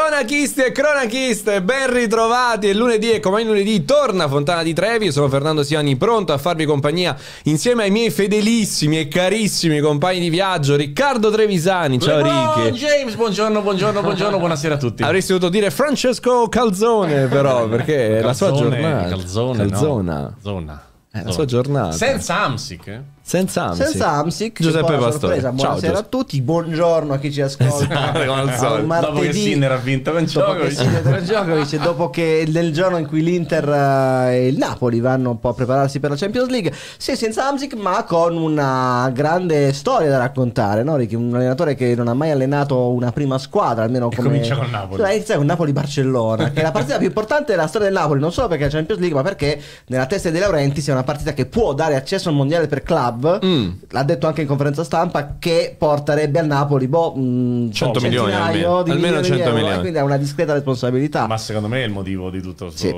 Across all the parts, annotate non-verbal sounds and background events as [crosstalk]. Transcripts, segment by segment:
Cronachiste e cronachiste, ben ritrovati. È lunedì e come ogni lunedì torna Fontana di Trevi. Io sono Fernando Siani, pronto a farvi compagnia insieme ai miei fedelissimi e carissimi compagni di viaggio, Riccardo Trevisani. Ciao Ricche. James, buongiorno, buongiorno, buongiorno, buonasera a tutti. Avresti dovuto dire Francesco Calzone, però, eh, perché calzone, è la sua giornata. Calzone, calzona. No. Calzona. È la sua giornata. Senza Amsic, eh? Senza AMSIC. Senza AMSIC. Giuseppe Pastore. Ciao, Buonasera Giuseppe. a tutti, buongiorno a chi ci ascolta. Esatto, come al solito. Martedì, dopo che Sinner ha vinto con Djokovic. dopo che nel giorno in cui l'Inter eh, e il Napoli vanno un po' a prepararsi per la Champions League, sì, senza AMSIC ma con una grande storia da raccontare, no? Un allenatore che non ha mai allenato una prima squadra, almeno come... comincia con Napoli. Sì, cioè, inizia con Napoli-Barcellona, che è la partita più importante della storia del Napoli, non solo perché è la Champions League, ma perché nella testa dei Laurenti sia una partita che può dare accesso al Mondiale per club Hub, mm. l'ha detto anche in conferenza stampa, che porterebbe al Napoli boh, mh, mm, 100 cioè, milioni almeno, di almeno 100 milioni. milioni. Quindi è una discreta responsabilità. Ma secondo me è il motivo di tutto questo... Sì,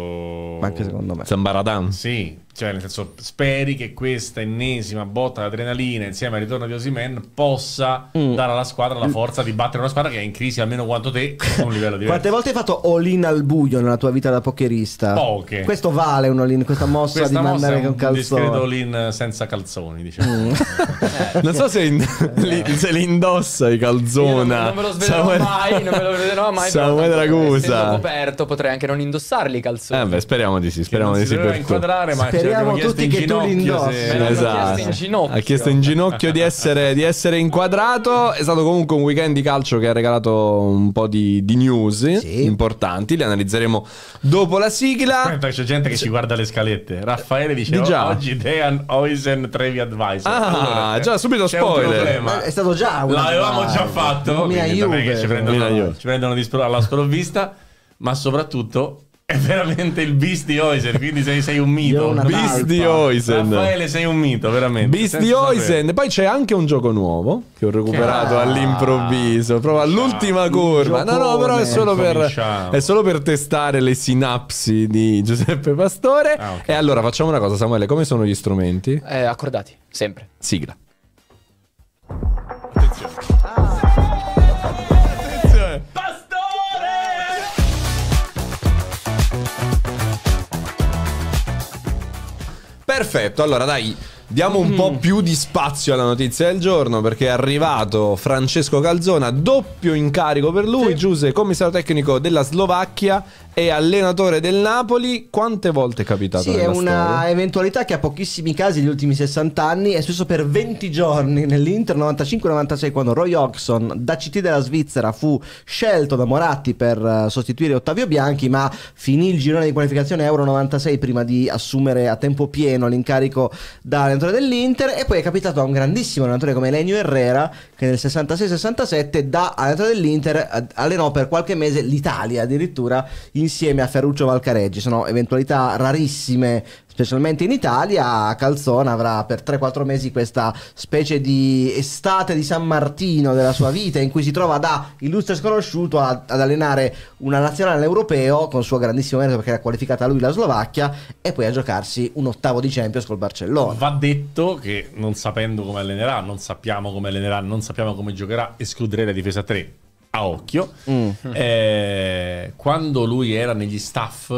anche secondo me. Sembaradan. Sì cioè, nel senso, speri che questa ennesima botta d'adrenalina insieme al ritorno di Osimen possa mm. dare alla squadra la forza di battere una squadra che è in crisi almeno quanto te a un livello [laughs] diverso. Quante volte hai fatto all-in al buio nella tua vita da pokerista? Poche. Questo vale un all-in, questa mossa questa di mossa mandare con calzoni. Questo all-in senza calzoni, diciamo. Mm. [laughs] eh, non so se, in, eh. li, se li indossa i calzoni. Non, non, me lo svelerò Samuel... mai, non me lo vedrò mai. Samuele Ragusa. coperto potrei anche non indossarli i calzoni. Eh beh, speriamo di sì, speriamo di sì. Per inquadrare, ma Speriamo tutti che tu li indossi. Esatto. in ginocchio. Esatto. Ha chiesto in ginocchio di, essere, di essere, inquadrato. È stato comunque un weekend di calcio che ha regalato un po' di, di news sì. importanti. Le analizzeremo dopo la sigla. C'è gente che ci guarda le scalette. Raffaele dice di oh, oggi Dejan Oisen Trevi Advisor. Ah, allora, già subito spoiler. Eh, è stato già un L'avevamo già fatto. Mia Juve. Ci prendono, ci prendono alla sprovvista, ma soprattutto è veramente il Beast di Oisen, quindi sei, sei un mito. Beast di Oisen. Raffaele, sei un mito, veramente. Beast di Oisen. Poi c'è anche un gioco nuovo che ho recuperato ah, all'improvviso, Prova all'ultima diciamo. curva. No, no, però è solo, per, diciamo. è solo, per, testare le sinapsi di Giuseppe Pastore. Ah, okay. E allora facciamo una cosa, Samuele, come sono gli strumenti? Eh, accordati, sempre. Sigla. Perfetto, allora dai, diamo un mm. po' più di spazio alla notizia del giorno perché è arrivato Francesco Calzona, doppio incarico per lui, sì. Giuse, commissario tecnico della Slovacchia, e allenatore del Napoli, quante volte è capitato? Sì, è una storia? eventualità che ha pochissimi casi negli ultimi 60 anni, è successo per 20 giorni nell'Inter 95-96 quando Roy Oxon da CT della Svizzera fu scelto da Moratti per eh, sostituire Ottavio Bianchi, ma finì il girone di qualificazione Euro 96 prima di assumere a tempo pieno l'incarico da allenatore dell'Inter e poi è capitato a un grandissimo allenatore come Lenio Herrera che nel 66-67 da allenatore dell'Inter eh, allenò per qualche mese l'Italia addirittura in insieme a Ferruccio Valcareggi, sono eventualità rarissime specialmente in Italia, Calzone avrà per 3-4 mesi questa specie di estate di San Martino della sua vita in cui si trova da illustre sconosciuto ad, ad allenare una nazionale europeo con suo grandissimo merito perché era qualificata lui la Slovacchia e poi a giocarsi un ottavo di Champions col Barcellona. Va detto che non sapendo come allenerà, non sappiamo come allenerà, non sappiamo come giocherà, escluderei la difesa 3 a occhio. Mm. Eh, quando lui era negli staff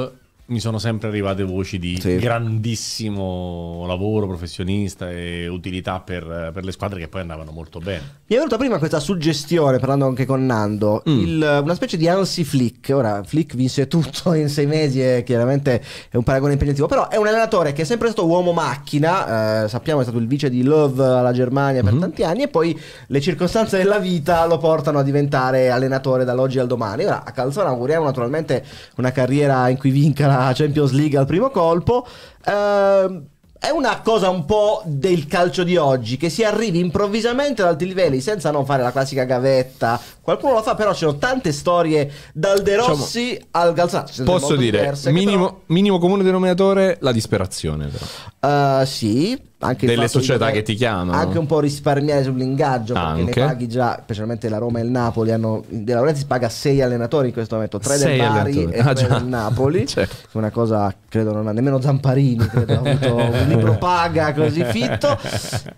mi sono sempre arrivate voci di sì. grandissimo lavoro professionista e utilità per, per, le squadre che poi andavano molto bene. Mi è venuta prima questa suggestione, parlando anche con Nando, mm. il, una specie di Ansi Flick. Ora, Flick vinse tutto in sei mesi e chiaramente è un paragone impegnativo, però è un allenatore che è sempre stato uomo macchina, eh, sappiamo è stato il vice di Love alla Germania per mm tanti anni e poi le circostanze della vita lo portano a diventare allenatore dall'oggi al domani. Ora, a Calzona auguriamo naturalmente una carriera in cui vinca la Champions League al primo colpo. Ehm, è una cosa un po' del calcio di oggi, che si arrivi improvvisamente ad alti livelli senza non fare la classica gavetta. Qualcuno lo fa, però ci sono tante storie dal De diciamo, Rossi diciamo, al Galzano. Posso dire, minimo, però... minimo comune denominatore, la disperazione. Però. Uh, sì, anche delle società che ti chiamano. Anche un po' risparmiare sull'ingaggio, anche. perché ne paghi già, specialmente la Roma e il Napoli, hanno, De Laurenti paga sei allenatori in questo momento, 3 del Bari e 3 ah, del Napoli, [laughs] certo. una cosa credo non ha nemmeno Zamparini, credo, ha avuto un [laughs] libro paga così fitto,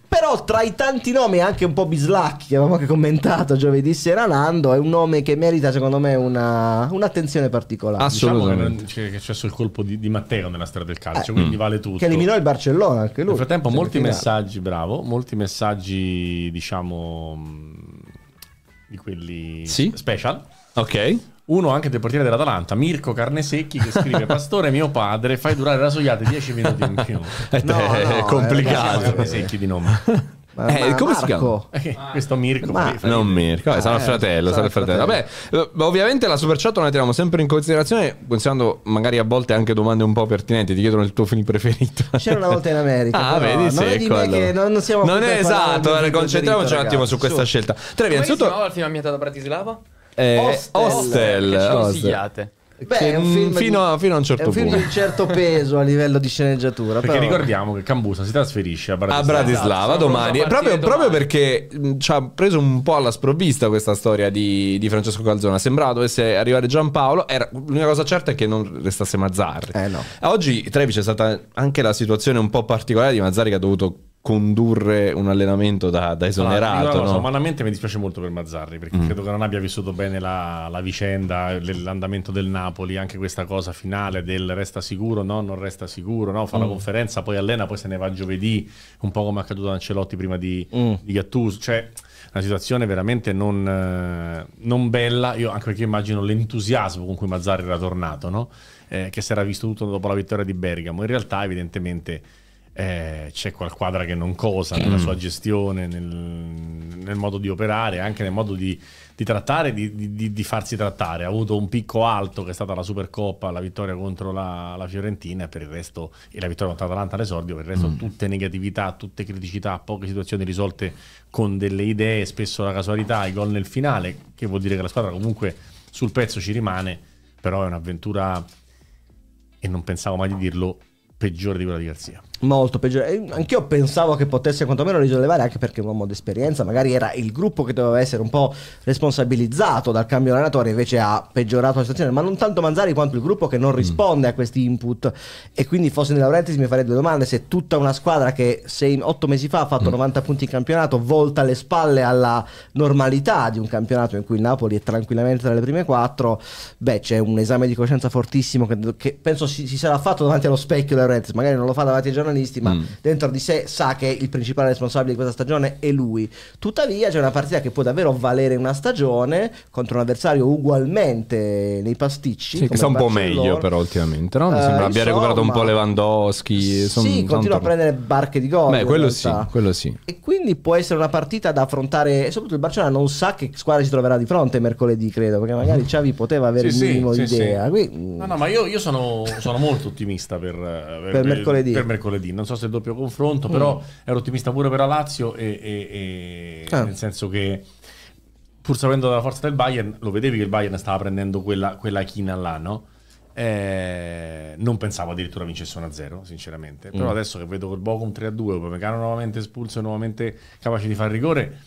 però tra i tanti nomi, anche un po' bislacchi, che avevamo anche commentato giovedì sera, Nando è un nome che merita secondo me una, un'attenzione particolare. Diciamo. Assolutamente. Diciamo che c'è, c'è il colpo di, di, Matteo nella storia del calcio, eh, quindi mm. vale tutto. Che eliminò il Barcellona anche lui. Nel frattempo molti messaggi, bravo, molti messaggi, diciamo, mm, di quelli sì? special. Ok. Uno anche del portiere dell'Atalanta, Mirko Carnesecchi, che scrive: [laughs] Pastore, mio padre, fai durare rasoiate 10 minuti in più. no, [laughs] eh, no, è complicato. Carnesecchi di nome. [laughs] Ma, eh, ma come Marco. si chiama? Eh, questo Mirko. Ma... Non Mirko, eh, sarà il ah, eh, fratello, sarà il fratello. Vabbè, eh, ovviamente la super chat la teniamo sempre in considerazione, considerando magari a volte anche domande un po' pertinenti, ti chiedono il tuo film preferito. C'era una volta in America. [laughs] Ah, vedi, non sì, è quello. me non, non siamo Non è esatto, concentriamoci un attimo su questa su. scelta. Tre, innanzitutto... Come si chiamava il film ambientato a Bratislava? Eh, Hostel. Hostel. consigliate? Hostel. Beh, è un film fino, di, a, fino a un certo è un certo film di un certo peso a livello di sceneggiatura. Perché però... ricordiamo che Cambusa si trasferisce a Bratislava, a Bratislava esatto. domani. Proprio, domani. proprio, perché ci ha preso un po' alla sprovvista questa storia di, di Francesco Calzona. Sembrava dovesse arrivare Giampaolo. l'unica cosa certa è che non restasse Mazzarri. Eh no. Oggi Trevi è stata anche la situazione un po' particolare di Mazzarri che ha dovuto condurre un allenamento da, da esonerato. Allora, no? cosa, umanamente mi dispiace molto per Mazzarri perché mm. credo che non abbia vissuto bene la, la vicenda, l'andamento del Napoli, anche questa cosa finale del resta sicuro, no, non resta sicuro, no? fa mm. la conferenza, poi allena, poi se ne va giovedì, un po' come è accaduto ad Ancelotti prima di, mm. di Gattuso. Cioè, una situazione veramente non, eh, non, bella, io anche perché immagino l'entusiasmo con cui Mazzarri era tornato, no? eh, che si era visto tutto dopo la vittoria di Bergamo. In realtà, evidentemente eh, c'è qualquadra che non cosa nella mm. sua gestione, nel, nel, modo di operare, anche nel modo di, di trattare, di, di, di, farsi trattare. Ha avuto un picco alto che è stata la Supercoppa, la vittoria contro la, la Fiorentina per il resto, e la vittoria contro l'Atalanta all'esordio, per il resto mm. tutte negatività, tutte criticità, poche situazioni risolte con delle idee, spesso la casualità, i gol nel finale, che vuol dire che la squadra comunque sul pezzo ci rimane però è un'avventura, e non pensavo mai di dirlo, peggiore di quella di Garzia. Molto peggiore. Anch'io pensavo che potesse quantomeno risollevare anche perché un uomo d'esperienza, magari era il gruppo che doveva essere un po' responsabilizzato dal cambio allenatore, invece ha peggiorato la situazione, ma non tanto Manzari quanto il gruppo che non mm. risponde mm. a questi input. E quindi fosse nella Laurentiis mi farei due domande, se tutta una squadra che sei, otto mesi fa ha fatto mm. 90 punti in campionato volta le spalle alla normalità di un campionato in cui il Napoli è tranquillamente tra le prime quattro, beh c'è un esame di coscienza fortissimo che, che penso si, si, sarà fatto davanti allo specchio della Laurentiis, magari non lo fa davanti ai giornali professionisti, ma mm. dentro di sé sa che il principale responsabile di questa stagione è lui. Tuttavia c'è una partita che può davvero valere una stagione contro un avversario ugualmente nei pasticci. Sì, che sta un po' meglio però ultimamente, no? Mi eh, sembra eh, abbia insomma, recuperato un po' Lewandowski. Son, sì, continua a prendere barche di gol. Beh, quello sì, quello sì. E quindi può essere una partita da affrontare, e soprattutto il Barcellona non sa che squadra si troverà di fronte mercoledì, credo, perché magari mm. Xavi poteva avere sì, il minimo sì, idea. Sì, Qui... No, mm. no, ma io, io sono, sono, molto ottimista per, eh, per, per mercoledì. Per mercoledì mercoledì. Non so se il doppio confronto, mm. però ero ottimista pure per la Lazio e, e, e eh. nel senso che pur sapendo della forza del Bayern, lo vedevi che il Bayern stava prendendo quella, quella china là, no? Eh, non pensavo addirittura vincesse 1-0, sinceramente. Però mm. adesso che vedo col Bocum 3-2, Pomecano nuovamente espulso e nuovamente capace di far rigore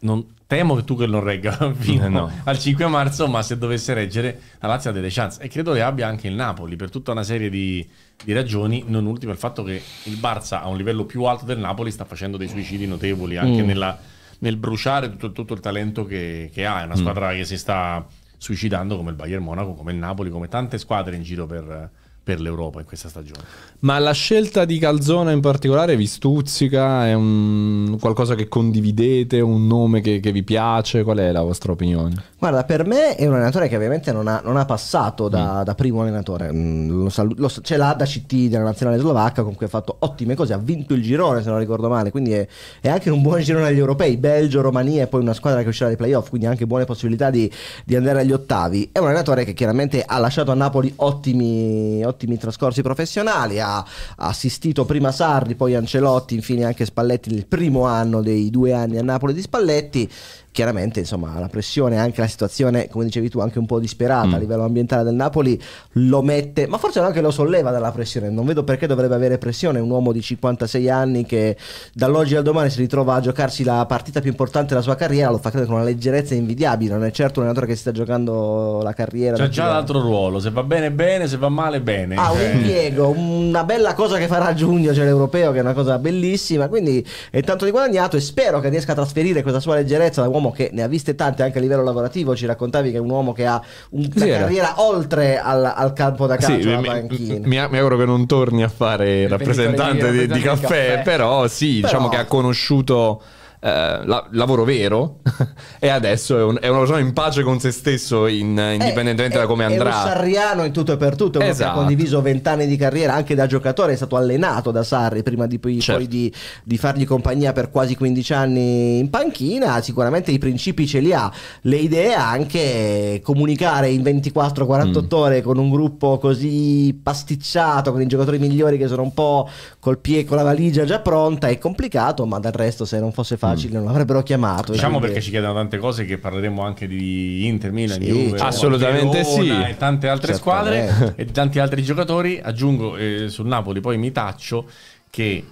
non, temo che Tuchel non regga [laughs] fino eh, no. al 5 marzo, ma se dovesse reggere la Lazio ha delle chance e credo le abbia anche il Napoli per tutta una serie di, di ragioni, non ultimo il fatto che il Barça a un livello più alto del Napoli sta facendo dei suicidi notevoli anche mm. nella, nel bruciare tutto, tutto, il talento che, che ha, è una mm. squadra mm. che si sta suicidando come il Bayern Monaco, come il Napoli, come tante squadre in giro per per l'Europa in questa stagione. Ma la scelta di Calzona in particolare vi stuzzica? È un... qualcosa che condividete? Un nome che, che, vi piace? Qual è la vostra opinione? Guarda, per me è un allenatore che ovviamente non ha, non ha passato da, mm. da, primo allenatore. Mm, lo sal- lo, ce l'ha da CT della nazionale slovacca con cui ha fatto ottime cose. Ha vinto il girone, se non ricordo male. Quindi è, è anche un buon girone agli europei. Belgio, Romania e poi una squadra che uscirà dai playoff. Quindi anche buone possibilità di, di andare agli ottavi. È un allenatore che chiaramente ha lasciato a Napoli ottimi, ottimi ottimi trascorsi professionali, ha, assistito prima Sarri, poi Ancelotti, infine anche Spalletti nel primo anno dei due anni a Napoli di Spalletti chiaramente insomma la pressione, anche la situazione, come dicevi tu, anche un po' disperata mm. a livello ambientale del Napoli, lo mette, ma forse anche lo solleva dalla pressione. Non vedo perché dovrebbe avere pressione un uomo di 56 anni che dall'oggi al domani si ritrova a giocarsi la partita più importante della sua carriera, lo fa credo con una leggerezza invidiabile. Non è certo un allenatore che si sta giocando la carriera. C'è già gira. l'altro ruolo, se va bene bene, se va male bene. Ah, un impiego, eh. una bella cosa che farà a giugno, c'è cioè l'europeo che è una cosa bellissima, quindi è tanto di guadagnato e spero che riesca a trasferire questa sua leggerezza da uomo uomo che ne ha viste tante anche a livello lavorativo, ci raccontavi che è un uomo che ha una sì, carriera oltre al, al, campo da calcio, sì, mi, mi, auguro che non torni a fare il rappresentante, di, di, caffè, caffè, però sì, diciamo però... diciamo che ha conosciuto eh, la- lavoro vero [laughs] e adesso è, un- è una persona in pace con se stesso in- indipendentemente è, eh, da come è, andrà. È un sarriano in tutto e per tutto, esatto. ha condiviso vent'anni di carriera anche da giocatore, è stato allenato da Sarri prima di, poi, certo. poi di, di fargli compagnia per quasi 15 anni in panchina, sicuramente i principi ce li ha, le idee anche, comunicare in 24-48 mm. ore con un gruppo così pasticciato, con i giocatori migliori che sono un po' col piede con la valigia già pronta, è complicato, ma del resto se non fosse facile facile, non l'avrebbero chiamato. Diciamo perché ci chiedono tante cose che parleremo anche di Inter, Milan, sì, Juve, certo. assolutamente Verona, sì. e tante altre certo squadre è. e tanti altri giocatori. Aggiungo eh, sul Napoli, poi mi taccio che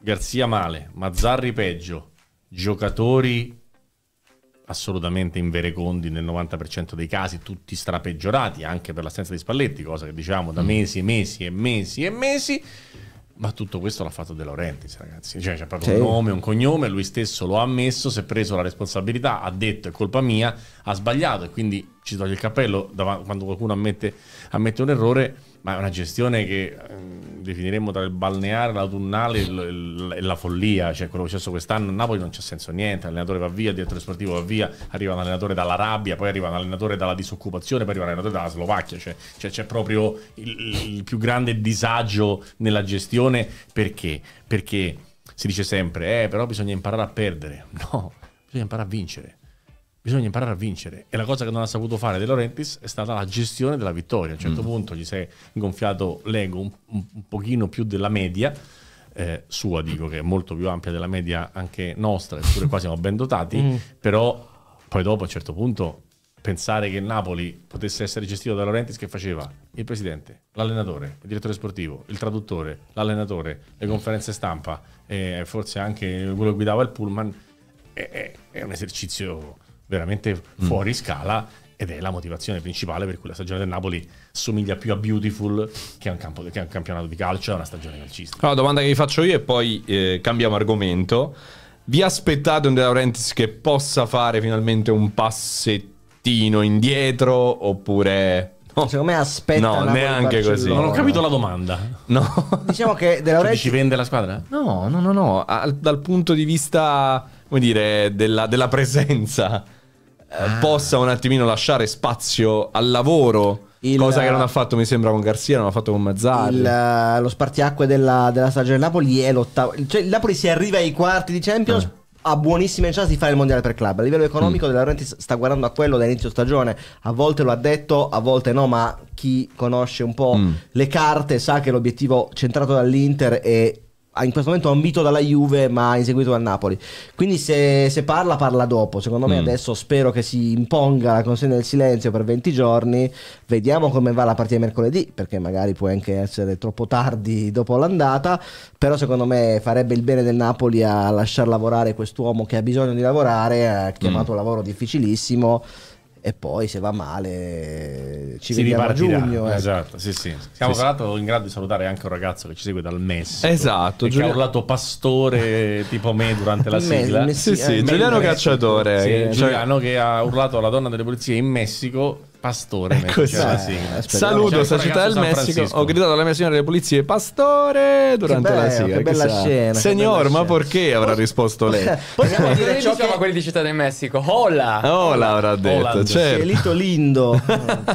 Garzia male, Mazzarri peggio, giocatori assolutamente inverecondi nel 90% dei casi, tutti strapeggiorati anche per l'assenza di Spalletti, cosa che diciamo da mm. mesi e mesi e mesi e mesi. Ma tutto questo l'ha fatto De Laurentiis, ragazzi. Cioè, c'è proprio un nome, un cognome, lui stesso lo ha ammesso, si è preso la responsabilità, ha detto è colpa mia, ha sbagliato e quindi ci toglie il cappello quando qualcuno ammette, ammette un errore ma è una gestione che ehm, definiremmo tra il balneare, l'autunnale e la follia, cioè quello che è successo quest'anno a Napoli non c'è senso niente, l'allenatore va via, il direttore sportivo va via, arriva un allenatore dalla rabbia, poi arriva un allenatore dalla disoccupazione, poi arriva un allenatore dalla Slovacchia, cioè, cioè c'è proprio il, il più grande disagio nella gestione perché? Perché si dice sempre, eh però bisogna imparare a perdere, [laughs] no, bisogna imparare a vincere bisogna imparare a vincere. E la cosa che non ha saputo fare De Laurentiis è stata la gestione della vittoria. A un certo mm. punto gli si è gonfiato l'ego un, un pochino più della media, eh, sua dico, che è molto più ampia della media anche nostra, eppure qua siamo ben dotati, mm. però poi dopo a un certo punto pensare che Napoli potesse essere gestito da Laurentiis che faceva il presidente, l'allenatore, il direttore sportivo, il traduttore, l'allenatore, le conferenze stampa, e forse anche quello che guidava il pullman, è, è, è un esercizio veramente mm. fuori mm. scala ed è la motivazione principale per cui la stagione del Napoli somiglia più a Beautiful che a un, campo, che a un campionato di calcio, a una stagione calcistica. La domanda che vi faccio io e poi eh, cambiamo argomento. Vi aspettate un De Laurentiis che possa fare finalmente un passettino indietro oppure... No. Secondo cioè, me aspetta. No, Napoli neanche Barcellona. così. Non ho capito la domanda. No. diciamo che [laughs] De cioè, Laurentiis... Ci vende la squadra? No, no, no, no. Al, dal punto di vista, come dire, della, della presenza eh, possa un attimino lasciare spazio al lavoro. Il, cosa che non ha fatto, mi sembra, con Garzia, non ha fatto con Mazzarri. Eh, lo spartiacque della, della stagione del Napoli è l'ottavo. Cioè, il Napoli si arriva ai quarti di Champions. Eh ha buonissime chance di fare il mondiale per club. A livello economico, mm. De Laurenti sta guardando a quello da inizio stagione. A volte lo ha detto, a volte no, ma chi conosce un po' mm. le carte sa che l'obiettivo centrato dall'Inter è in questo momento ambito dalla Juve ma inseguito dal Napoli. Quindi se, se parla parla dopo, secondo me mm. adesso spero che si imponga la consegna del silenzio per 20 giorni, vediamo come va la partita di mercoledì, perché magari può anche essere troppo tardi dopo l'andata, però secondo me farebbe il bene del Napoli a lasciar lavorare quest'uomo che ha bisogno di lavorare, ha mm. chiamato mm. lavoro difficilissimo e poi se va male ci si vediamo a giugno. Eh. Esatto, sì, sì. Siamo sì, tra l'altro in grado di salutare anche un ragazzo che ci segue dal Messico. Esatto, Giul... che ha urlato pastore tipo me durante la sigla. messi- sì, sì, eh, Giuliano Cacciatore. Sì, eh, cioè Giuliano che ha urlato alla donna delle polizie in Messico Pastore, ecco, sì. eh, saluto Società del Messico. Ho gridato alla mia signora delle pulizie, Pastore, durante bello, la sigla. Che bella chissà. scena. Signor, ma perché avrà risposto lei? Eh, possiamo eh, dire ciò che ama quelli di Città del Messico. Hola, hola, avrà detto. Hola. Certo. Selito Lindo,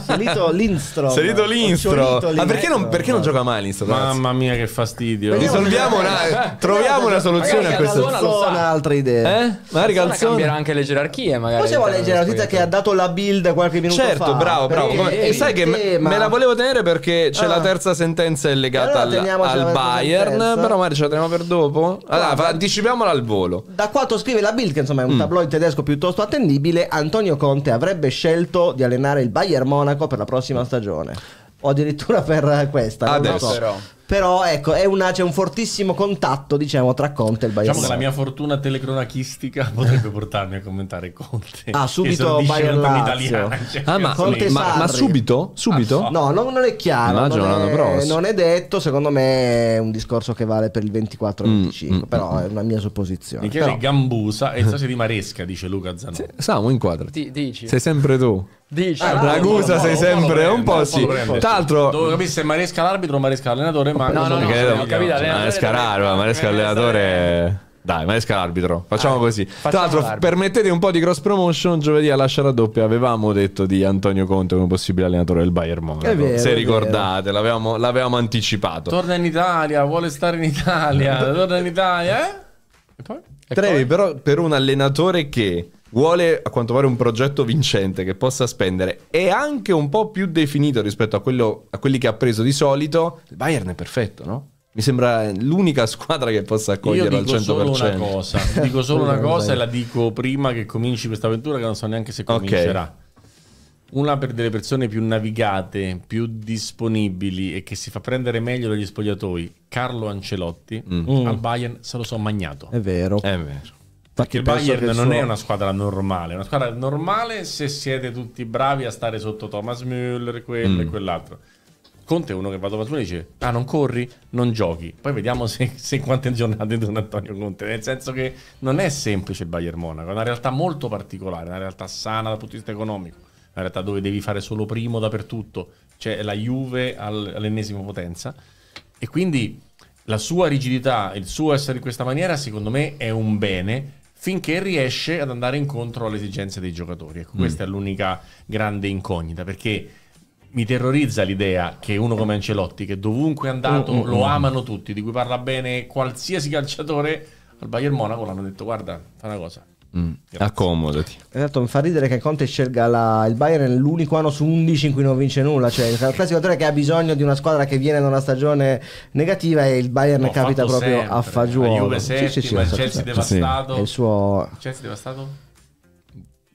Selito Lindstrom, Selito Lindstrom. Ma ah, perché non, perché non gioca mai Lindstrom? Mamma mia, che fastidio. Risolviamo una, troviamo una soluzione a questo questa zona. Altre idee, eh? magari Calzone cambierà anche le gerarchie. Magari possiamo cioè, leggere la notizia che ha dato la build qualche minuto fa. Certo, bravo, bravo. Come- e sai che me, me la volevo tenere perché c'è la ah. terza sentenza è legata Allora al- al, Bayern, sentenza. però magari ce la teniamo per dopo. Allora, Guarda. anticipiamola al volo. Da quanto scrive la Bild, che insomma è un mm. tabloid tedesco piuttosto attendibile, Antonio Conte avrebbe scelto di allenare il Bayern Monaco per la prossima stagione. O addirittura per eh, questa. non lo Adesso. so. Però. Però ecco, una, c'è un fortissimo contatto, diciamo, tra Conte e il diciamo Bayern. Diciamo che la mia fortuna telecronachistica [laughs] potrebbe portarmi a commentare Conte. Ah, subito Bayern Lazio. Ah, cioè. ah, ma, ma, ma, subito? Subito? Ah, no, non, non, è chiaro. Immagino non è, non è detto, secondo me è un discorso che vale per il 24-25, mm, mm, però mm. è mm. una mia supposizione. Mi chiede però... Gambusa e so [laughs] se di Maresca, dice Luca Zanoni. Se, Samu, inquadrati. dici. Sei sempre tu. Dici. Ah, Ragusa no, sei no, sempre un po' sì. Tra l'altro... Dovevo capire se Maresca l'arbitro o Maresca l'allenatore ma no, no, no, credo... ho capito, cioè, Manesca raro, Manesca allenatore... Dai, Manesca l'arbitro. Facciamo ah, così. Tra l'altro, permettete un po' di cross promotion. Giovedì alla Sciara Doppia avevamo detto di Antonio Conte come possibile allenatore del Bayern Monaco. Vero, Se ricordate, l'avevamo, l'avevamo, anticipato. Torna in Italia, vuole stare in Italia. [laughs] Torna in Italia, eh? E poi? Trevi, però, per un allenatore che vuole a quanto pare un progetto vincente che possa spendere e anche un po' più definito rispetto a, quello, a quelli che ha preso di solito, il Bayern è perfetto, no? Mi sembra l'unica [laughs] squadra che possa accoglierlo al 100%. Solo una cosa, dico solo una [laughs] cosa e la dico prima che cominci questa avventura che non so neanche se comincerà. Okay una per delle persone più navigate, più disponibili e che si fa prendere meglio dagli spogliatoi, Carlo Ancelotti, mm. mm. al Bayern se lo so magnato. È vero. È vero. Perché il Bayern non so... è una squadra normale, è una squadra normale se siete tutti bravi a stare sotto Thomas Müller, quello mm. e quell'altro. Conte è uno che va dopo Antonio e dice: Ah, non corri, non giochi. Poi vediamo se, se quante giornate Don Antonio Conte. Nel senso che non è semplice il Bayern Monaco, è una realtà molto particolare, una realtà sana dal punto di vista economico, in realtà dove devi fare solo primo dappertutto, cioè la Juve all'ennesima potenza. E quindi la sua rigidità, il suo essere in questa maniera, secondo me è un bene finché riesce ad andare incontro alle esigenze dei giocatori. Ecco, mm. questa è l'unica grande incognita, perché mi terrorizza l'idea che uno come Ancelotti, che dovunque è andato mm, mm, lo mm. amano tutti, di cui parla bene qualsiasi calciatore, al Bayern Monaco l'hanno detto guarda, fa una cosa, Mm. Accomodati. Esatto, mi fa ridere che Conte scelga la... il Bayern l'unico anno su 11 in cui non vince nulla. Cioè, il classico giocatore che ha bisogno di una squadra che viene da una stagione negativa e il Bayern L'ho capita proprio sempre. a fagiolo. La Juve settima, sì, sì, sì, esatto, esatto. il Chelsea devastato. Il suo... Chelsea devastato?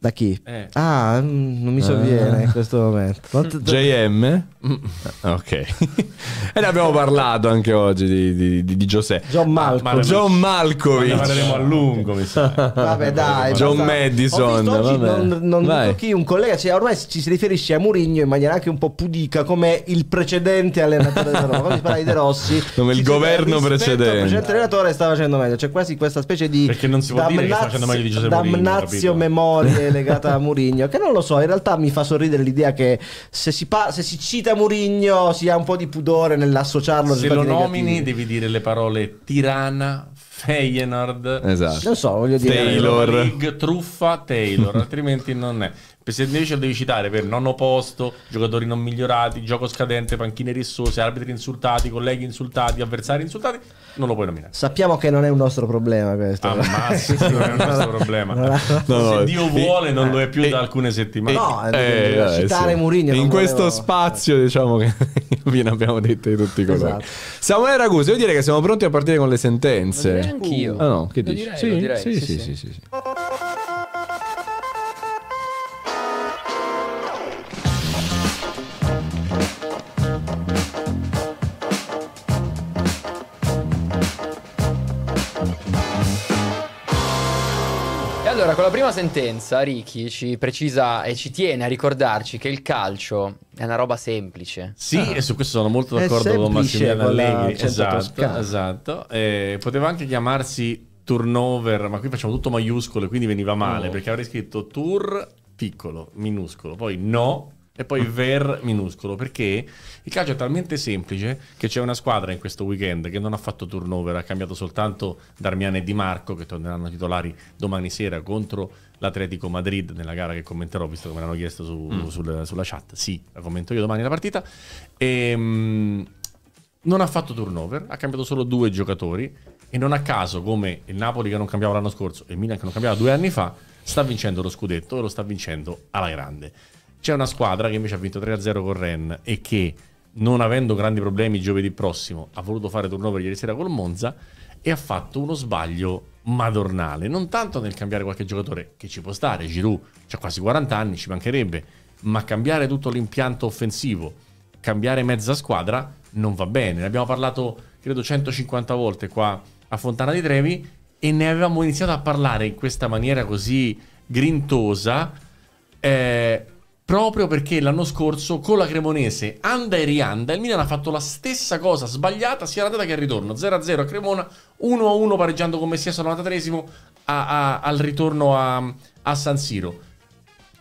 Da chi? Eh. Ah, mm, non mi sovviene ah. in questo momento. JM? [laughs] Ah, ok. [laughs] e ne abbiamo parlato anche oggi di, di, di, di Giuseppe. John Malkovich. John Malkovich. Ne parleremo a lungo, mi sa. Vabbè, dai. John basta. Madison. Oggi, non, non dico chi, un collega, cioè, ormai ci si riferisce a Mourinho in maniera anche un po' pudica come il precedente allenatore della Roma. Quando si parla di De Rossi... [laughs] Come il governo il precedente. Il precedente allenatore sta facendo meglio. C'è cioè, quasi questa specie di... Perché non si può dire che sta facendo meglio di Giuseppe Mourinho, Damnazio memoria legata a Murigno, che non lo so, in realtà mi fa sorridere l'idea che se si, pa- se si cita Murigno si ha un po' di pudore nell'associarlo. Se lo nomini negativi. devi dire le parole tirana, Feyenoord. Esatto. Non so, voglio dire Taylor. League, truffa Taylor, altrimenti non è se invece lo devi citare per nono posto, giocatori non migliorati, gioco scadente, panchine rissose, arbitri insultati, colleghi insultati, avversari insultati, non lo puoi nominare. Sappiamo che non è un nostro problema questo. Ammazzi, ah, non è un [laughs] nostro problema. No, no, se Dio vuole non lo è più eh, da alcune settimane. No, eh, eh, eh citare sì. Murigno. In questo volevo... spazio diciamo che [laughs] vi ne abbiamo detto di tutti i colori. Esatto. Samuele Ragusa, io direi che siamo pronti a partire con le sentenze. Anch'io. Ah no, che dici? Direi, sì, direi, sì, sì, sì. sì, sì Allora, con la prima sentenza, Ricky ci precisa e ci tiene a ricordarci che il calcio è una roba semplice. Sì, ah. e su questo sono molto d'accordo con Massimiliano Allegri. Esatto, esatto. Eh, poteva anche chiamarsi turnover, ma qui facciamo tutto maiuscolo e quindi veniva male, oh. perché avrei scritto tour piccolo, minuscolo, poi no, e poi mm. ver minuscolo perché il calcio è talmente semplice che c'è una squadra in questo weekend che non ha fatto turnover, ha cambiato soltanto Darmian e Di Marco che torneranno titolari domani sera contro l'Atletico Madrid nella gara che commenterò visto che me l'hanno chiesto su, mm. sul, sulla chat. Sì, la commento io domani la partita. E, ehm, mh, non ha fatto turnover, ha cambiato solo due giocatori e non a caso come il Napoli che non cambiava l'anno scorso e il Milan che non cambiava due anni fa sta vincendo lo scudetto e lo sta vincendo alla grande. C'è una squadra che invece ha vinto 3-0 con Ren e che, non avendo grandi problemi giovedì prossimo, ha voluto fare turnover ieri sera col Monza e ha fatto uno sbaglio madornale. Non tanto nel cambiare qualche giocatore, che ci può stare, Giroud ha quasi 40 anni, ci mancherebbe, ma cambiare tutto l'impianto offensivo, cambiare mezza squadra, non va bene. Ne abbiamo parlato, credo, 150 volte qua a Fontana di Trevi e ne avevamo iniziato a parlare in questa maniera così grintosa. Eh, proprio perché l'anno scorso con la Cremonese anda e rianda il Milan ha fatto la stessa cosa sbagliata sia data che il ritorno 0-0 a Cremona 1-1 pareggiando con Messias al 93 al ritorno a, a, San Siro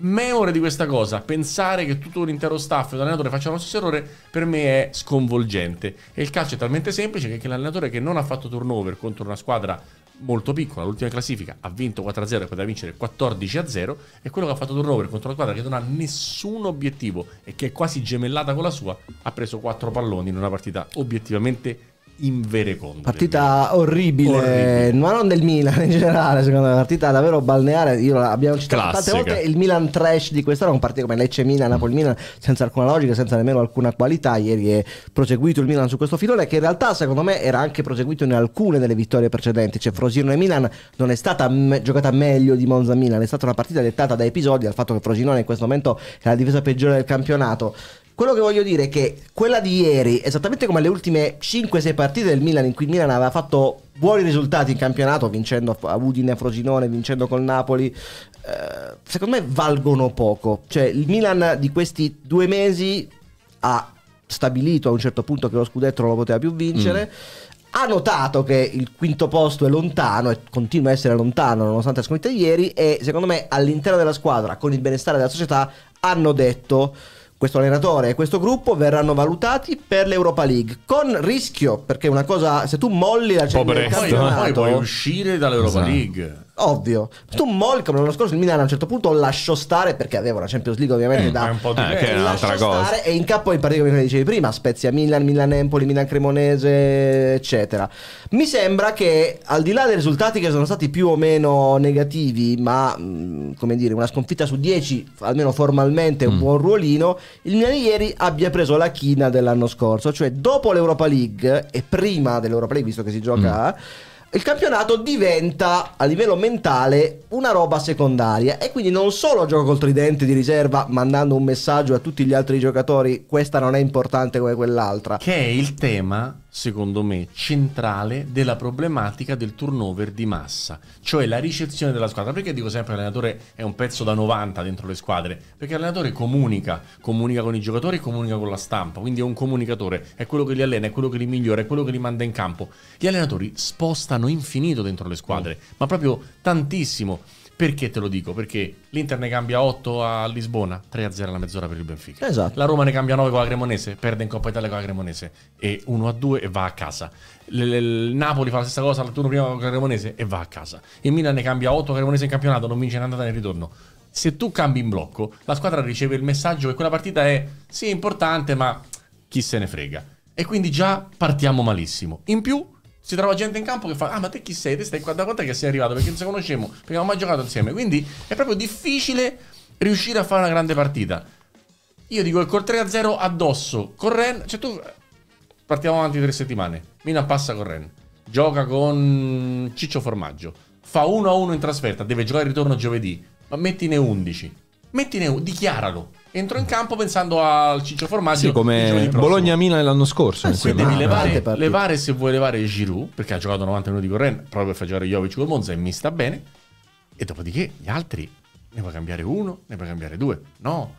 meore di questa cosa pensare che tutto l'intero staff e l'allenatore facciano lo stesso errore per me è sconvolgente e il calcio è talmente semplice che l'allenatore che non ha fatto turnover contro una squadra molto piccola, l'ultima classifica, ha vinto 4-0 e potrà vincere 14-0, e quello che ha fatto turnover contro una squadra che non ha nessun obiettivo e che è quasi gemellata con la sua, ha preso 4 palloni in una partita obiettivamente in vere invereconda. Partita orribile, orribile, ma non del Milan in generale, secondo me, partita davvero balneare, io l'abbiamo citato tante volte, il Milan trash di quest'anno, con partite come Lecce Milan, Napoli Milan, senza alcuna logica, senza nemmeno alcuna qualità, ieri è proseguito il Milan su questo filone che in realtà secondo me era anche proseguito in alcune delle vittorie precedenti, cioè Frosinone Milan non è stata me- giocata meglio di Monza Milan, è stata una partita dettata da episodi, al fatto che Frosinone in questo momento è la difesa peggiore del campionato, quello che voglio dire è che quella di ieri, esattamente come le ultime 5-6 partite del Milan, in cui il Milan aveva fatto buoni risultati in campionato, vincendo a Udine, a Frosinone, vincendo col Napoli, eh, secondo me valgono poco. Cioè, il Milan di questi due mesi ha stabilito a un certo punto che lo scudetto non lo poteva più vincere. Mm ha notato che il quinto posto è lontano e continua a essere lontano nonostante la sconfitta di ieri e secondo me all'interno della squadra con il benestare della società hanno detto questo allenatore e questo gruppo verranno valutati per l'Europa League con rischio perché una cosa se tu molli la Champions poi, poi puoi uscire dall'Europa esatto. League Ovvio. Tu Molcom l'anno scorso il Milan a un certo punto lasciò stare perché aveva una Champions League ovviamente eh, da un po' di eh, che è un'altra cosa. e in capo ai partiti come dicevi prima, Spezia Milan, Milan Empoli, Milan Cremonese, eccetera. Mi sembra che al di là dei risultati che sono stati più o meno negativi, ma mm, come dire, una sconfitta su 10, almeno formalmente un mm. buon ruolino, il Milan ieri abbia preso la china dell'anno scorso, cioè dopo l'Europa League e prima dell'Europa League visto che si gioca mm il campionato diventa a livello mentale una roba secondaria e quindi non solo gioco col tridente di riserva mandando un messaggio a tutti gli altri giocatori questa non è importante come quell'altra che è il tema secondo me, centrale della problematica del turnover di massa, cioè la ricezione della squadra. Perché dico sempre che l'allenatore è un pezzo da 90 dentro le squadre? Perché l'allenatore comunica, comunica con i giocatori, comunica con la stampa, quindi è un comunicatore, è quello che li allena, è quello che li migliora, è quello che li manda in campo. Gli allenatori spostano infinito dentro le squadre, mm. ma proprio tantissimo. Perché te lo dico? Perché l'Inter ne cambia 8 a Lisbona, 3-0 a alla mezz'ora per il Benfica. Esatto. La Roma ne cambia 9 con la Cremonese, perde in Coppa Italia con la Cremonese e 1-2 a e va a casa. Il Napoli fa la stessa cosa al turno prima con la Cremonese e va a casa. Il Milan ne cambia 8 con la Cremonese in campionato, non vince in andata né ritorno. Se tu cambi in blocco, la squadra riceve il messaggio che quella partita è sì importante, ma chi se ne frega. E quindi già partiamo malissimo. In più si trova gente in campo che fa: Ah, ma te chi sei? Te stai qua da quant'è che sei arrivato? Perché non ci conosciamo, perché non abbiamo mai giocato insieme. Quindi è proprio difficile riuscire a fare una grande partita. Io dico che col 3-0 addosso, con Ren, cioè tu partiamo avanti tre settimane. Mina passa con Ren, gioca con Ciccio Formaggio, fa 1-1 in trasferta, deve giocare il ritorno giovedì, ma mettine 11. Mettine, dichiaralo entro in campo pensando al Ciccio Formaggio. Sì, come Bologna-Milan l'anno scorso. Eh, quindi devi levare, ah, levare, se vuoi levare Giroud, perché ha giocato 90 minuti con Ren, proprio per far giocare Jovic con Monza e mi sta bene. E dopodiché gli altri ne puoi cambiare uno, ne puoi cambiare due. No,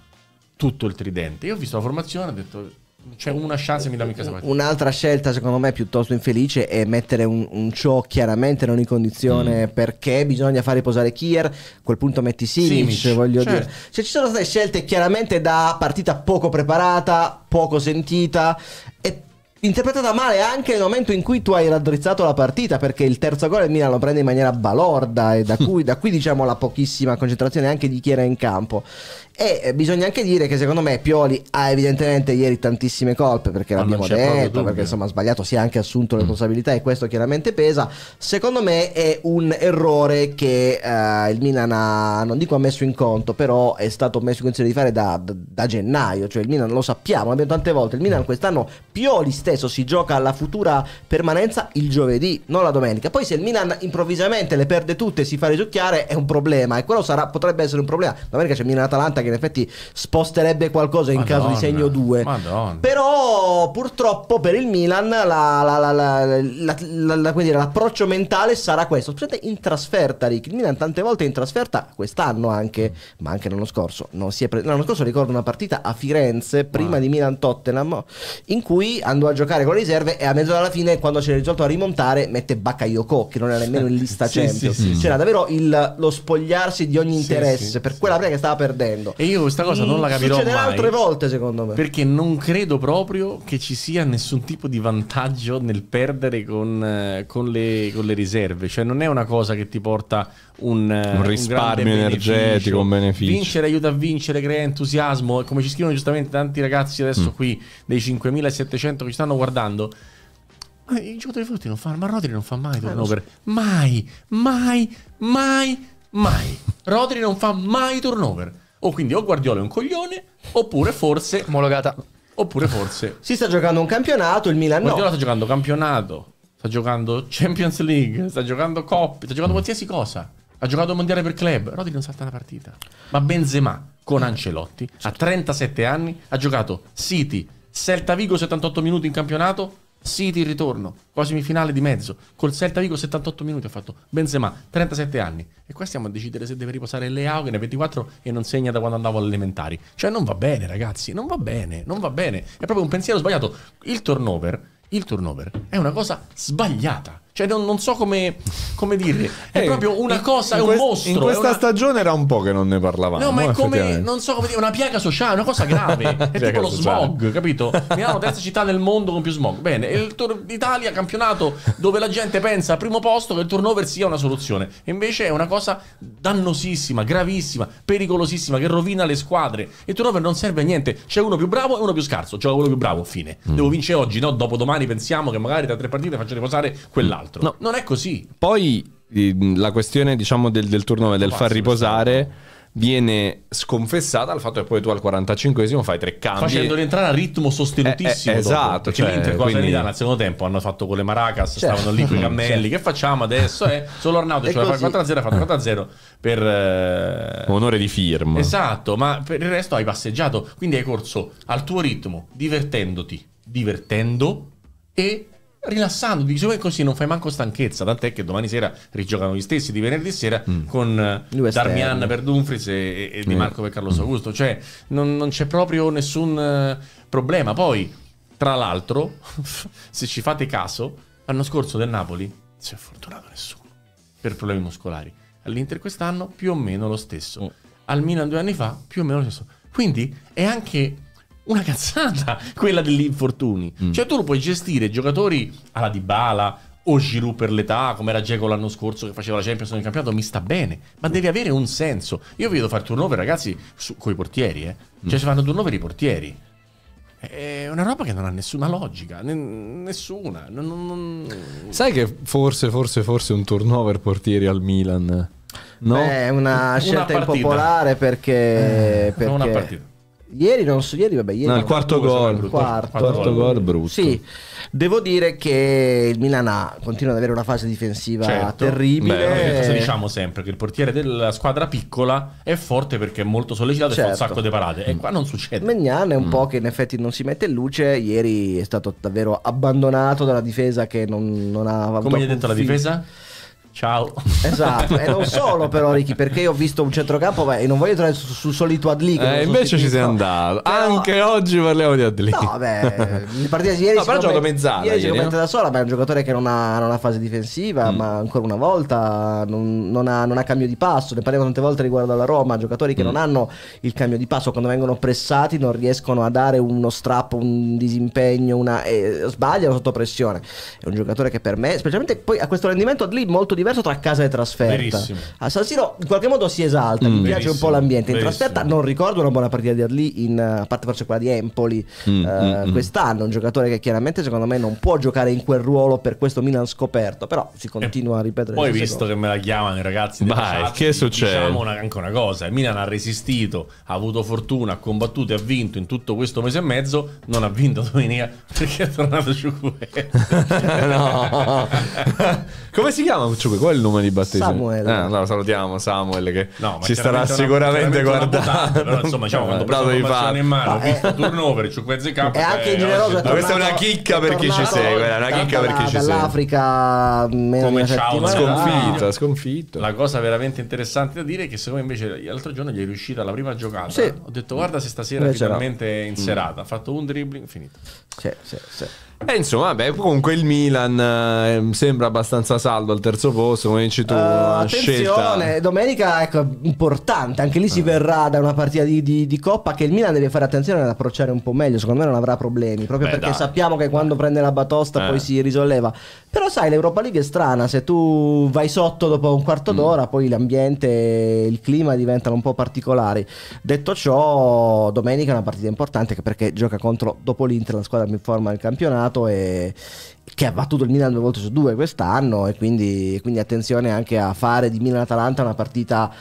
tutto il tridente. Io ho visto la formazione ho detto c'è cioè, una chance mi dà mica se Un'altra scelta, secondo me, piuttosto infelice è mettere un, un ciò chiaramente non in condizione mm. perché bisogna far riposare Kier. A quel punto metti Simic, Simic voglio certo. dire. Cioè, ci sono state scelte chiaramente da partita poco preparata, poco sentita e interpretata male anche nel momento in cui tu hai raddrizzato la partita perché il terzo gol il Milan lo prende in maniera balorda e da, [laughs] cui, da qui diciamo la pochissima concentrazione anche di chi era in campo e eh, bisogna anche dire che secondo me Pioli ha evidentemente ieri tantissime colpe perché ah, l'abbiamo detto, perché insomma ha sbagliato, si è anche assunto le mm. responsabilità e questo chiaramente pesa. Secondo me è un errore che uh, il Milan ha, non dico ha messo in conto, però è stato messo in condizione di fare da, da, da gennaio. Cioè il Milan lo sappiamo, l'abbiamo tante volte. Il Milan quest'anno Pioli stesso si gioca alla futura permanenza il giovedì, non la domenica. Poi se il Milan improvvisamente le perde tutte e si fa risucchiare è un problema e quello sarà, potrebbe essere un problema. Domenica c'è Milan-Atalanta che in effetti sposterebbe qualcosa in Madonna. caso di segno 2. Madonna. Però purtroppo per il Milan l'approccio mentale sarà questo. Scusate, in trasferta, Rick. Il Milan tante volte è in trasferta, quest'anno anche, ma anche l'anno scorso. Pre- l'anno scorso ricordo una partita a Firenze, prima wow. di Milan-Tottenham, in cui andò a giocare con le riserve e a mezz'ora alla fine, quando c'era il risolto a rimontare, mette Bakayoko, che non era nemmeno in lista sì, Champions. Sì, sì, C'era davvero il, lo spogliarsi di ogni interesse per quella prima che stava perdendo mondo. E io questa cosa mm, non la mm, capirò mai. Succederà mai. altre volte, secondo me. Perché non credo proprio che ci sia nessun tipo di vantaggio nel perdere con, eh, con, le, con le, riserve. Cioè, non è una cosa che ti porta un, eh, un risparmio un energetico, un beneficio. Vincere aiuta a vincere, crea entusiasmo. Come ci scrivono giustamente tanti ragazzi adesso mm. qui, dei 5.700 che ci stanno guardando. Ma il giocatore forte non fa, ma Rodri non fa mai turnover. Eh, so. Mai, mai, mai, mai. Rodri non fa mai turnover. O quindi o Guardiola è un coglione, oppure forse... Omologata. Oppure forse... Si sta giocando un campionato, il Milan Guardiola no. sta giocando campionato, sta giocando Champions League, sta giocando Coppe, sta giocando qualsiasi cosa. Ha giocato mondiale per club, Rodi non salta una partita. Ma Benzema, con Ancelotti, a 37 anni, ha giocato City, Celta Vigo 78 minuti in campionato, City ritorno, quasi finale di mezzo, col Celta Vigo 78 minuti ha fatto, Benzema 37 anni e qua stiamo a decidere se deve riposare Leao che ne ha 24 e non segna da quando andavo alle elementari. Cioè non va bene ragazzi, non va bene, non va bene, è proprio un pensiero sbagliato. Il turnover, il turnover è una cosa sbagliata cioè, non, non so come, come dirle. È eh, proprio una cosa, è un quest, mostro. In questa una... stagione era un po' che non ne parlavamo. No, ma è eh, come, non so come dire, una piaga sociale, una cosa grave. [laughs] È tipo lo smog, capito? Milano, terza città nel mondo con più smog. Bene, il Tour d'Italia, campionato dove la gente pensa a primo posto che il turnover sia una soluzione. invece è una cosa dannosissima, gravissima, pericolosissima, che rovina le squadre. Il turnover non serve a niente. C'è uno più bravo e uno più scarso. C'è quello più bravo, fine. Mm. Devo vincere oggi, no? domani pensiamo che magari tra tre partite faccio riposare quell'altro altro. No. Non è così. Poi ehm, la questione, diciamo, del, del turno e del far riposare viene sconfessata dal fatto che poi tu al 45esimo fai tre cambi facendoli entrare a ritmo sostenutissimo eh, eh, esatto cioè, mentre con quindi... la nel secondo tempo hanno fatto con le Maracas certo. stavano lì con i [laughs] cammelli certo. che facciamo adesso eh? solo Arnaldo ci aveva fatto 4-0 ha fatto 4-0 per eh... onore di firma esatto ma per il resto hai passeggiato quindi hai corso al tuo ritmo divertendoti divertendo e rilassandovi, diciamo così non fai manco stanchezza, tant'è che domani sera rigiocano gli stessi di venerdì sera mm. con eh, Lui Darmian esterno. per Dumfries e, e Di mm. Marco per Carlos mm. Augusto, cioè non, non c'è proprio nessun eh, problema. Poi, tra l'altro, [laughs] se ci fate caso, l'anno scorso del Napoli non si è fortunato nessuno per problemi muscolari. All'Inter quest'anno più o meno lo stesso. Mm. Al Milan due anni fa più o meno lo stesso. Quindi è anche una cazzata cioè, quella degli infortuni. Mm. Cioè, tu lo puoi gestire giocatori alla Dybala o Giroud per l'età, come era Geco l'anno scorso che faceva la Champions nel campionato, mi sta bene, ma mm. devi avere un senso. Io vedo fare turnover, ragazzi, su, coi portieri, eh. Cioè, mm. si fanno turnover i portieri. È una roba che non ha nessuna logica, ne- nessuna. Non, non... Sai che forse, forse, forse un turnover portieri al Milan? No? Beh, è una scelta una impopolare perché, eh, perché... Una partita Ieri non so, ieri vabbè, ieri no, il quarto gol, Il quarto, quarto gol brutto. Sì. Devo dire che il Milan ha, continua ad avere una fase difensiva certo. terribile. Beh, cosa eh. diciamo sempre che il portiere della squadra piccola è forte perché è molto sollecitato certo. e fa un certo. sacco di parate e mm. qua non succede. Megnan è un mm. po' che in effetti non si mette in luce, ieri è stato davvero abbandonato dalla difesa che non, non ha Come gli hai detto la difesa? Ciao. Esatto, e non solo però Ricky, perché io ho visto un centrocampo, beh, non voglio entrare sul su solito Adli. Eh, invece ci sei andato. Però... Anche oggi parliamo di Adli. No, vabbè, le partite di ieri... No, però ha giocato mezzala. Ieri, ieri no? Eh. da sola, beh, è un giocatore che non ha, non ha fase difensiva, mm. ma ancora una volta non, non, ha, non, ha, cambio di passo. Ne parliamo tante volte riguardo alla Roma, giocatori che mm. non hanno il cambio di passo, quando vengono pressati non riescono a dare uno strappo, un disimpegno, una... Eh, sbagliano sotto pressione. È un giocatore che per me, specialmente poi a questo rendimento Adli molto diverso tra casa e trasferta. Verissimo. A San Siro in qualche modo si esalta, mm. mi piace Verissimo. un po' l'ambiente. In Verissimo. trasferta non ricordo una buona partita di Arli, in, a parte forse quella di Empoli mm. Eh, mm, mm. quest'anno, un giocatore che chiaramente secondo me non può giocare in quel ruolo per questo Milan scoperto, però si eh, continua a ripetere. Poi visto che me la chiamano i ragazzi, Vai, che succede? Diciamo una, anche una cosa, il Milan ha resistito, ha avuto fortuna, ha combattuto e ha vinto in tutto questo mese e mezzo, non ha vinto domenica [laughs] perché è tornato Ciucure. [laughs] no. [laughs] Come si chiama Ciucure? che qual è il nome di battesimo? Samuel. Eh, no, salutiamo Samuel che no, ci starà sicuramente guardando. Però, insomma, diciamo, quando ho la in mano, ho visto il eh, turnover, 5 ZK. Eh, cioè, è anche generoso. Eh, questa è una chicca per chi ci segue, è una chicca per chi ci segue. Dall'Africa mm, come ciao, sconfitta, sconfitto. La cosa veramente interessante da dire è che secondo me invece l'altro giorno gli è riuscita la prima giocata. Sì. Ho detto guarda se stasera è finalmente in mm. serata, ha fatto un dribbling, finito. Sì, sì, sì. E eh, insomma, beh, comunque il Milan eh, sembra abbastanza saldo al terzo posto nervoso, boh, come dici tu. Uh, attenzione, scelta. domenica ecco, importante, anche lì si uh. verrà da una partita di, di, di, Coppa che il Milan deve fare attenzione ad approcciare un po' meglio, secondo me non avrà problemi, proprio Beh, perché dai. sappiamo che quando prende la batosta eh. poi si risolleva. Però sai, l'Europa League è strana, se tu vai sotto dopo un quarto mm. d'ora, poi l'ambiente, il clima diventano un po' particolari. Detto ciò, domenica è una partita importante perché gioca contro, dopo l'Inter, la squadra più forma del campionato e, che ha battuto il Milan due volte su due quest'anno e quindi, quindi attenzione anche a fare di Milan-Atalanta una partita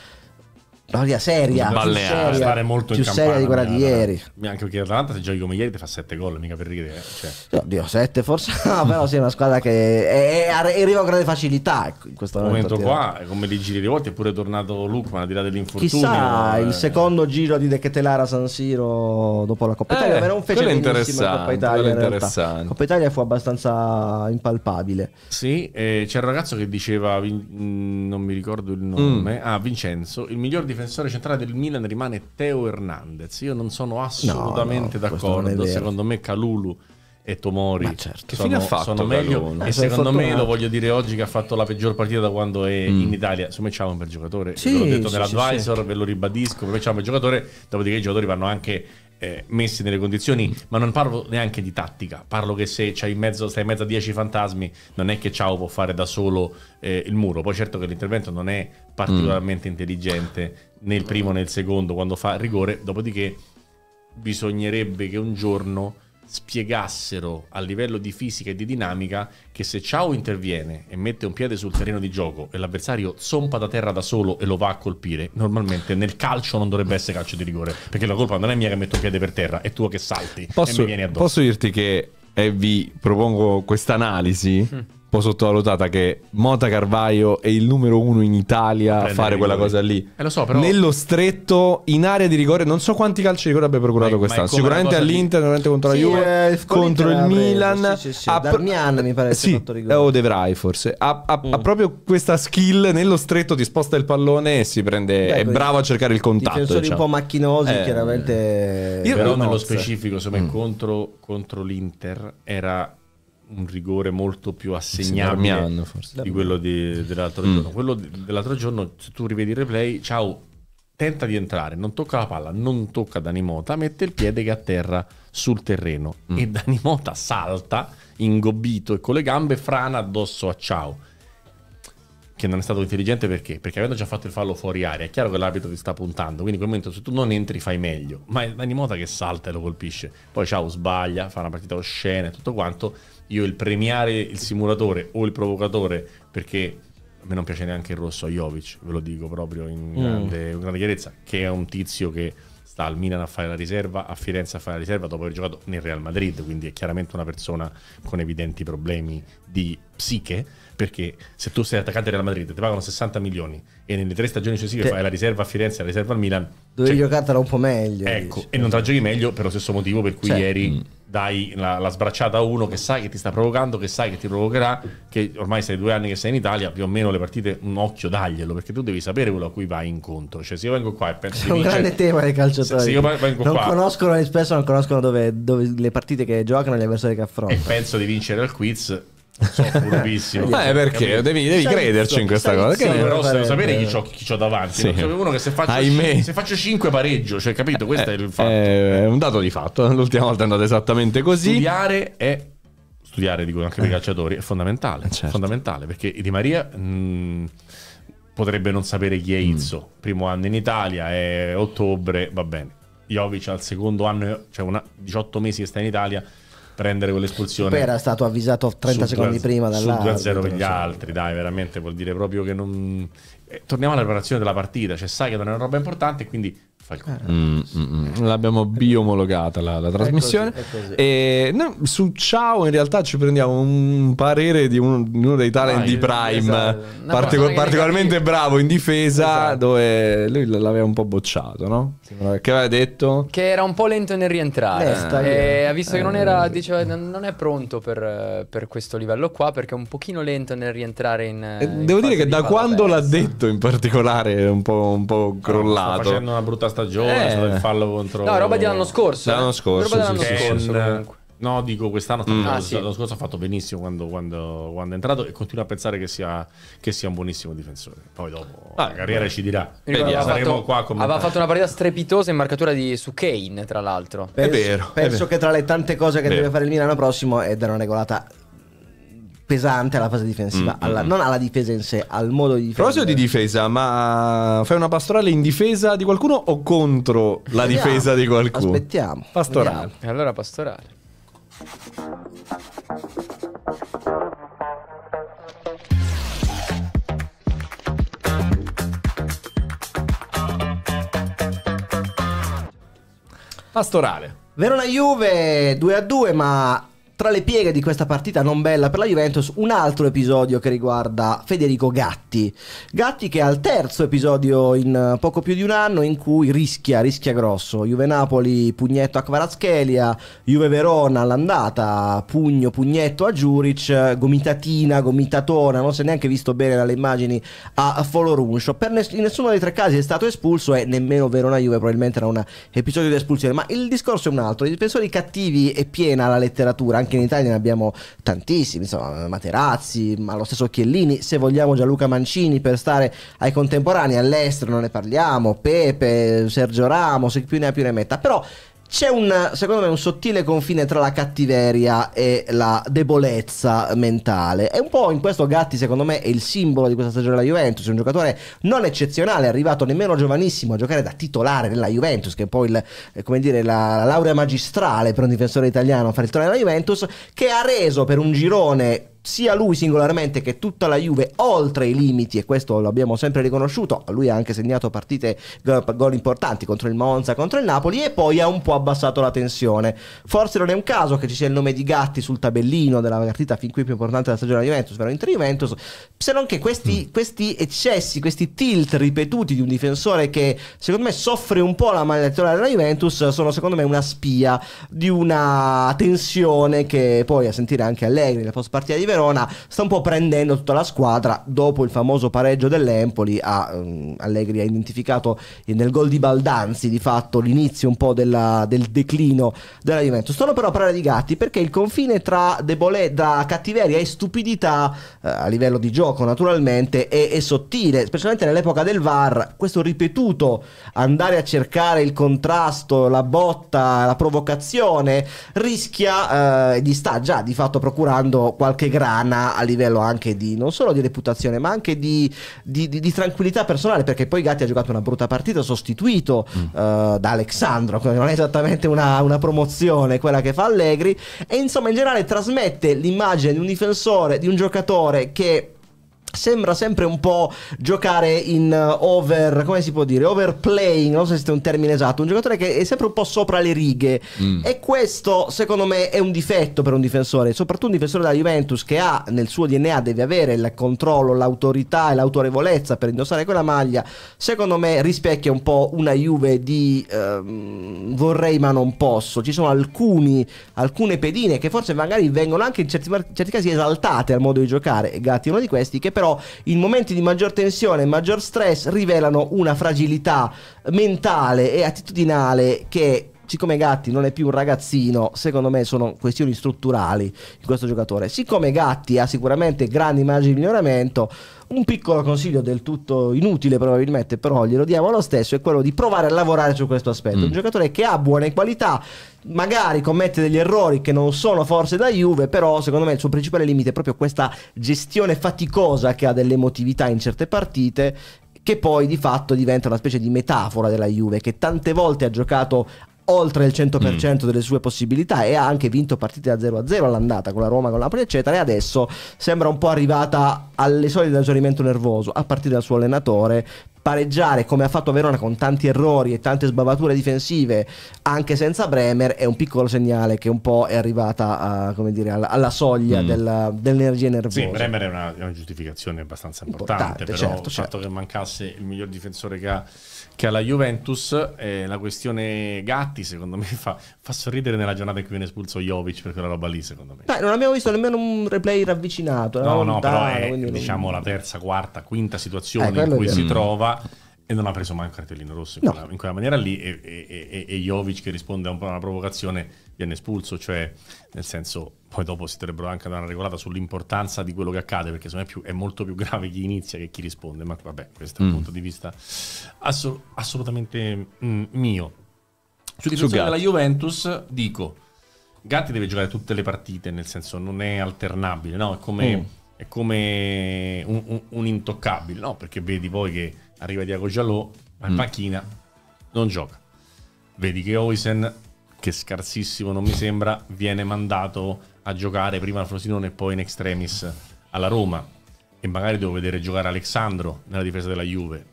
Storia seria, Ballea, più seria, molto più in seria di quella di ieri. Anche perché l'Atalanta se giochi come ieri ti fa 7 gol, mica per ridere. Eh, cioè. Oddio, 7 forse, [laughs] no, però sei una squadra che è, è, arriva con grande facilità ecco, in questo momento. momento qua, come li giri di volte, è pure tornato Lukman, al di là dell'infortunio. Chissà, eh. il secondo giro di De Ketelara San Siro dopo la Coppa eh, Italia, non fece benissimo la Coppa Italia. Interessante. Coppa Italia fu abbastanza impalpabile. Sì, eh, c'è un ragazzo che diceva, mm, non mi ricordo il mm. nome, mm. ah, Vincenzo, il miglior difensore difensore centrale del Milan rimane Teo Hernandez. Io non sono assolutamente no, no, d'accordo. Secondo me Calulu e Tomori certo. sono, che fatto, sono meglio Calulu, e secondo me lo voglio dire oggi che ha fatto la peggior partita da quando è mm. in Italia insomma c'è un bel giocatore sì, l'ho detto sì, nell'advisor sì. ve lo ribadisco per me c'è un bel giocatore dopodiché i giocatori vanno anche eh, messi nelle condizioni, mm. ma non parlo neanche di tattica, parlo che se c'hai in mezzo, stai in mezzo a 10 fantasmi non è che Ciao può fare da solo eh, il muro, poi certo che l'intervento non è particolarmente mm. intelligente nel primo e nel secondo quando fa rigore, dopodiché bisognerebbe che un giorno spiegassero a livello di fisica e di dinamica che se Ciao interviene e mette un piede sul terreno di gioco e l'avversario zompa da terra da solo e lo va a colpire, normalmente nel calcio non dovrebbe essere calcio di rigore, perché la colpa non è mia che metto un piede per terra, è tuo che salti posso, e mi vieni addosso. Posso dirti che eh, vi propongo quest'analisi? Mm po' sottovalutata che Mota Carvaio è il numero uno in Italia Prende a fare quella cosa lì. Eh, lo so, però... Nello stretto, in area di rigore, non so quanti calci di rigore abbia procurato ma, quest'anno. Ma Sicuramente all'Inter, sicuramente contro sì, la Juve, eh, contro il Milan. sì, sì, sì. A... Darmian mi pare sì, fatto rigore. Eh, o Devrai forse. Ha, ha, mm. ha, proprio questa skill, nello stretto ti sposta il pallone e si prende... Beh, è bravo a cercare il contatto. Difensori diciamo. un po' macchinosi, eh, chiaramente... Io però nello specifico, insomma, mm. contro, contro l'Inter era un rigore molto più assegnato di quello di, dell'altro mm. giorno. Quello di, dell'altro giorno, se tu rivedi il replay, ciao, tenta di entrare, non tocca la palla, non tocca Dani Mota, mette il piede che atterra sul terreno mm. e Dani Mota salta, ingobbito e con le gambe frana addosso a ciao. Che non è stato intelligente perché? Perché avendo già fatto il fallo fuori aria, è chiaro che l'arbitro ti sta puntando. Quindi in quel momento se tu non entri fai meglio. Ma è Dani Mota che salta e lo colpisce. Poi ciao sbaglia, fa una partita oscena e tutto quanto io il premiare il simulatore o il provocatore perché a me non piace neanche il rosso a Jovic, ve lo dico proprio in mm. grande, mm. grande, chiarezza, che è un tizio che sta al Milan a fare la riserva, a Firenze a fare la riserva dopo aver giocato nel Real Madrid, quindi è chiaramente una persona con evidenti problemi di psiche, perché se tu sei attaccante del Real Madrid ti pagano 60 milioni e nelle tre stagioni successive cioè, fai la riserva a Firenze e la riserva al Milan... Dovevi cioè, giocartela un po' meglio. Ecco, dice. e non te la giochi meglio per lo stesso motivo per cui cioè, ieri... Mm dai la, la, sbracciata a uno che sai che ti sta provocando, che sai che ti provocherà, che ormai sei due anni che sei in Italia, più o meno le partite un occhio daglielo, perché tu devi sapere quello a cui vai incontro. Cioè se io vengo qua e penso... È un grande tema dei calciatori. Se, se io vengo non qua, conoscono, spesso non conoscono dove, dove, le partite che giocano e gli avversari che affrontano. E penso di vincere al quiz, sono furbissimo. eh, perché devi, devi crederci in questa cosa. Sì, però devo sapere chi c'ho, chi c'ho davanti. Sì. C'avevo cioè, uno che se faccio, Ahimè. se faccio 5 pareggio, cioè, capito? Questo eh, è il eh, fatto. È un dato di fatto. Eh. L'ultima volta è andata esattamente così. Studiare è studiare, dicono anche per i eh. calciatori, è fondamentale. Certo. Fondamentale perché Di Maria. Mh, mm, potrebbe non sapere chi è mm. Izzo. Mm. Primo anno in Italia, è ottobre, va bene. Jovic al secondo anno, cioè una, 18 mesi che sta in Italia, prendere quell'espulsione. Poi era stato avvisato 30 secondi prima dall'altro. Sul 2-0 per gli altri, dai, veramente vuol dire proprio che non... Eh, torniamo alla preparazione della partita, cioè sai che non è una roba importante, quindi eh. Mm, mm, mm. L'abbiamo biomologata la, la trasmissione. È così, è così. E su Ciao in realtà ci prendiamo un parere di uno, uno dei talenti di Prime, esatto. Eh, no, partic- particolarmente [laughs] bravo in difesa, esatto. dove lui l'aveva un po' bocciato, no? che aveva detto? Che era un po' lento nel rientrare. Eh, e eh, ha visto che non eh, era, diceva, non è pronto per, per, questo livello qua perché è un pochino lento nel rientrare in... Eh, in Devo dire che da quando l'ha detto in particolare è un po', un po crollato. Sta facendo una brutta stagione, eh. il fallo contro... No, roba dell'anno scorso. L'anno scorso, eh? roba sì, dell'anno sì, scorso. Sì, sì, No, dico quest'anno, mm. ah, sì. l'anno scorso ha fatto benissimo quando, quando, quando, è entrato e continuo a pensare che sia, che sia un buonissimo difensore. Poi dopo ah, la carriera beh. ci dirà. Vediamo. Saremo fatto, qua Aveva fatto una partita strepitosa in marcatura di, su Kane, tra l'altro. Penso, è vero. Penso è vero. che tra le tante cose che deve fare il Milano prossimo è dare una regolata pesante alla fase difensiva, mm-hmm. alla, mm, mm. non alla difesa in sé, al modo di difendere. Proposito di difesa, ma fai una pastorale in difesa di qualcuno o contro la Vediamo. difesa di qualcuno? Aspettiamo. Pastorale. Vediamo. E allora pastorale. Pastorale. Verona Juve 2 a 2, ma tra le pieghe di questa partita non bella per la Juventus un altro episodio che riguarda Federico Gatti. Gatti che è al terzo episodio in eh, poco più di un anno in cui rischia, rischia grosso. Juve Napoli, pugnetto a Kvaratskhelia, Juve Verona all'andata, pugno, pugnetto a Giuric, gomitatina, gomitatona, non si è neanche visto bene dalle immagini a Foloruncio. Per ness- in nessuno dei tre casi è stato espulso e nemmeno Verona Juve probabilmente era un episodio di espulsione, ma il discorso è un altro. I difensori cattivi è piena la letteratura, anche anche in Italia ne abbiamo tantissimi, insomma, Materazzi, ma lo stesso Chiellini, se vogliamo Gianluca Mancini per stare ai contemporanei, all'estero non ne parliamo, Pepe, Sergio Ramos, chi più ne ha più ne metta, però c'è un, secondo me, un sottile confine tra la cattiveria e la debolezza mentale. E un po' in questo Gatti, secondo me, è il simbolo di questa stagione della Juventus. È un giocatore non eccezionale, è arrivato nemmeno giovanissimo a giocare da titolare nella Juventus, che è poi il, eh, dire, la, la laurea magistrale per un difensore italiano a fare il titolare della Juventus, che ha reso per un girone sia lui singolarmente che tutta la Juve oltre i limiti e questo lo abbiamo sempre riconosciuto, lui ha anche segnato partite gol importanti contro il Monza, contro il Napoli e poi ha un po' abbassato la tensione. Forse non è un caso che ci sia il nome di Gatti sul tabellino della partita fin qui più importante della stagione della Juventus, però Inter Juventus, se non che questi, mm. questi eccessi, questi tilt ripetuti di un difensore che secondo me soffre un po' la maledizione della Juventus sono secondo me una spia di una tensione che poi a sentire anche Allegri nella post partita di Verona Verona sta un po' prendendo tutta la squadra dopo il famoso pareggio dell'Empoli ha, um, mm, Allegri ha identificato nel gol di Baldanzi di fatto l'inizio un po' della, del declino della Juventus Stanno però a parlare di gatti perché il confine tra, debole, tra cattiveria e stupidità eh, a livello di gioco naturalmente è, è sottile specialmente nell'epoca del VAR questo ripetuto andare a cercare il contrasto la botta la provocazione rischia eh, di sta già di fatto procurando qualche grande grana a livello anche di non solo di reputazione, ma anche di, di, di, di tranquillità personale, perché poi Gatti ha giocato una brutta partita, sostituito mm. uh, da Alexandro, quindi non è esattamente una, una, promozione quella che fa Allegri, e insomma in generale trasmette l'immagine di un difensore, di un giocatore che sembra sempre un po' giocare in eh, over, come si può dire, overplaying, non so se è un termine esatto, un giocatore che è sempre un po' sopra le righe mm. e questo secondo me è un difetto per un difensore, soprattutto un difensore della Juventus che ha nel suo DNA deve avere il controllo, l'autorità e l'autorevolezza per indossare quella maglia, secondo me rispecchia un po' una Juve di ehm, vorrei ma non posso, ci sono alcuni, alcune pedine che forse magari vengono anche in certi, certi casi esaltate al modo di giocare, Gatti è uno di questi che per però in momenti di maggior tensione, e maggior stress rivelano una fragilità mentale e attitudinale che siccome Gatti non è più un ragazzino, secondo me sono questioni strutturali di questo giocatore. Siccome Gatti ha sicuramente grandi margini di miglioramento, un piccolo consiglio del tutto inutile probabilmente, però glielo diamo lo stesso, è quello di provare a lavorare su questo aspetto. Mm. Un giocatore che ha buone qualità, magari commette degli errori che non sono forse da Juve, però secondo me il suo principale limite è proprio questa gestione faticosa che ha dell'emotività in certe partite che poi di fatto diventa una specie di metafora della Juve, che tante volte ha giocato oltre il 100% mm. delle sue possibilità e ha anche vinto partite da 0-0 all'andata con la Roma, con la Napoli eccetera e adesso sembra un po' arrivata alle solite esaurimento nervoso a partire dal suo allenatore pareggiare come ha fatto Verona con tanti errori e tante sbavature difensive anche senza Bremer è un piccolo segnale che un po' è arrivata a, dire, alla, alla, soglia mm. della, dell'energia nervosa. Sì, Bremer è una, è una giustificazione abbastanza importante, importante però certo, il certo. fatto che mancasse il miglior difensore che ha che alla Juventus eh, la questione Gatti secondo me fa, fa, sorridere nella giornata in cui viene espulso Jovic per quella roba lì secondo me Beh, non abbiamo visto nemmeno un replay ravvicinato no no però è diciamo non... la terza quarta quinta situazione eh, in cui si trova e non ha preso mai un cartellino rosso in, no. quella, in quella, maniera lì e, e, e, e Jovic che risponde a un po' alla provocazione viene espulso cioè nel senso poi dopo si dovrebbero anche dare una regolata sull'importanza di quello che accade, perché secondo me è, più, è molto più grave chi inizia che chi risponde, ma vabbè, questo è un mm. punto di vista assol assolutamente mm, mio. Sul discorso della Juventus dico, Gatti deve giocare tutte le partite, nel senso non è alternabile, no? È come, mm. è come un, un, un, intoccabile, no? Perché vedi poi che arriva Diago Giallò, ma mm. in panchina, non gioca. Vedi che Oisen, che scarsissimo non mi sembra, viene mandato a giocare prima al Frosinone e poi in extremis alla Roma e magari devo vedere giocare Alexandro nella difesa della Juve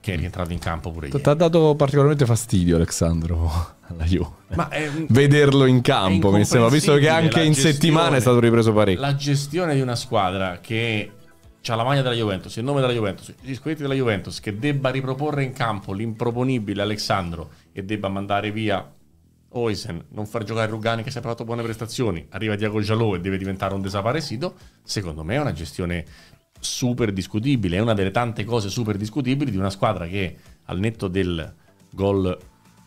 che è rientrato in campo pure io. Ti ha dato particolarmente fastidio Alessandro [laughs] alla Juve. Ma è, eh, [laughs] Vederlo in campo, mi sembra, visto che anche in settimana è stato ripreso parecchio. La gestione di una squadra che ha la maglia della Juventus, il nome della Juventus, gli squadri della Juventus, che debba riproporre in campo l'improponibile Alessandro e debba mandare via Oisen, non far giocare Rugani che si è provato buone prestazioni, arriva Diago Giallo e deve diventare un desaparecido, secondo me è una gestione super discutibile, è una delle tante cose super discutibili di una squadra che al netto del gol,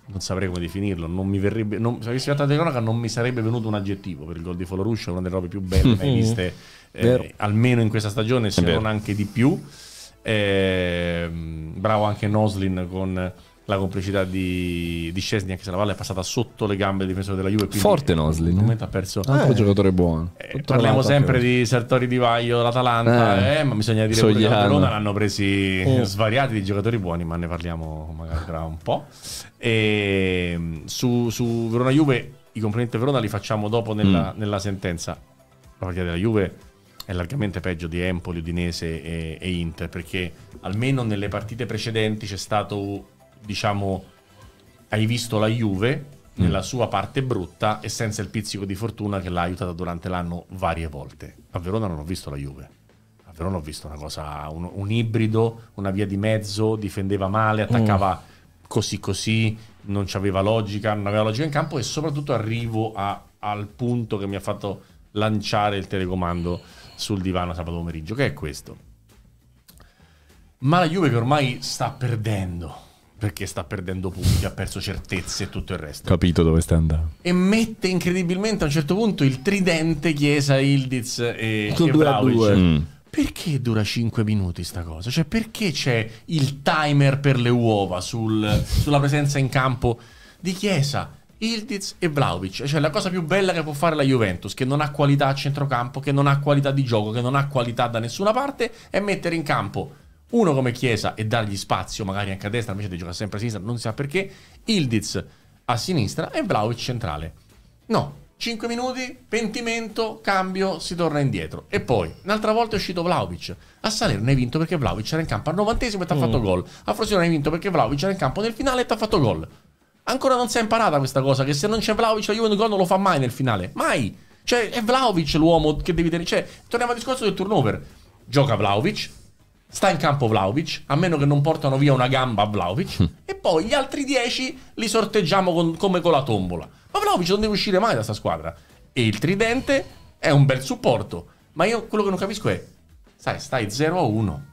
non saprei come definirlo, non mi verrebbe, non, se avessi trattato di cronaca non mi sarebbe venuto un aggettivo per il gol di Foloruscia, una delle robe più belle mai [laughs] mm. viste, eh, almeno in questa stagione, se non anche di più. Eh, bravo anche Noslin con la complicità di, di Scesni, anche se la palla è passata sotto le gambe del difensore della Juve. Forte Noslin. In un momento ha perso. Ah, eh. un giocatore buono. Eh, parliamo sempre di Sartori di Vaio, l'Atalanta, eh. eh ma bisogna dire Sogliano. che la Verona l'hanno presi oh. svariati di giocatori buoni, ma ne parliamo magari tra un po'. E, su, su Verona Juve, i complimenti a Verona li facciamo dopo nella, mm. nella sentenza. La partita della Juve è largamente peggio di Empoli, Udinese e, e Inter, perché almeno nelle partite precedenti c'è stato diciamo, hai visto la Juve mm. nella sua parte brutta e senza il pizzico di fortuna che l'ha aiutata durante l'anno varie volte. A Verona non ho visto la Juve. A Verona ho visto una cosa, un, un ibrido, una via di mezzo, difendeva male, attaccava mm. così così, non c'aveva logica, non aveva logica in campo e soprattutto arrivo a, al punto che mi ha fatto lanciare il telecomando sul divano sabato pomeriggio, che è questo. Ma la Juve che ormai sta perdendo perché sta perdendo punti, ha perso certezze e tutto il resto. Capito dove sta andando. E mette incredibilmente a un certo punto il tridente Chiesa, Ildiz e, e Vlaovic. Mm. mm. Perché dura 5 minuti sta cosa? Cioè perché c'è il timer per le uova sul, sulla presenza in campo di Chiesa? Ildiz e Vlaovic. Cioè, la cosa più bella che può fare la Juventus, che non ha qualità a centrocampo, che non ha qualità di gioco, che non ha qualità da nessuna parte, è mettere in campo uno come Chiesa e dargli spazio magari anche a destra invece di giocare sempre a sinistra, non si sa perché, Ildiz a sinistra e Vlaovic centrale. No, 5 minuti, pentimento, cambio, si torna indietro. E poi, un'altra volta è uscito Vlaovic. A Salerno hai vinto perché Vlaovic era in campo al novantesimo e ti ha mm. fatto gol. A Frosinone hai vinto perché Vlaovic era in campo nel finale e ti ha fatto gol. Ancora non si è imparata questa cosa, che se non c'è Vlaovic la Juve gol non lo fa mai nel finale. Mai! Cioè, è Vlaovic l'uomo che devi tenere. Cioè, torniamo al discorso del turnover. Gioca Vlaovic, sta in campo Vlaovic, a meno che non portano via una gamba a Vlaovic, hm. e poi gli altri 10 li sorteggiamo con, come con la tombola. Ma Vlaovic non deve uscire mai da sta squadra. E il tridente è un bel supporto. Ma io quello che non capisco è, sai, stai 0 a 1,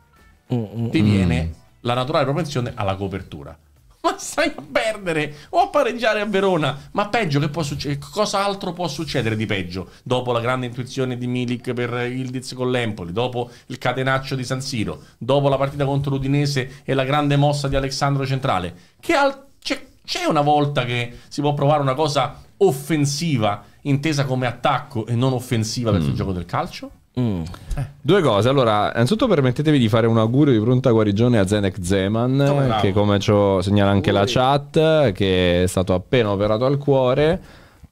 mm, mm, ti mm. viene la naturale propensione alla copertura. [laughs] ma stai a perdere o a pareggiare a Verona. Ma peggio che può succedere? Cosa altro può succedere di peggio? Dopo la grande intuizione di Milik per Ildiz con l'Empoli, dopo il catenaccio di San Siro, dopo la partita contro l'Udinese e la grande mossa di Alessandro Centrale. Che al- c'è, c'è una volta che si può provare una cosa offensiva, intesa come attacco e non offensiva mm. per il gioco del calcio? Mm. Eh. Due cose, allora, innanzitutto permettetevi di fare un augurio di pronta guarigione a Zenek Zeman, no, che come ci segnala anche Ui. la chat, che è stato appena operato al cuore,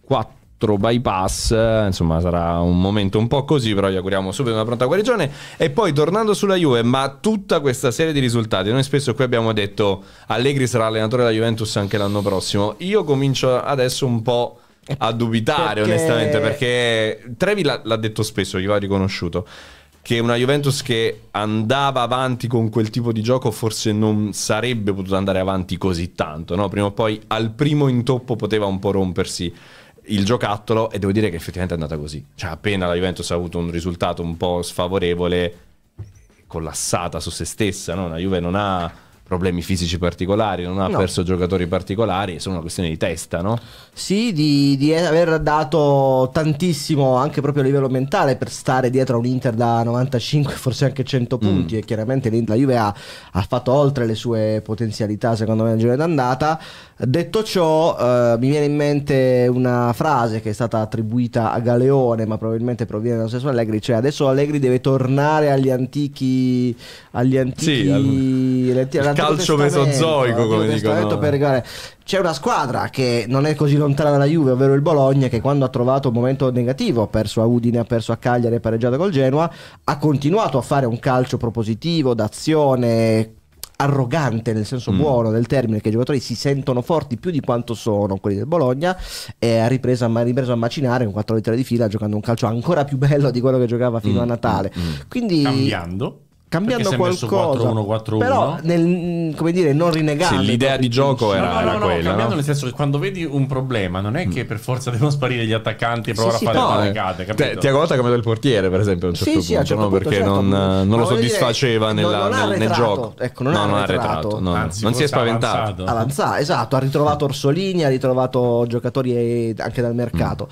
Quattro bypass, insomma sarà un momento un po' così, però gli auguriamo subito una pronta guarigione. E poi tornando sulla Juve, ma tutta questa serie di risultati, noi spesso qui abbiamo detto Allegri sarà allenatore della Juventus anche l'anno prossimo, io comincio adesso un po' a dubitare perché... onestamente perché Trevi l'ha, l'ha detto spesso, gli va riconosciuto che una Juventus che andava avanti con quel tipo di gioco forse non sarebbe potuta andare avanti così tanto, no? prima o poi al primo intoppo poteva un po' rompersi il giocattolo e devo dire che effettivamente è andata così, cioè appena la Juventus ha avuto un risultato un po' sfavorevole, collassata su se stessa, no? la Juve non ha problemi fisici particolari, non ha no. perso giocatori particolari, è solo una questione di testa, no? Sì, di, di, aver dato tantissimo anche proprio a livello mentale per stare dietro a un Inter da 95, forse anche 100 mm. punti mm. e chiaramente la Juve ha, ha fatto oltre le sue potenzialità secondo me nel giro d'andata. Detto ciò, eh, mi viene in mente una frase che è stata attribuita a Galeone, ma probabilmente proviene dallo stesso Allegri, cioè adesso Allegri deve tornare agli antichi... Agli antichi sì, al, calcio mesozoico, come dicono. Per regolare. C'è una squadra che non è così lontana dalla Juve, ovvero il Bologna, che quando ha trovato un momento negativo, ha perso a Udine, ha perso a Cagliari, ha pareggiato col Genoa, ha continuato a fare un calcio propositivo, d'azione, arrogante nel senso mm. buono del termine, che i giocatori si sentono forti più di quanto sono quelli del Bologna, e ha ripreso, ha ripreso a macinare con quattro vittorie di fila giocando un calcio ancora più bello di quello che giocava fino mm. a mm, Natale. Mm. Quindi... Cambiando cambiando qualcosa 4, 1, 4, 1. però nel, mm, come dire non rinnegare. sì, l'idea di gioco era, no, no, era no, quella cambiando nel senso che quando vedi un problema non è che mm. per forza devono sparire gli attaccanti e provare sì, a fare no, le paracate eh. capito? ti ha cambiato il portiere per esempio a un certo sì, punto, certo punto perché certo non, non, lo soddisfaceva dire, nella, non nel, nel, gioco ecco, non, no, non ha retrato Anzi, non si è spaventato avanzato esatto ha ritrovato Orsolini ha ritrovato giocatori eh, anche dal mercato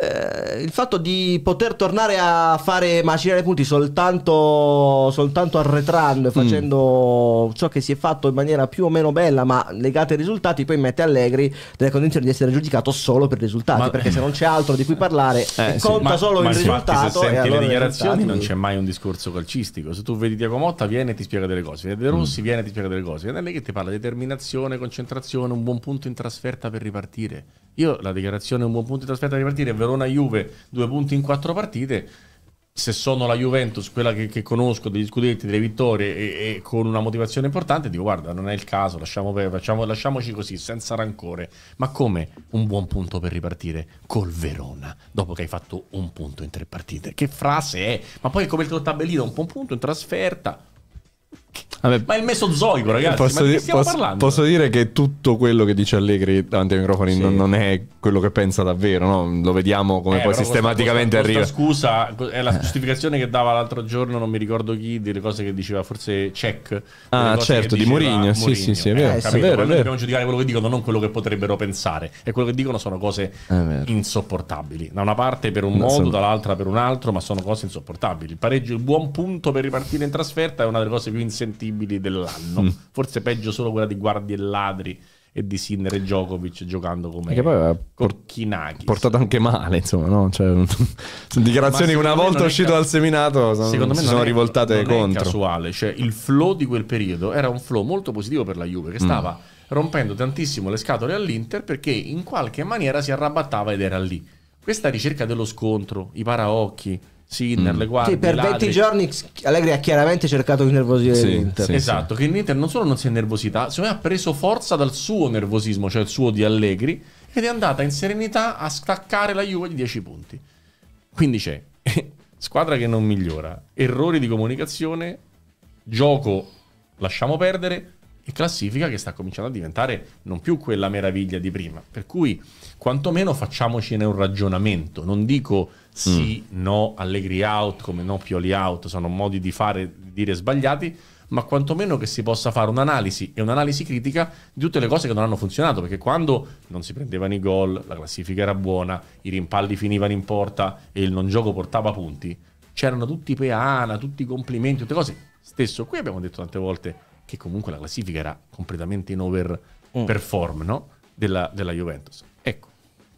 eh, il fatto di poter tornare a fare macinare punti soltanto soltanto arretrando e mm. facendo mm. ciò che si è fatto in maniera più o meno bella, ma legata ai risultati, poi mette Allegri nelle condizioni di essere giudicato solo per i risultati, ma... perché se non c'è altro di cui parlare, eh, conta sì, solo ma, il ma risultato. Se senti allora le dichiarazioni non c'è mai un discorso calcistico. Se tu vedi Diego Motta viene e ti spiega delle cose, vedi De mm. Rossi mm. viene e ti spiega delle cose. Non è che ti parla di determinazione, concentrazione, un buon punto in trasferta per ripartire. Io la dichiarazione un buon punto in trasferta per ripartire, Verona Juve, due punti in quattro partite se sono la Juventus, quella che, che conosco, degli scudetti, delle vittorie e, e, con una motivazione importante, dico guarda, non è il caso, lasciamo facciamo, lasciamoci così, senza rancore. Ma come un buon punto per ripartire col Verona, dopo che hai fatto un punto in tre partite? Che frase è? Ma poi come il tuo tabellino, un buon punto in trasferta, Vabbè, ma il mesozoico, ragazzi, posso, di posso, posso, dire che tutto quello che dice Allegri davanti ai microfoni sì. non, non, è quello che pensa davvero, no? Lo vediamo come eh, poi sistematicamente questa, questa, questa arriva. Scusa, è la eh. giustificazione che dava l'altro giorno, non mi ricordo chi, delle cose che diceva, forse Cech. Ah, certo, di Mourinho, sì, sì, sì, è eh, vero. Eh, è vero, è vero. dobbiamo giudicare quello che dicono, non quello che potrebbero pensare. E quello che dicono sono cose insopportabili. Da una parte per un non modo, so. dall'altra per un altro, ma sono cose insopportabili. Il pareggio, il buon punto per ripartire in trasferta è una delle cose più inserite sentibili dell'anno. Mm. Forse peggio solo quella di Guardi e Ladri e di Sinner e Djokovic giocando come che poi Korkinakis. Eh, portato anche male insomma no? cioè, [laughs] dichiarazioni che una volta uscito ca- dal seminato sono, secondo me si sono è, rivoltate non contro è casuale cioè il flow di quel periodo era un flow molto positivo per la Juve che mm. stava mm. rompendo tantissimo le scatole all'Inter perché in qualche maniera si arrabattava ed era lì questa ricerca dello scontro i paraocchi sì, mm. le guardie. Sì, per ladri. giorni Allegri ha chiaramente cercato di nervosire sì, l'Inter. Sì, esatto, sì. che l'Inter non solo non si è nervosita, secondo me ha preso forza dal suo nervosismo, cioè il suo di Allegri, ed è andata in serenità a staccare la Juve di 10 punti. Quindi c'è [laughs] squadra che non migliora, errori di comunicazione, gioco lasciamo perdere e classifica che sta cominciando a diventare non più quella meraviglia di prima. Per cui quantomeno facciamocene un ragionamento. Non dico sì, mm. no, Allegri out, come no, Pioli out, sono modi di fare, di dire sbagliati, ma quantomeno che si possa fare un'analisi e un'analisi critica di tutte le cose che non hanno funzionato, perché quando non si prendevano i gol, la classifica era buona, i rimpalli finivano in porta e il non gioco portava punti, c'erano tutti i peana, tutti i complimenti, tutte cose. Stesso qui abbiamo detto tante volte che comunque la classifica era completamente in over mm. perform, no? della, della Juventus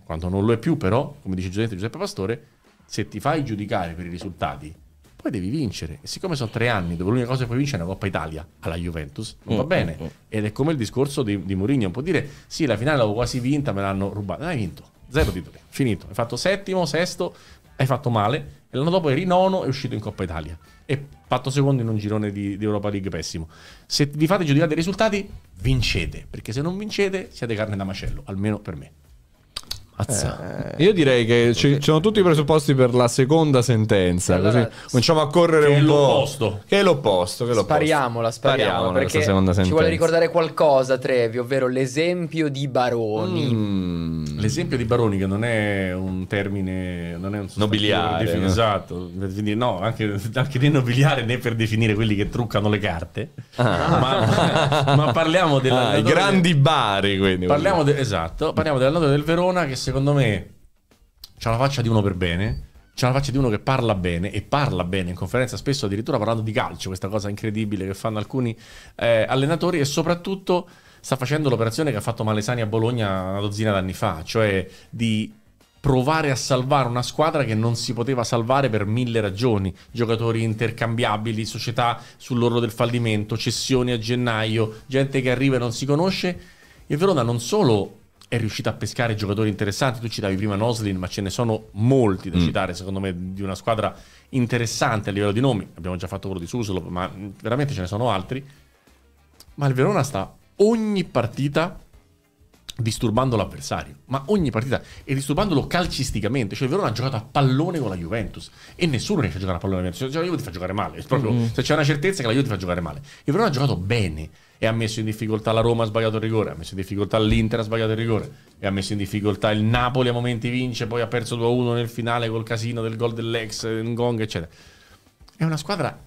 quando non lo è più però, come dice Giuseppe Pastore, se ti fai giudicare per i risultati, poi devi vincere. E siccome sono tre anni dove l'unica cosa che puoi vincere è la Coppa Italia alla Juventus, non mm, va bene. Mm, mm. Ed è come il discorso di, di Mourinho, può dire sì, la finale l'avevo quasi vinta, me l'hanno rubata. Non hai vinto, zero titoli, finito. Hai fatto settimo, sesto, hai fatto male. E l'anno dopo eri nono e uscito in Coppa Italia. E fatto secondo in un girone di, di Europa League pessimo. Se vi fate giudicare dei risultati, vincete. Perché se non vincete, siete carne da macello, almeno per me. Azza. Eh, Io direi che ci sono tutti i presupposti per la seconda sentenza. Allora, così cominciamo a correre un po'. Che è l'opposto. Che è l'opposto. Spariamola, spariamola. perché ci vuole ricordare qualcosa, Trevi, ovvero l'esempio di Baroni. Mm. L'esempio di Baroni, che non è un termine non è un nobiliare. Per no? Esatto, quindi no, anche, anche né nobiliare né per definire quelli che truccano le carte. Ah. Ma, ma, parliamo dei Ah, grandi del... bari. Quindi, parliamo de... esatto, parliamo della nota del Verona che secondo me ha la faccia di uno per bene, c'è la faccia di uno che parla bene e parla bene in conferenza, spesso addirittura parlando di calcio, questa cosa incredibile che fanno alcuni eh, allenatori e soprattutto sta facendo l'operazione che ha fatto Malesani a Bologna una dozzina d'anni fa, cioè di provare a salvare una squadra che non si poteva salvare per mille ragioni, giocatori intercambiabili, società sull'orlo del fallimento, cessioni a gennaio, gente che arriva e non si conosce. Il Verona non solo è riuscito a pescare giocatori interessanti. Tu citavi prima Noslin, ma ce ne sono molti da mm. citare, secondo me, di una squadra interessante a livello di nomi. Abbiamo già fatto quello di Suslov, ma veramente ce ne sono altri. Ma il Verona sta ogni partita disturbando l'avversario, ma ogni partita e disturbandolo calcisticamente, cioè il Verona ha giocato a pallone con la Juventus e nessuno riesce a giocare a pallone, cioè, la Juventus cioè, ti fa giocare male, proprio, mm. se c'è una certezza che la Juventus ti fa giocare male. Il Verona ha giocato bene, e ha messo in difficoltà la Roma, ha sbagliato il rigore, ha messo in difficoltà l'Inter, ha sbagliato il rigore e ha messo in difficoltà il Napoli a momenti vince, poi ha perso 2-1 nel finale col casino del gol dell'ex, Ngong, eccetera. È una squadra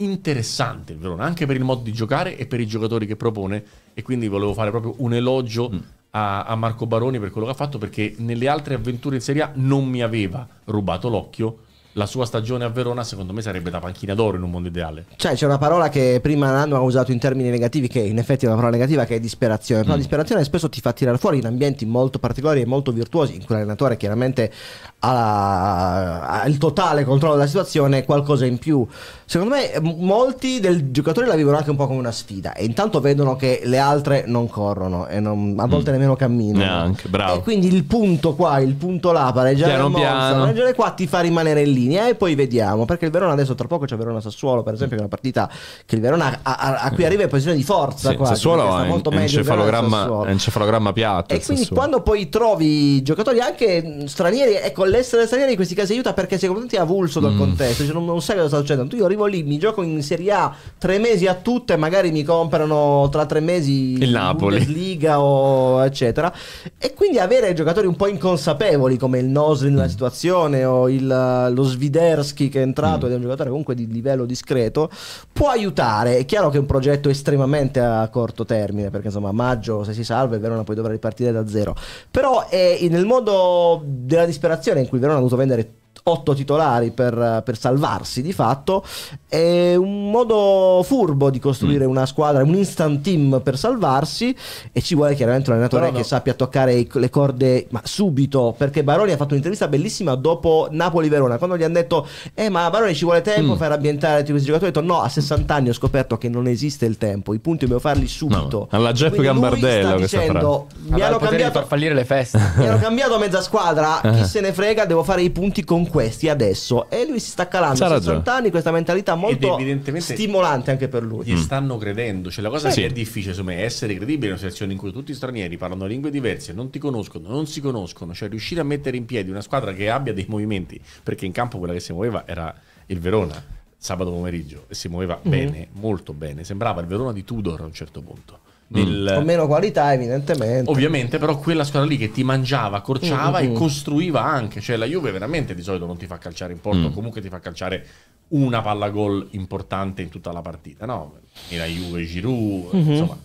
interessante il Verona, anche per il modo di giocare e per i giocatori che propone e quindi volevo fare proprio un elogio mm. a, a Marco Baroni per quello che ha fatto perché nelle altre avventure in Serie A non mi aveva rubato l'occhio la sua stagione a Verona secondo me sarebbe da panchina d'oro in un mondo ideale. Cioè c'è una parola che prima Nanno ha usato in termini negativi che in effetti è una parola negativa che è disperazione, però mm. la disperazione spesso ti fa tirare fuori in ambienti molto particolari e molto virtuosi in cui l'allenatore chiaramente ha, la, ha il totale controllo della situazione, qualcosa in più. Secondo me molti dei giocatori la vivono anche un po' come una sfida e intanto vedono che le altre non corrono e non, a mm. volte mm. nemmeno camminano. Neanche, bravo. E quindi il punto qua, il punto là, pareggiare, piano, Monza, piano. pareggiare qua ti fa rimanere lì linea e poi vediamo, perché il Verona adesso tra poco c'è Verona-Sassuolo, per esempio, che è una partita che il Verona a, a, a cui eh. arriva in posizione di forza. Sì, quasi, Sassuolo è molto en- encefalogramma, encefalogramma piatto. E quindi Sassuolo. quando poi trovi giocatori anche stranieri, ecco, l'essere stranieri in questi casi aiuta perché secondo te è avulso dal mm. contesto, cioè non, non, sai cosa sta succedendo. Io arrivo lì, mi gioco in Serie A tre mesi a tutte, magari mi comprano tra tre mesi il Napoli, Liga o eccetera. E quindi avere giocatori un po' inconsapevoli come il Noslin nella mm. situazione o il, lo Svidersky che è entrato mm. ed è un giocatore comunque di livello discreto, può aiutare. È chiaro che è un progetto estremamente a corto termine, perché insomma a maggio se si salva il Verona poi dovrà ripartire da zero. Però è nel modo della disperazione in cui Verona ha dovuto vendere otto titolari per, per salvarsi di fatto. È un modo furbo di costruire mm. una squadra, un instant team per salvarsi e ci vuole chiaramente un allenatore Però che sappia toccare i, le corde ma subito, perché Baroni ha fatto un'intervista bellissima dopo Napoli-Verona, quando gli hanno detto "Eh, ma Baroni ci vuole tempo mm. per ambientare tutti questi giocatori", ha detto "No, a 60 anni ho scoperto che non esiste il tempo, i punti devo farli subito". No. Alla Jeff Gambardella questa dicendo, mi hanno cambiato far fallire le feste. [laughs] Mi hanno cambiato mezza squadra, chi eh. se ne frega, devo fare i punti con quello questi adesso e lui si sta calando C'ha 60 anni questa mentalità molto stimolante anche per lui gli mm. stanno credendo cioè la cosa sì. che è difficile insomma, è essere credibile in una situazione in cui tutti stranieri parlano lingue diverse non ti conoscono non si conoscono cioè riuscire a mettere in piedi una squadra che abbia dei movimenti perché in campo quella che si muoveva era il Verona sabato pomeriggio e si muoveva mm bene molto bene sembrava il Verona di Tudor a un certo punto del... Mm. con meno qualità evidentemente ovviamente però quella squadra lì che ti mangiava corciava mm-hmm. e mm, mm. costruiva anche cioè la Juve veramente di solito non ti fa calciare in porto mm. comunque ti fa calciare una palla gol importante in tutta la partita no? e la Juve Giroud mm-hmm. insomma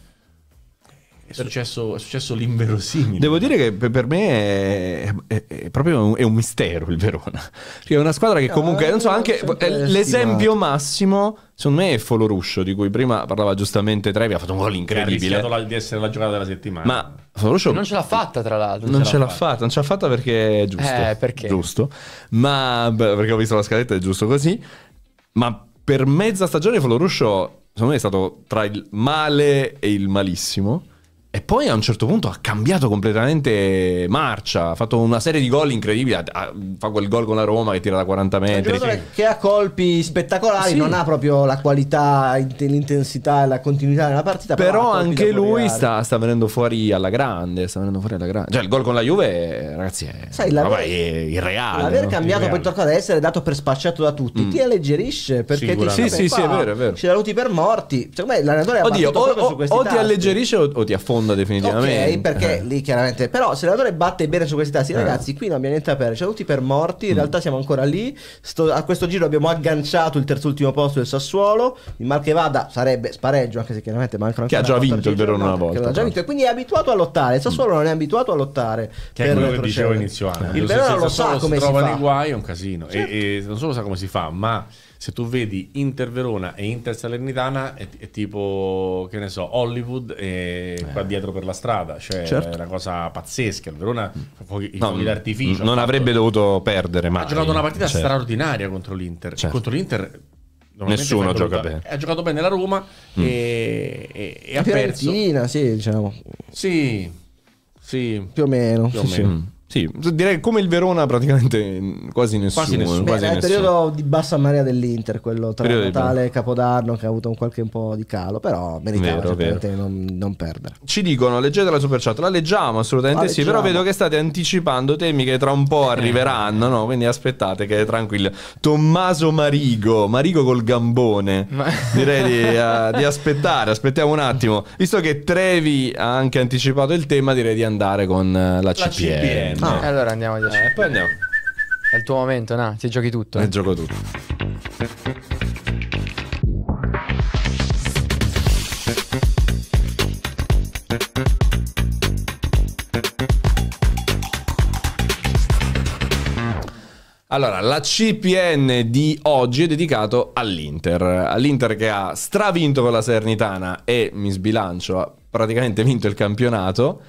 è successo, è successo, l'inverosimile. Devo dire che per me è, è, è proprio un, un, mistero il Verona. Perché cioè, è una squadra che ah, comunque, ah, non so, anche l'esempio stimato. massimo Secondo me è Foloruscio, di cui prima parlava giustamente Trevi, ha fatto un gol incredibile. Ha rischiato di essere la giocata della settimana. Ma Foloruscio... Non ce l'ha fatta, tra l'altro. Non, non ce l'ha fatta. fatta. non ce l'ha fatta perché è eh, giusto. Eh, perché? Giusto. Ma... Beh, perché ho visto la scaletta, è giusto così. Ma per mezza stagione Foloruscio, secondo me, è stato tra il male e il malissimo. E poi a un certo punto ha cambiato completamente marcia, ha fatto una serie di gol incredibili, fa quel gol con la Roma che tira da 40 metri. Sì. Che ha colpi spettacolari, sì. non ha proprio la qualità, l'intensità e la continuità della partita. Però, però anche lui sta, sta, venendo fuori alla grande, sta venendo fuori alla grande. Cioè il gol con la Juve, ragazzi, è, Sai, vabbè, è irreale. L'aver no? cambiato poi tocca ad essere dato per spacciato da tutti mm. ti alleggerisce perché ti sì, sì, sì, è vero, è vero. ci saluti per morti. Secondo me l'allenatore è Oddio, o, o, o ti alleggerisce o, o ti affonda onda definitivamente. Ok, perché eh. lì chiaramente... Però se l'allenatore batte bene su questi tassi, eh. ragazzi, qui non abbiamo niente da perdere, siamo tutti per morti, in mm. realtà siamo ancora lì. Sto, a questo giro abbiamo agganciato il terzultimo posto del Sassuolo, il mal che vada sarebbe spareggio, anche se chiaramente manca ancora... Che ha già vinto il Verona una volta. Che ha già vinto e quindi è abituato a lottare, il Sassuolo mm. non è abituato a lottare. Che per è quello che dicevo inizio anno. Il Verona lo sa come si fa. Se trova nei guai è un casino e non solo sa come si fa, ma se tu vedi Inter Verona e Inter Salernitana è, è tipo, che ne so, Hollywood e eh. qua dietro per la strada, cioè certo. è una cosa pazzesca, il Verona mm. fa fuochi, no, fuochi mm, d'artificio. Non avrebbe dovuto perdere mai. Ha giocato una partita certo. straordinaria contro l'Inter, certo. contro l'Inter Nessuno gioca bene. Ha giocato bene la Roma mm. e, e, e ha perso. Fiorentina, sì, diciamo. Sì, sì. Più o meno. Più o meno. sì. Mm. Sì, direi come il Verona praticamente quasi nessuno. Quasi nessuno. Eh. Beh, quasi è il periodo di bassa marea dell'Inter, quello tra periodo Natale e Capodanno che ha avuto un qualche un po' di calo, però meritava vero, vero. Non, non, perdere. Ci dicono, leggete la super chat, la leggiamo assolutamente la sì, però vedo che state anticipando temi che tra un po' eh. arriveranno, no? quindi aspettate che è tranquillo. Tommaso Marigo, Marigo col gambone, Ma... [laughs] direi di, uh, di aspettare, aspettiamo un attimo. Visto che Trevi ha anche anticipato il tema, direi di andare con la, la CPM. No. Ah. Eh, allora andiamo dieci. Eh, poi andiamo. È il tuo momento, no? Ti giochi tutto. Ne gioco tutto. Allora, la CPN di oggi è dedicato all'Inter. All'Inter che ha stravinto con la Sernitana e mi sbilancio, ha praticamente vinto il campionato.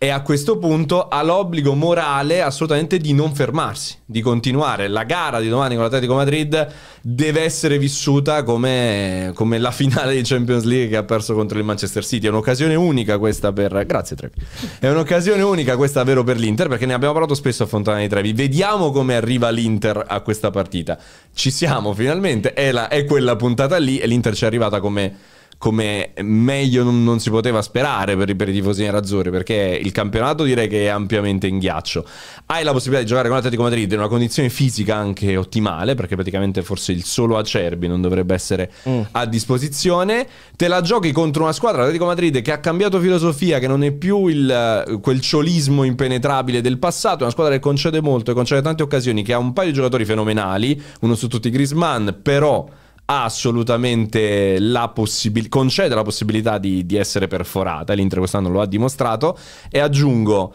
E a questo punto ha l'obbligo morale assolutamente di non fermarsi, di continuare. La gara di domani con l'Atletico Madrid deve essere vissuta come, come, la finale di Champions League che ha perso contro il Manchester City. È un'occasione unica questa per... Grazie Trevi. È un'occasione unica questa vero per l'Inter perché ne abbiamo parlato spesso a Fontana di Trevi. Vediamo come arriva l'Inter a questa partita. Ci siamo finalmente, è, la, è quella puntata lì e l'Inter ci è arrivata come come meglio non, non, si poteva sperare per, per i tifosi nerazzurri, perché il campionato direi che è ampiamente in ghiaccio. Hai la possibilità di giocare con l'Atletico Madrid in una condizione fisica anche ottimale, perché praticamente forse il solo Acerbi non dovrebbe essere mm. a disposizione. Te la giochi contro una squadra, l'Atletico Madrid, che ha cambiato filosofia, che non è più il, eh, quel ciolismo impenetrabile del passato, è una squadra che concede molto, e concede tante occasioni, che ha un paio di giocatori fenomenali, uno su tutti Grisman, però ha assolutamente la possibilità, concede la possibilità di, di essere perforata, l'Inter quest'anno lo ha dimostrato, e aggiungo,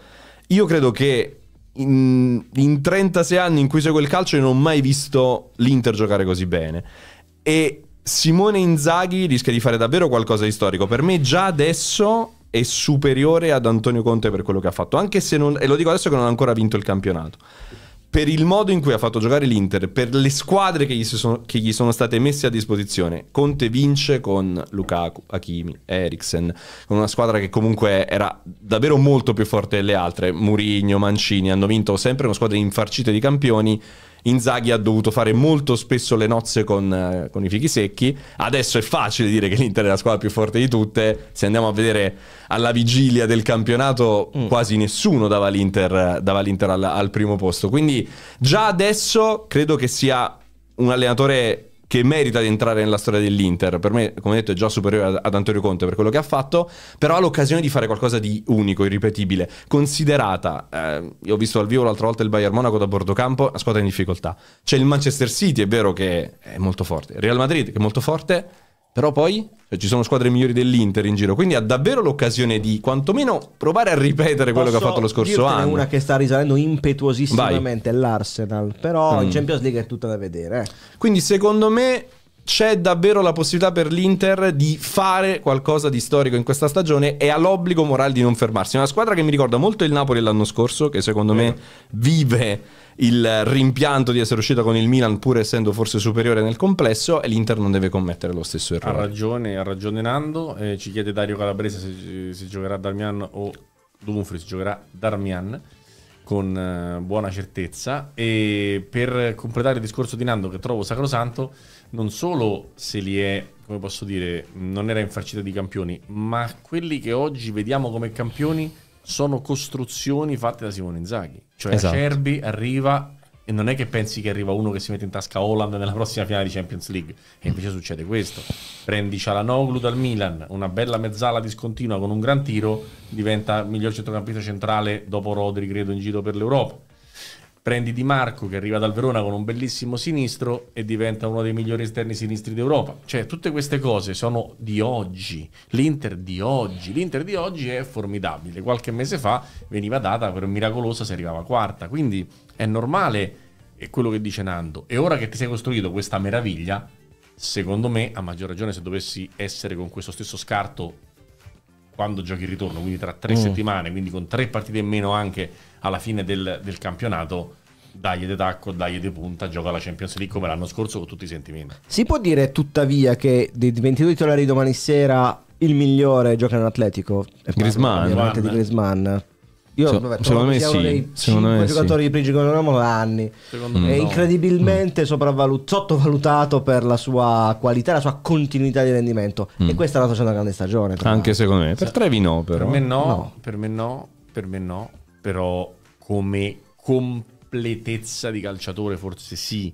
io credo che in, in 36 anni in cui seguo il calcio non ho mai visto l'Inter giocare così bene, e Simone Inzaghi rischia di fare davvero qualcosa di storico, per me già adesso è superiore ad Antonio Conte per quello che ha fatto, anche se non, e lo dico adesso che non ha ancora vinto il campionato per il modo in cui ha fatto giocare l'Inter, per le squadre che gli, sono, che gli sono state messe a disposizione, Conte vince con Lukaku, Hakimi, Eriksen, con una squadra che comunque era davvero molto più forte delle altre. Murigno, Mancini hanno vinto sempre una squadra infarcita di campioni Inzaghi ha dovuto fare molto spesso le nozze con, eh, con, i fichi secchi. Adesso è facile dire che l'Inter è la squadra più forte di tutte. Se andiamo a vedere alla vigilia del campionato, mm. quasi nessuno dava l'Inter, dava l'Inter al, al primo posto. Quindi già adesso credo che sia un allenatore che merita di entrare nella storia dell'Inter. Per me, come detto, è già superiore ad Antonio Conte per quello che ha fatto, però ha l'occasione di fare qualcosa di unico, irripetibile. Considerata, eh, io ho visto al vivo l'altra volta il Bayern Monaco da Bordocampo, la squadra in difficoltà. C'è il Manchester City, è vero che è molto forte, Real Madrid che è molto forte, però poi cioè, ci sono squadre migliori dell'Inter in giro, quindi ha davvero l'occasione di quantomeno provare a ripetere quello Posso che ha fatto lo scorso anno. una che sta risalendo impetuosissimamente, Vai. l'Arsenal, però mm. in Champions League è tutta da vedere. Eh. Quindi secondo me c'è davvero la possibilità per l'Inter di fare qualcosa di storico in questa stagione e ha l'obbligo morale di non fermarsi. È una squadra che mi ricorda molto il Napoli l'anno scorso, che secondo me vive il rimpianto di essere uscita con il Milan, pur essendo forse superiore nel complesso, e l'Inter non deve commettere lo stesso errore. Ha ragione, ha ragione Nando. Eh, ci chiede Dario Calabrese se, se giocherà Darmian o Dumfries giocherà Darmian con eh, buona certezza. E per completare il discorso di Nando, che trovo sacrosanto, non solo se li è, come posso dire, non era infarcita di campioni, ma quelli che oggi vediamo come campioni sono costruzioni fatte da Simone Inzaghi. Cioè esatto. Acerbi arriva e non è che pensi che arriva uno che si mette in tasca Holland nella prossima finale di Champions League. E invece succede questo. Prendi Cialanoglu dal Milan, una bella mezzala discontinua con un gran tiro, diventa miglior centrocampista centrale dopo Rodri, credo, in giro per l'Europa. Prendi Di Marco che arriva dal Verona con un bellissimo sinistro e diventa uno dei migliori esterni sinistri d'Europa. Cioè, tutte queste cose sono di oggi. L'Inter di oggi. L'Inter di oggi è formidabile. Qualche mese fa veniva data per miracolosa se arrivava quarta. Quindi è normale è quello che dice Nando. E ora che ti sei costruito questa meraviglia, secondo me, a maggior ragione se dovessi essere con questo stesso scarto quando giochi il ritorno, quindi tra tre mm. settimane, quindi con tre partite in meno anche alla fine del, del campionato, dagli di tacco, dagli di punta, gioca la Champions League come l'anno scorso con tutti i sentimenti. Si può dire tuttavia che dei 22 titolari domani sera il migliore gioca in nell'Atletico? Griezmann. Griezmann. Io so, vabbè, secondo me sì. dei giocatori sì. di Prigi con Ramo da anni. Me mm. È incredibilmente no. Mm. sopravvalut- sottovalutato per la sua qualità, la sua continuità di rendimento. Mm. E questa è la facendo una grande stagione. Anche secondo me. Per Trevi no, però. Per me no, no, per me no, per me no. Però come completezza di calciatore forse sì.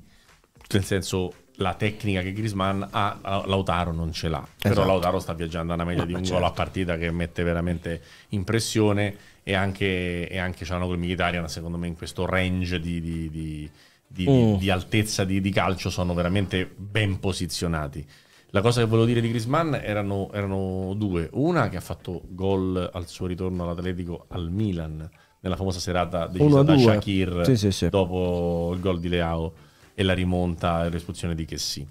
Nel senso la tecnica che Grisman ha, Lautaro non ce l'ha. Esatto. Però Lautaro sta viaggiando a una media no, eh, di un certo. gol a certo. partita che mette veramente impressione e anche, e anche Cianoglu e Militarian secondo me in questo range di, di, di, di mm. altezza di, calcio sono veramente ben posizionati. La cosa che volevo dire di Grisman erano, erano due. Una che ha fatto gol al suo ritorno all'Atletico al Milan nella famosa serata decisa da Shakir sì, sì, sì. dopo il gol di Leao e la rimonta e l'espulsione di Chessy.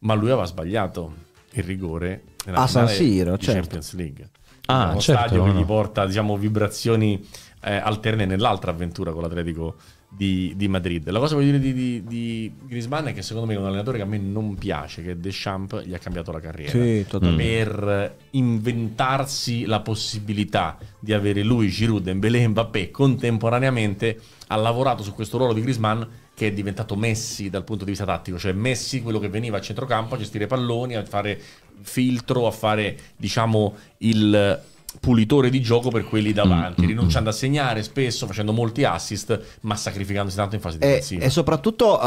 Ma lui aveva sbagliato il rigore nella a San Siro, certo. Champions League ah, uno certo, stadio no. che gli porta diciamo, vibrazioni eh, alterne nell'altra avventura con l'Atletico di, di, Madrid. La cosa che voglio dire di, di, Grisman è che secondo me è un allenatore che a me non piace, che Deschamps gli ha cambiato la carriera sì, per inventarsi la possibilità di avere lui, Giroud, Dembélé e Mbappé contemporaneamente. Ha lavorato su questo ruolo di Grisman che è diventato Messi dal punto di vista tattico, cioè Messi quello che veniva a centrocampo a gestire palloni, a fare filtro, a fare diciamo il pulitore di gioco per quelli davanti, mm, mm rinunciando mm. a segnare spesso, facendo molti assist, ma sacrificandosi tanto in fase eh, difensiva. E, e soprattutto, uh,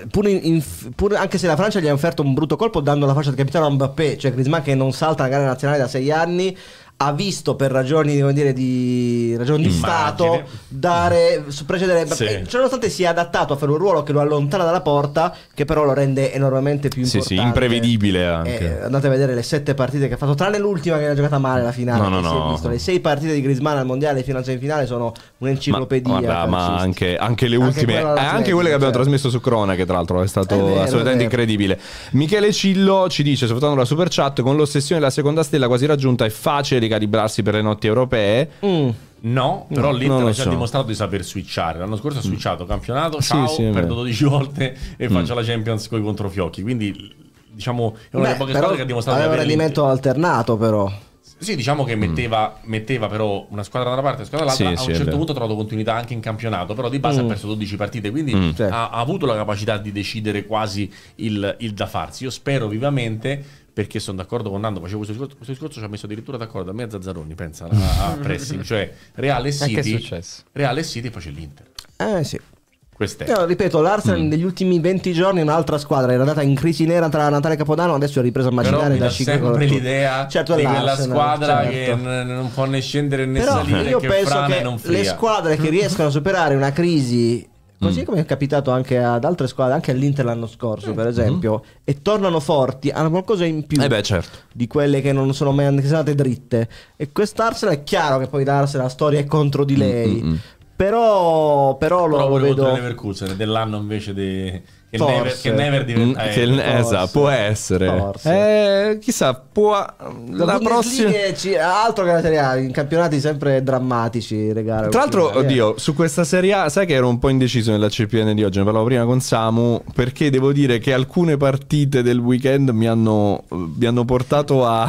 eh, pur in, in, pur anche se la Francia gli ha offerto un brutto colpo dando la faccia del capitano a Mbappé, cioè Griezmann che non salta la gara nazionale da sei anni, ha visto per ragioni, dire, di, ragioni di, Stato dare, precedere sì. Eh, ciononostante sia adattato a fare un ruolo che lo allontana dalla porta che però lo rende enormemente più importante sì, sì imprevedibile eh, anche. Eh, andate a vedere le sette partite che ha fatto tranne l'ultima che ha giocata male la finale no, no, no. Visto, le sei partite di Griezmann al mondiale fino in finale sono un'enciclopedia ma, guarda, ma anche, anche, le ultime anche, eh, anche quelle che abbiamo certo. trasmesso su Crona che tra l'altro è stato è vero, assolutamente è incredibile Michele Cillo ci dice sfruttando la super chat con l'ossessione della seconda stella quasi raggiunta è facile di calibrarsi per le notti europee. Mm. No, però no, l'Inter ci so. ha dimostrato di saper switchare. L'anno scorso ha mm. switchato mm. campionato, ciao, sì, sì, perdo 12 volte e mm. faccio la Champions con i controfiocchi. Quindi, diciamo, è una Beh, poche squadre che ha dimostrato di avere un rendimento alternato, però. Sì, diciamo che mm. metteva, mm. metteva, però una squadra da una parte e una squadra dall'altra. Sì, a un sì, certo punto ha trovato continuità anche in campionato, però di base mm. ha perso 12 partite, quindi mm. ha, ha, avuto la capacità di decidere quasi il, il, da farsi. Io spero vivamente perché sono d'accordo con Nando, facevo questo discorso, questo discorso ci ha messo addirittura d'accordo a me a Zazzaroni, pensa a, a mm. pressing, cioè Reale eh, City, Reale City face l'Inter. Eh sì. No, ripeto, l'Arsenal mm. negli ultimi 20 giorni è un'altra squadra, era andata in crisi nera tra Natale e Capodanno, adesso è ripresa a macinare da 5 Però sempre l'idea certo, di quella squadra certo. che non può né scendere né Però salire, io penso che, che le squadre che riescono a superare una crisi Così mm. come è capitato anche ad altre squadre, anche all'Inter l'anno scorso, eh, per esempio, mm. e tornano forti, hanno qualcosa in più eh beh, certo. di quelle che non sono mai andate dritte. E quest'Arsenal è chiaro che poi l'Arsenal la storia è contro di lei. Mm, mm, mm. però, però, però loro lo vedo... dell'anno invece di... Che forse. Never, mm, che never diventa mm, che, Esatto, può essere. Eh, chissà, può... La, la prossima... Eh, ci, altro che la Serie A, in campionati sempre drammatici, regalo. Tra l'altro, eh. oddio, su questa Serie A, sai che ero un po' indeciso nella CPN di oggi, ne parlavo prima con Samu, perché devo dire che alcune partite del weekend mi hanno, mi hanno portato a,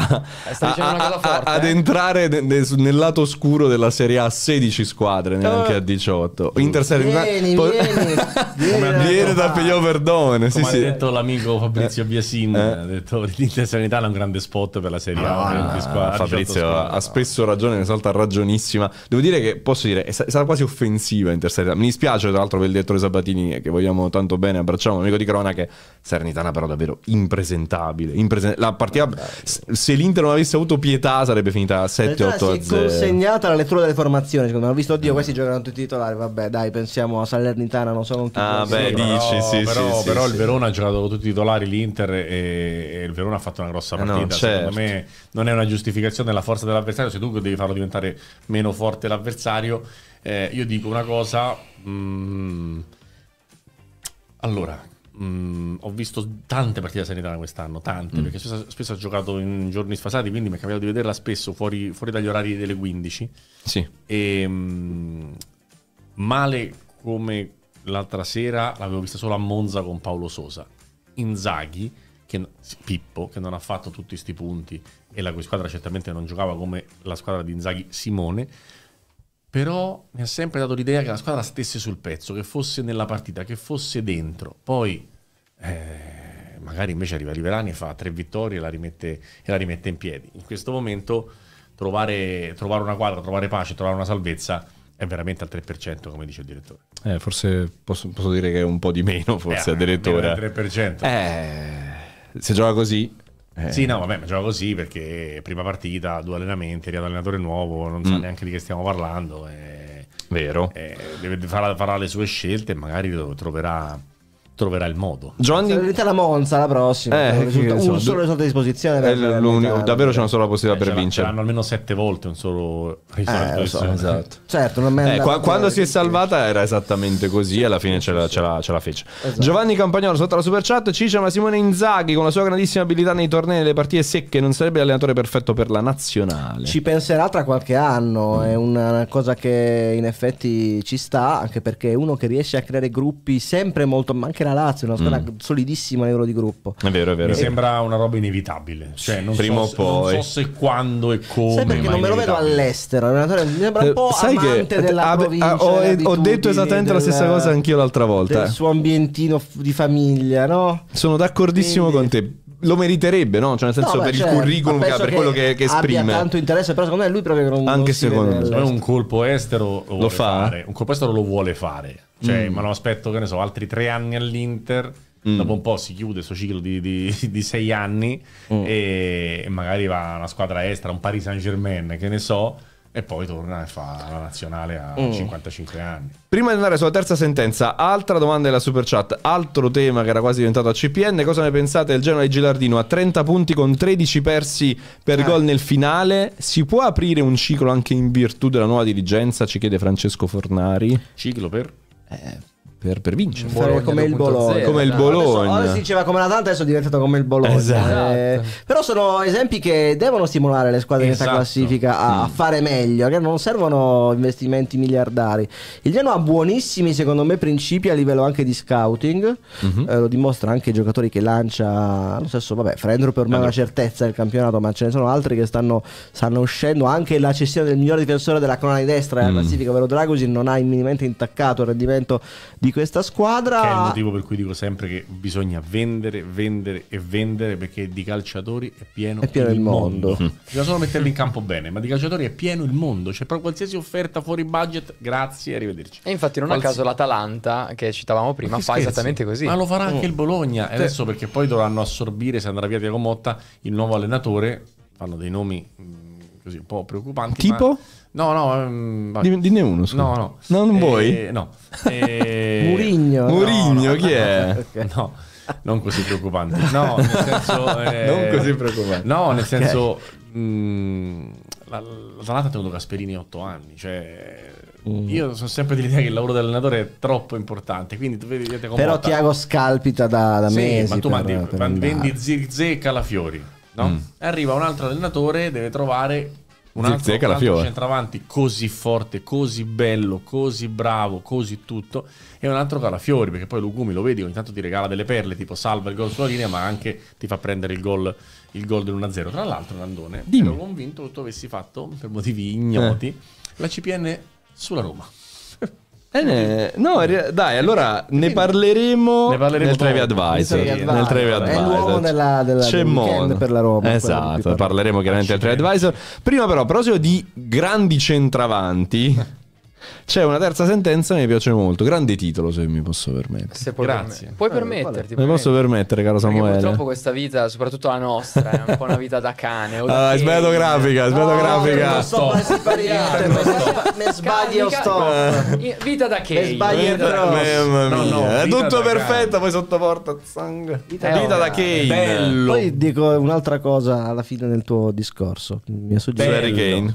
eh, a, a, forte, ad eh? entrare de, nel lato oscuro della Serie A a 16 squadre, neanche uh. a 18. Interserie... Vieni, po- vieni, [laughs] vieni, vieni, da Piglio Verdone. Come sì, ha detto l'amico Fabrizio eh. Biasin, eh. ha detto l'Inter Sanità è un grande spot per la Serie A. Ah, squadra, Fabrizio ha spesso ragione, ne salta ragionissima. Devo dire che, posso dire, è stata quasi offensiva Inter Sanità. Mi dispiace tra l'altro per il direttore Sabatini, che vogliamo tanto bene, abbracciamo, un amico di cronache, Salernitana però davvero impresentabile. Impresen la partita, ah, se l'Inter non avesse avuto pietà sarebbe finita 7-8 0. Si è consegnata la lettura delle formazioni, secondo me. Ho visto, oddio, eh. questi giocano tutti i titolari, vabbè dai, pensiamo a Salernitana, non so con chi. Ah beh, dici, però, sì, però, sì, però sì, il Verona ha giocato tutti i titolari, l'Inter e, e, il Verona ha fatto una grossa eh, partita. no, certo. Secondo me non è una giustificazione della forza dell'avversario, se tu devi farlo diventare meno forte l'avversario. Eh, io dico una cosa... Mh, mm, allora, Mm, ho visto tante partite da Sanitana quest'anno, tante, mm. perché spesso, spesso ha giocato in giorni sfasati, quindi mi è capitato di vederla spesso fuori, fuori dagli orari delle 15. Sì. E, mm, male come l'altra sera l'avevo vista solo a Monza con Paolo Sosa. Inzaghi, che, Pippo, che non ha fatto tutti questi punti e la cui squadra certamente non giocava come la squadra di Inzaghi Simone però mi ha sempre dato l'idea che la squadra stesse sul pezzo, che fosse nella partita, che fosse dentro. Poi eh, magari invece arriva Liverani e fa tre vittorie e la, rimette, e la rimette, in piedi. In questo momento trovare, trovare una quadra, trovare pace, trovare una salvezza è veramente al 3%, come dice il direttore. Eh, forse posso, posso, dire che è un po' di meno, forse eh, addirittura. Al 3%. Eh, se gioca così eh. Sì, no, vabbè, ma gioca così perché prima partita, due allenamenti, arriva allenatore nuovo, non mm. sa neanche di che stiamo parlando. E... Eh. Vero. Eh, e farà, farà, le sue scelte e magari troverà troverà il modo. Giovanni... Se la Monza la prossima, eh, risulta, un solo risultato a disposizione. Per davvero c'è una sola possibilità eh, per vincere. Hanno almeno sette volte un solo eh, risultato. Esatto. Eh, so, esatto. Certo, non eh, qua, quando si è salvata era esattamente così, alla fine ce la, ce la, ce la fece. Esatto. Giovanni Campagnolo sotto la super chat, Ci dice ma Simone Inzaghi con la sua grandissima abilità nei tornei e nelle partite secche non sarebbe l'allenatore perfetto per la nazionale. Ci penserà tra qualche anno, mm. è una cosa che in effetti ci sta, anche perché è uno che riesce a creare gruppi sempre molto, ma anche la Lazio, una squadra mm. solidissima a livello di gruppo. È vero, è vero. Mi sembra una roba inevitabile. Cioè, non, Prima so, o poi. non so se quando e come. Sai perché non me lo vedo all'estero. Mi sembra un eh, po' Sai amante che, eh, della ab, provincia. Ah, ho, ho detto esattamente della, la stessa cosa anch'io l'altra volta. Il suo ambientino di famiglia, no? Sono d'accordissimo Quindi... con te lo meriterebbe, no? Cioè, nel senso, no, beh, per cioè, il curriculum che per quello che, che esprime. Ha tanto interesse, però secondo me lui proprio non Anche secondo me. Nel... Un colpo estero lo, lo fa. Fare. Un colpo estero lo vuole fare. Cioè, mm. ma lo aspetto, che ne so, altri tre anni all'Inter. Mm. Dopo un po' si chiude questo ciclo di, di, [laughs] di, sei anni mm. e magari va una squadra estera, un Paris Saint Germain, che ne so e poi torna e fa la nazionale a mm. 55 anni. Prima di andare sulla terza sentenza, altra domanda della super chat, altro tema che era quasi diventato a CPN, cosa ne pensate del Genoa di Gilardino a 30 punti con 13 persi per ah. gol nel finale? Si può aprire un ciclo anche in virtù della nuova dirigenza? Ci chiede Francesco Fornari. Ciclo per? Eh per, per vincere. Bologna come il Bologna. Come il Bologna. Adesso, si diceva come la l'Atalanta, adesso è diventato come il Bologna. Esatto. Eh, però sono esempi che devono stimolare le squadre di esatto. questa classifica a mm. fare meglio, che non servono investimenti miliardari. Il Genoa ha buonissimi, secondo me, principi a livello anche di scouting. Mm-hmm. Eh, lo dimostra anche i giocatori che lancia. Lo stesso, vabbè, Frendro per me è una certezza del campionato, ma ce ne sono altri che stanno, stanno uscendo. Anche la cessione del miglior difensore della colonna di destra della mm. classifica, ovvero Dragosi, non ha minimamente intaccato il rendimento di di questa squadra. Che è il motivo per cui dico sempre che bisogna vendere, vendere e vendere perché di calciatori è pieno, è pieno il, il mondo. mondo. Mm. Bisogna solo metterli in campo bene, ma di calciatori è pieno il mondo. C'è proprio qualsiasi offerta fuori budget, grazie arrivederci. E infatti non Quals... a caso l'Atalanta, che citavamo prima, fa esattamente così. Ma lo farà oh. anche il oh. Bologna. E adesso perché poi dovranno assorbire, se andrà via Tiago Motta, il nuovo allenatore. Fanno dei nomi mm, così un po' preoccupanti. Tipo? Ma No, no. Ehm, vai. Dine uno, scusa. No, no. no non eh, vuoi? no. [laughs] Eh... Murigno. Murigno, no, chi è? [laughs] Okay. No, non così preoccupante. No, nel senso... Eh... Non così preoccupante. No, nel okay. senso... Mm, la, l'Atalanta ha tenuto Gasperini 8 anni, cioè... Mm. Io sono sempre dell'idea che il lavoro dell'allenatore è troppo importante, quindi dovete Però Tiago scalpita da, da sì, mesi. Ma tu mandi, vendi Zirze e Calafiori, no? Mm. Arriva un altro allenatore, deve trovare un altro, Zizek, un altro centravanti così forte, così bello, così bravo, così tutto, e un altro Calafiori, perché poi Lugumi lo vedi, ogni tanto ti regala delle perle, tipo salva il gol sulla linea, ma anche ti fa prendere il gol, il gol dell'1-0. Tra l'altro, Nandone, Dimmi. ero convinto che tu avessi fatto, per motivi ignoti, eh. la CPN sulla Roma. Eh, no, dai, allora ne parleremo, ne parleremo nel Trevi Advisor. Nel Trevi Advisor. È l'uomo della, della, C'è del per la Roma. Esatto, parleremo chiaramente del Trevi Advisor. Prima però, a di grandi centravanti... [laughs] C'è una terza sentenza che mi piace molto. Grande titolo, se mi posso permettere. Se puoi Grazie. Perm- puoi allora, permetterti. Mi posso permettere, caro Perché Samuele. Purtroppo questa vita, soprattutto la nostra, è un po' una vita da cane. Ah, hai sbagliato grafica, hai sbagliato no, grafica. Non sto mai sbagliato. Mi sbagli sto. Vita da cane. Sbagli Mamma no, no, È tutto perfetto, poi sottoporta sangue. Vita, vita da, da cane. Bello. Poi dico un'altra cosa alla fine del tuo discorso. Mi ha suggerito. Bello.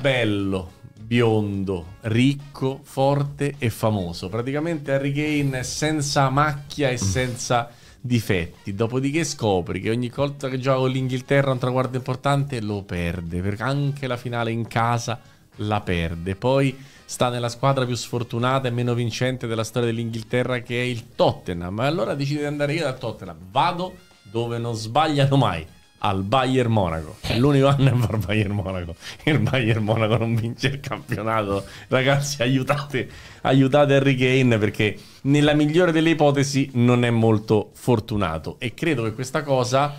Bello biondo, ricco, forte e famoso. Praticamente Harry Kane senza macchia e senza difetti. Dopodiché scopri che ogni volta che gioca con l'Inghilterra un traguardo importante lo perde, perché anche la finale in casa la perde. Poi sta nella squadra più sfortunata e meno vincente della storia dell'Inghilterra che è il Tottenham. E Allora decide di andare io dal Tottenham. Vado dove non sbagliano mai al Bayern Monaco. È l'unico anno che va al Bayern Monaco. Il Bayern Monaco non vince il campionato. Ragazzi, aiutate, aiutate Harry Kane perché nella migliore delle ipotesi non è molto fortunato. E credo che questa cosa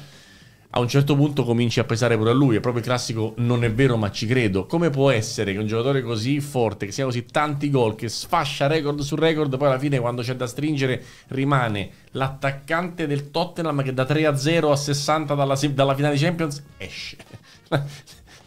a un certo punto cominci a pesare pure a lui. È proprio il classico non è vero, ma ci credo. Come può essere che un giocatore così forte, che sia così tanti gol, che sfascia record su record, poi alla fine, quando c'è da stringere, rimane l'attaccante del Tottenham che da 3 a 0 a 60 dalla, dalla finale Champions esce. [laughs]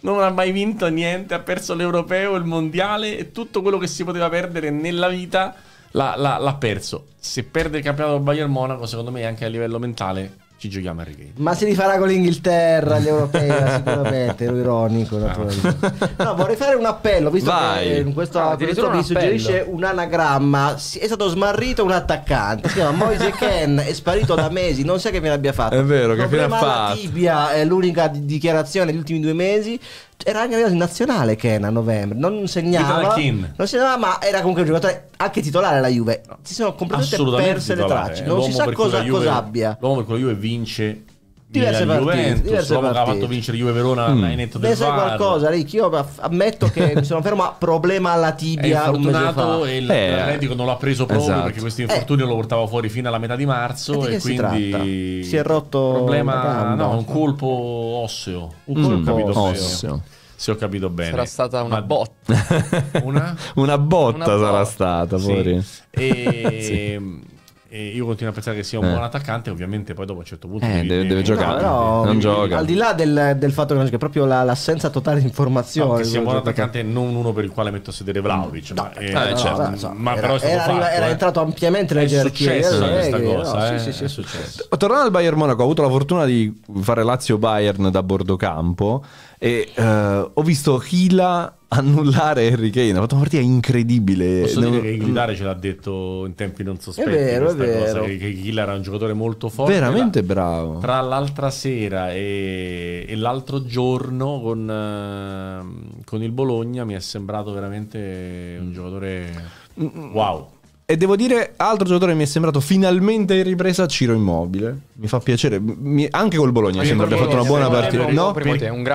non ha mai vinto niente, ha perso l'europeo, il mondiale e tutto quello che si poteva perdere nella vita l'ha, l'ha, l'ha perso. Se perde il campionato del Bayern Monaco, secondo me anche a livello mentale ci giochiamo a Harry Ma si rifarà con l'Inghilterra, gli europei, [laughs] sicuramente, ero ironico naturalmente. No, vorrei fare un appello, visto Vai. che in questo ah, questo mi suggerisce un anagramma, è stato smarrito un attaccante, si chiama Moise Ken, è sparito da mesi, non so che me l'abbia fatto. È vero, che fine ha fatto. La tibia è l'unica dichiarazione degli ultimi due mesi, era anche arrivato in nazionale Ken a novembre, non segnava, non segnava ma era comunque un giocatore anche titolare alla Juve. Si sono completamente perse le tracce, eh. non si sa cosa, Juve, cosa abbia. L'uomo per cui la Juve vince diverse partite, Juventus, diverse partite. ha fatto vincere Juve Verona mm. in netto del Ne VAR. qualcosa, Rick? Io ammetto che mi sono fermo a problema alla tibia è un mese fa. e il eh. medico non l'ha preso proprio esatto. perché questo eh. infortunio eh. lo portava fuori fino alla metà di marzo e, eh, di e quindi si, si, è rotto problema, no, un colpo osseo, un mm, colpo mm. osseo. osseo se ho capito bene. Sarà stata una Ma... botta. [laughs] una? una botta. Una sarà botta. stata, sì. E... [laughs] sì. E io continuo a pensare che sia un eh. buon attaccante, ovviamente poi dopo a un certo punto... Eh, deve, deve, giocare, no, non gioca. Al di là del, del fatto che non gioca, proprio la, l'assenza totale di informazioni. No, che sia un buon attaccante non uno per il quale metto a sedere Vlaovic, no, ma, eh, eh no, certo. so, ma era, però era, fatto, era eh. entrato ampiamente nella gerarchia. È successo questa eh, cosa, sì, sì, è successo. Tornando al Bayern Monaco, ho avuto la fortuna di fare Lazio-Bayern da bordocampo e ho visto Hila annullare Harry Kane. Ha fatto una partita incredibile. Posso Devo... dire che Gridare ce l'ha detto in tempi non sospetti. È vero, è vero. che, che Killer era un giocatore molto forte. Veramente bravo. Tra l'altra sera e, e l'altro giorno con, ehm, con, il Bologna mi è sembrato veramente un giocatore mm, mm, mm. wow. E devo dire, altro giocatore mi è sembrato finalmente in ripresa Ciro Immobile. Mi fa piacere, mi, anche col Bologna sembra abbia fatto una buona partita. No,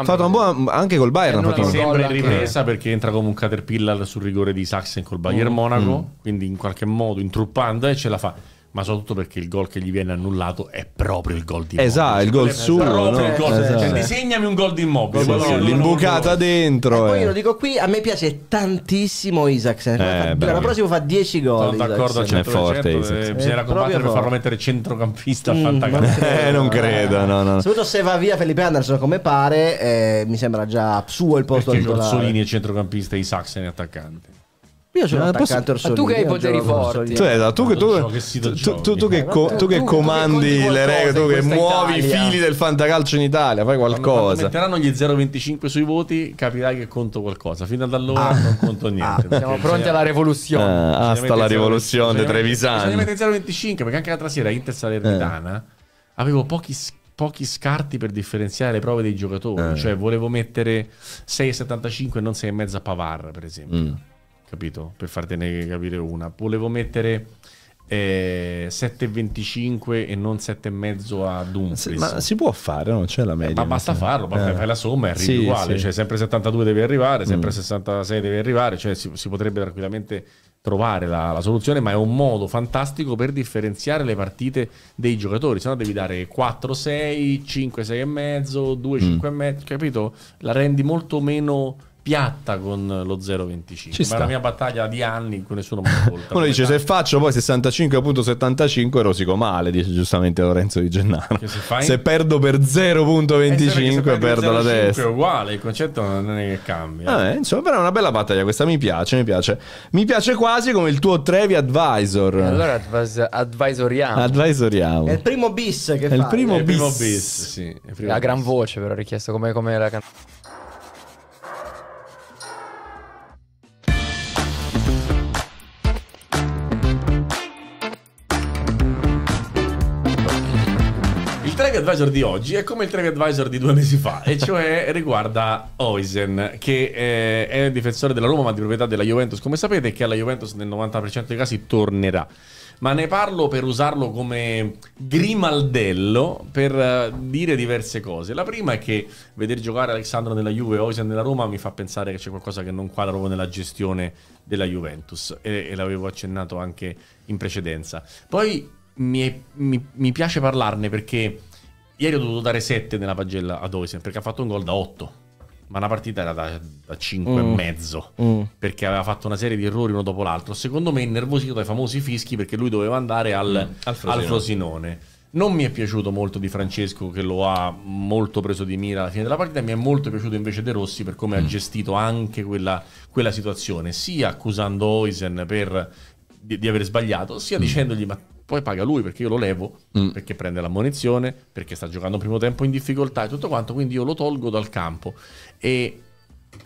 fatto una buona anche col Bayern. Eh, non mi sembra in ripresa perché entra come un caterpillar sul rigore di Saxen col Bayern mm, Monaco, mm. quindi in qualche modo intruppando e ce la fa ma soprattutto perché il gol che gli viene annullato è proprio il gol di Immobile. Esatto, il gol suo. No? no? Esatto. Cioè, disegnami un gol di Immobile. Sì, sì, L'imbucata dentro. E eh. poi io lo dico qui, a me piace tantissimo Isaac. Eh, L'anno prossima fa 10 gol. Sono d'accordo, c'è forte. Eh, eh, bisogna combattere per farlo mettere centrocampista mm, fantacalcio. Eh, non credo, no, no. Soprattutto se va via Felipe Anderson come pare, eh, mi sembra già suo il posto perché titolare. Perché Orsolini è centrocampista e Isaacsen è attaccante. Io sono attaccato posso... Orsolini. tu che hai poteri forti. Tu, esatto, tu, che, tu, che comandi le regole, tu che muovi i fili del fantacalcio in Italia, fai qualcosa. Se metteranno gli 0,25 sui voti, capirai che conto qualcosa. Fino ad allora ah. non conto niente. Ah. Siamo pronti alla rivoluzione. Ah, hasta la rivoluzione di trevisana. Bisogna mettere 0,25 perché anche l'altra sera Inter Salernitana eh. avevo pochi scherzi pochi scarti per differenziare le prove dei giocatori. Eh. Cioè, volevo mettere 6,75 e non 6,5 a Pavar, per esempio. Mm capito? Per fartene capire una. Volevo mettere eh, 7,25 e non 7,5 a Dumfries. Ma si può fare, non c'è la eh, media. Eh, ma basta farlo, eh. fai la somma e arrivi sì, uguale. Sì. Cioè, sempre 72 deve arrivare, sempre mm. 66 deve arrivare. Cioè, si, si potrebbe tranquillamente trovare la, la, soluzione, ma è un modo fantastico per differenziare le partite dei giocatori, se no devi dare 4, 6, 5, 6 e mezzo, 2, 5 mm. e mezzo, capito? La rendi molto meno piatta con lo 0,25. Ma è la mia battaglia di anni in cui nessuno mi ascolta. Uno dice: Se faccio poi 65,75 rosico male, dice giustamente Lorenzo Di Gennaro. Se, se, perdo per 0,25, eh, perdo la testa. È uguale, il concetto non è che cambia. Ah, eh, insomma, però è una bella battaglia questa. Mi piace, mi piace. Mi piace quasi come il tuo Trevi Advisor. Eh, allora advis- advisoriamo. advisoriamo. È il primo bis che è Il primo è bis. primo bis, sì. Primo la bis. gran voce, però, richiesto come, come la canzone. trading advisor di oggi è come il trading advisor di due mesi fa, e cioè riguarda Oisen, che eh, è, è difensore della Roma ma di proprietà della Juventus, come sapete, che alla Juventus nel 90% dei casi tornerà ma ne parlo per usarlo come grimaldello per eh, dire diverse cose. La prima è che vedere giocare Alessandro nella Juve e Oisen nella Roma mi fa pensare che c'è qualcosa che non quadra proprio nella gestione della Juventus e, e l'avevo accennato anche in precedenza. Poi mi, mi, mi piace parlarne perché Ieri ho dovuto dare 7 nella pagella ad Oisen perché ha fatto un gol da 8. Ma la partita era da, da 5 mm. e mezzo mm. perché aveva fatto una serie di errori uno dopo l'altro. Secondo me, innervosito dai famosi fischi perché lui doveva andare al, mm. al, Frosinone. al Frosinone. Non mi è piaciuto molto di Francesco che lo ha molto preso di mira alla fine della partita, mi è molto piaciuto invece De Rossi per come mm. ha gestito anche quella, quella situazione, sia accusando Oisen per, di, di, aver sbagliato, sia mm. dicendogli ma poi paga lui perché io lo levo, mm. perché prende l'ammonizione, perché sta giocando primo tempo in difficoltà e tutto quanto, quindi io lo tolgo dal campo. E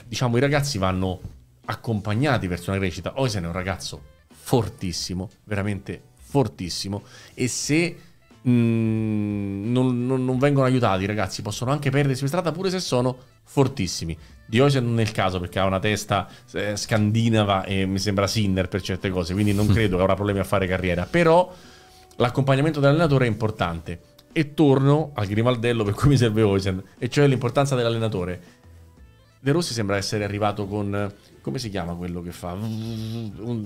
diciamo i ragazzi vanno accompagnati verso una crescita. Oisen è un ragazzo fortissimo, veramente fortissimo, e se mh, mm, non, non, non vengono aiutati i ragazzi possono anche perdersi per strada pure se sono fortissimi. Diogen nel caso perché ha una testa eh, scandinava e mi sembra Sinner per certe cose, quindi non [laughs] credo che avrà problemi a fare carriera, però l'accompagnamento dell'allenatore è importante. E torno al grimaldello per cui mi serve Oisen, e cioè l'importanza dell'allenatore. De Rossi sembra essere arrivato con, come si chiama quello che fa?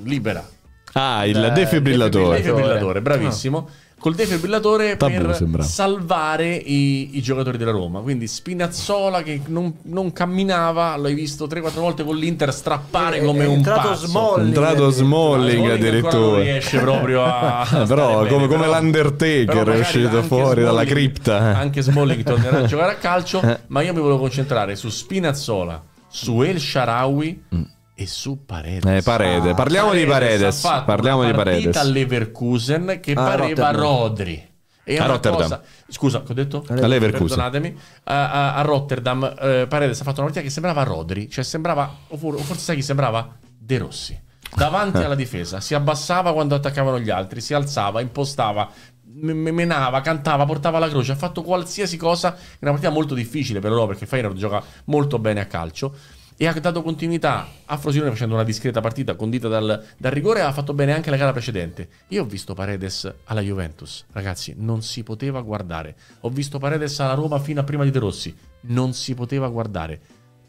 libera. Ah, il eh, defibrillatore. Il defibrillatore, bravissimo. No ah col defibrillatore Tabù, per sembrava. salvare i, i, giocatori della Roma. Quindi Spinazzola che non, non camminava, l'hai visto 3-4 volte con l'Inter strappare è, eh, come è un pazzo. Smalling, è entrato Smalling addirittura. Non riesce proprio a... [laughs] però come, bene, come però, l'Undertaker è uscito fuori Smalling, dalla cripta. Eh. Anche Smalling [laughs] tornerà a giocare a calcio, ma io mi volevo concentrare su Spinazzola, su El Sharawi... Mm e su Paredes. Eh, Parede. ah, Parliamo Paredes di Paredes. Parliamo di Paredes. Ha all'Everkusen che ah, pareva Rotterdam. Rodri. E a Rotterdam. Cosa... Scusa, ho detto? A Leverkusen. Perdonatemi. A, a, a Rotterdam eh, Paredes ha fatto una partita che sembrava Rodri, cioè sembrava, o forse sai chi sembrava? De Rossi. Davanti [laughs] alla difesa, si abbassava quando attaccavano gli altri, si alzava, impostava, menava, cantava, portava la croce, ha fatto qualsiasi cosa. È una partita molto difficile per loro perché Feyenoord gioca molto bene a calcio e ha dato continuità a Frosinone facendo una discreta partita condita dal, dal rigore e ha fatto bene anche la gara precedente. Io ho visto Paredes alla Juventus, ragazzi, non si poteva guardare. Ho visto Paredes alla Roma fino a prima di De Rossi, non si poteva guardare.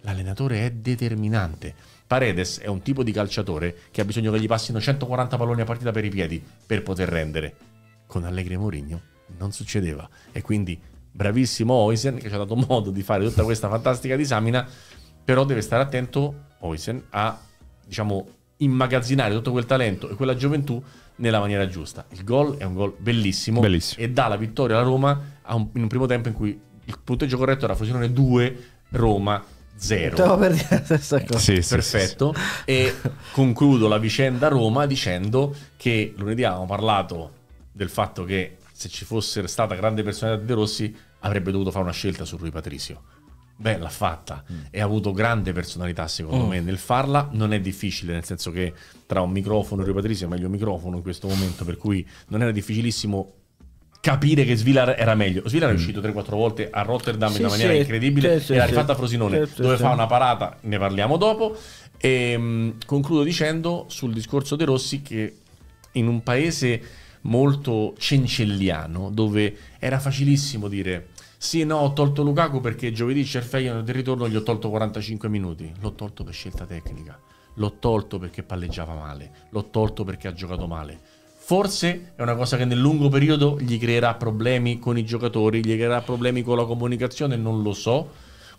L'allenatore è determinante. Paredes è un tipo di calciatore che ha bisogno che gli passino 140 palloni a partita per i piedi per poter rendere. Con Allegri e Mourinho non succedeva e quindi bravissimo Oisen che ci ha dato modo di fare tutta questa fantastica disamina però deve stare attento Oisen a diciamo immagazzinare tutto quel talento e quella gioventù nella maniera giusta. Il gol è un gol bellissimo, bellissimo. e dà la vittoria alla Roma un, in un primo tempo in cui il punteggio corretto era fusione 2 Roma 0. Stavo per dire la stessa cosa. Sì, Perfetto. Sì, sì, e concludo la vicenda Roma dicendo che lunedì abbiamo parlato del fatto che se ci fosse stata grande personalità di De Rossi avrebbe dovuto fare una scelta su Rui Patricio Beh, l'ha fatta mm. e ha avuto grande personalità secondo mm. me nel farla. Non è difficile, nel senso che tra un microfono e Ripatrice è meglio un microfono in questo momento, per cui non era difficilissimo capire che Svilar era meglio. Svilar è mm. uscito 3-4 volte a Rotterdam sì, in una maniera sì, incredibile sì, e l'ha rifatta a Frosinone, dove fa una parata, ne parliamo dopo. E, ehm, mh, concludo dicendo sul discorso De Rossi che in un paese molto cencelliano, dove era facilissimo dire sì, no, ho tolto Lukaku perché giovedì c'è del ritorno, gli ho tolto 45 minuti. L'ho tolto per scelta tecnica. L'ho tolto perché palleggiava male. L'ho tolto perché ha giocato male. Forse è una cosa che nel lungo periodo gli creerà problemi con i giocatori, gli creerà problemi con la comunicazione, non lo so.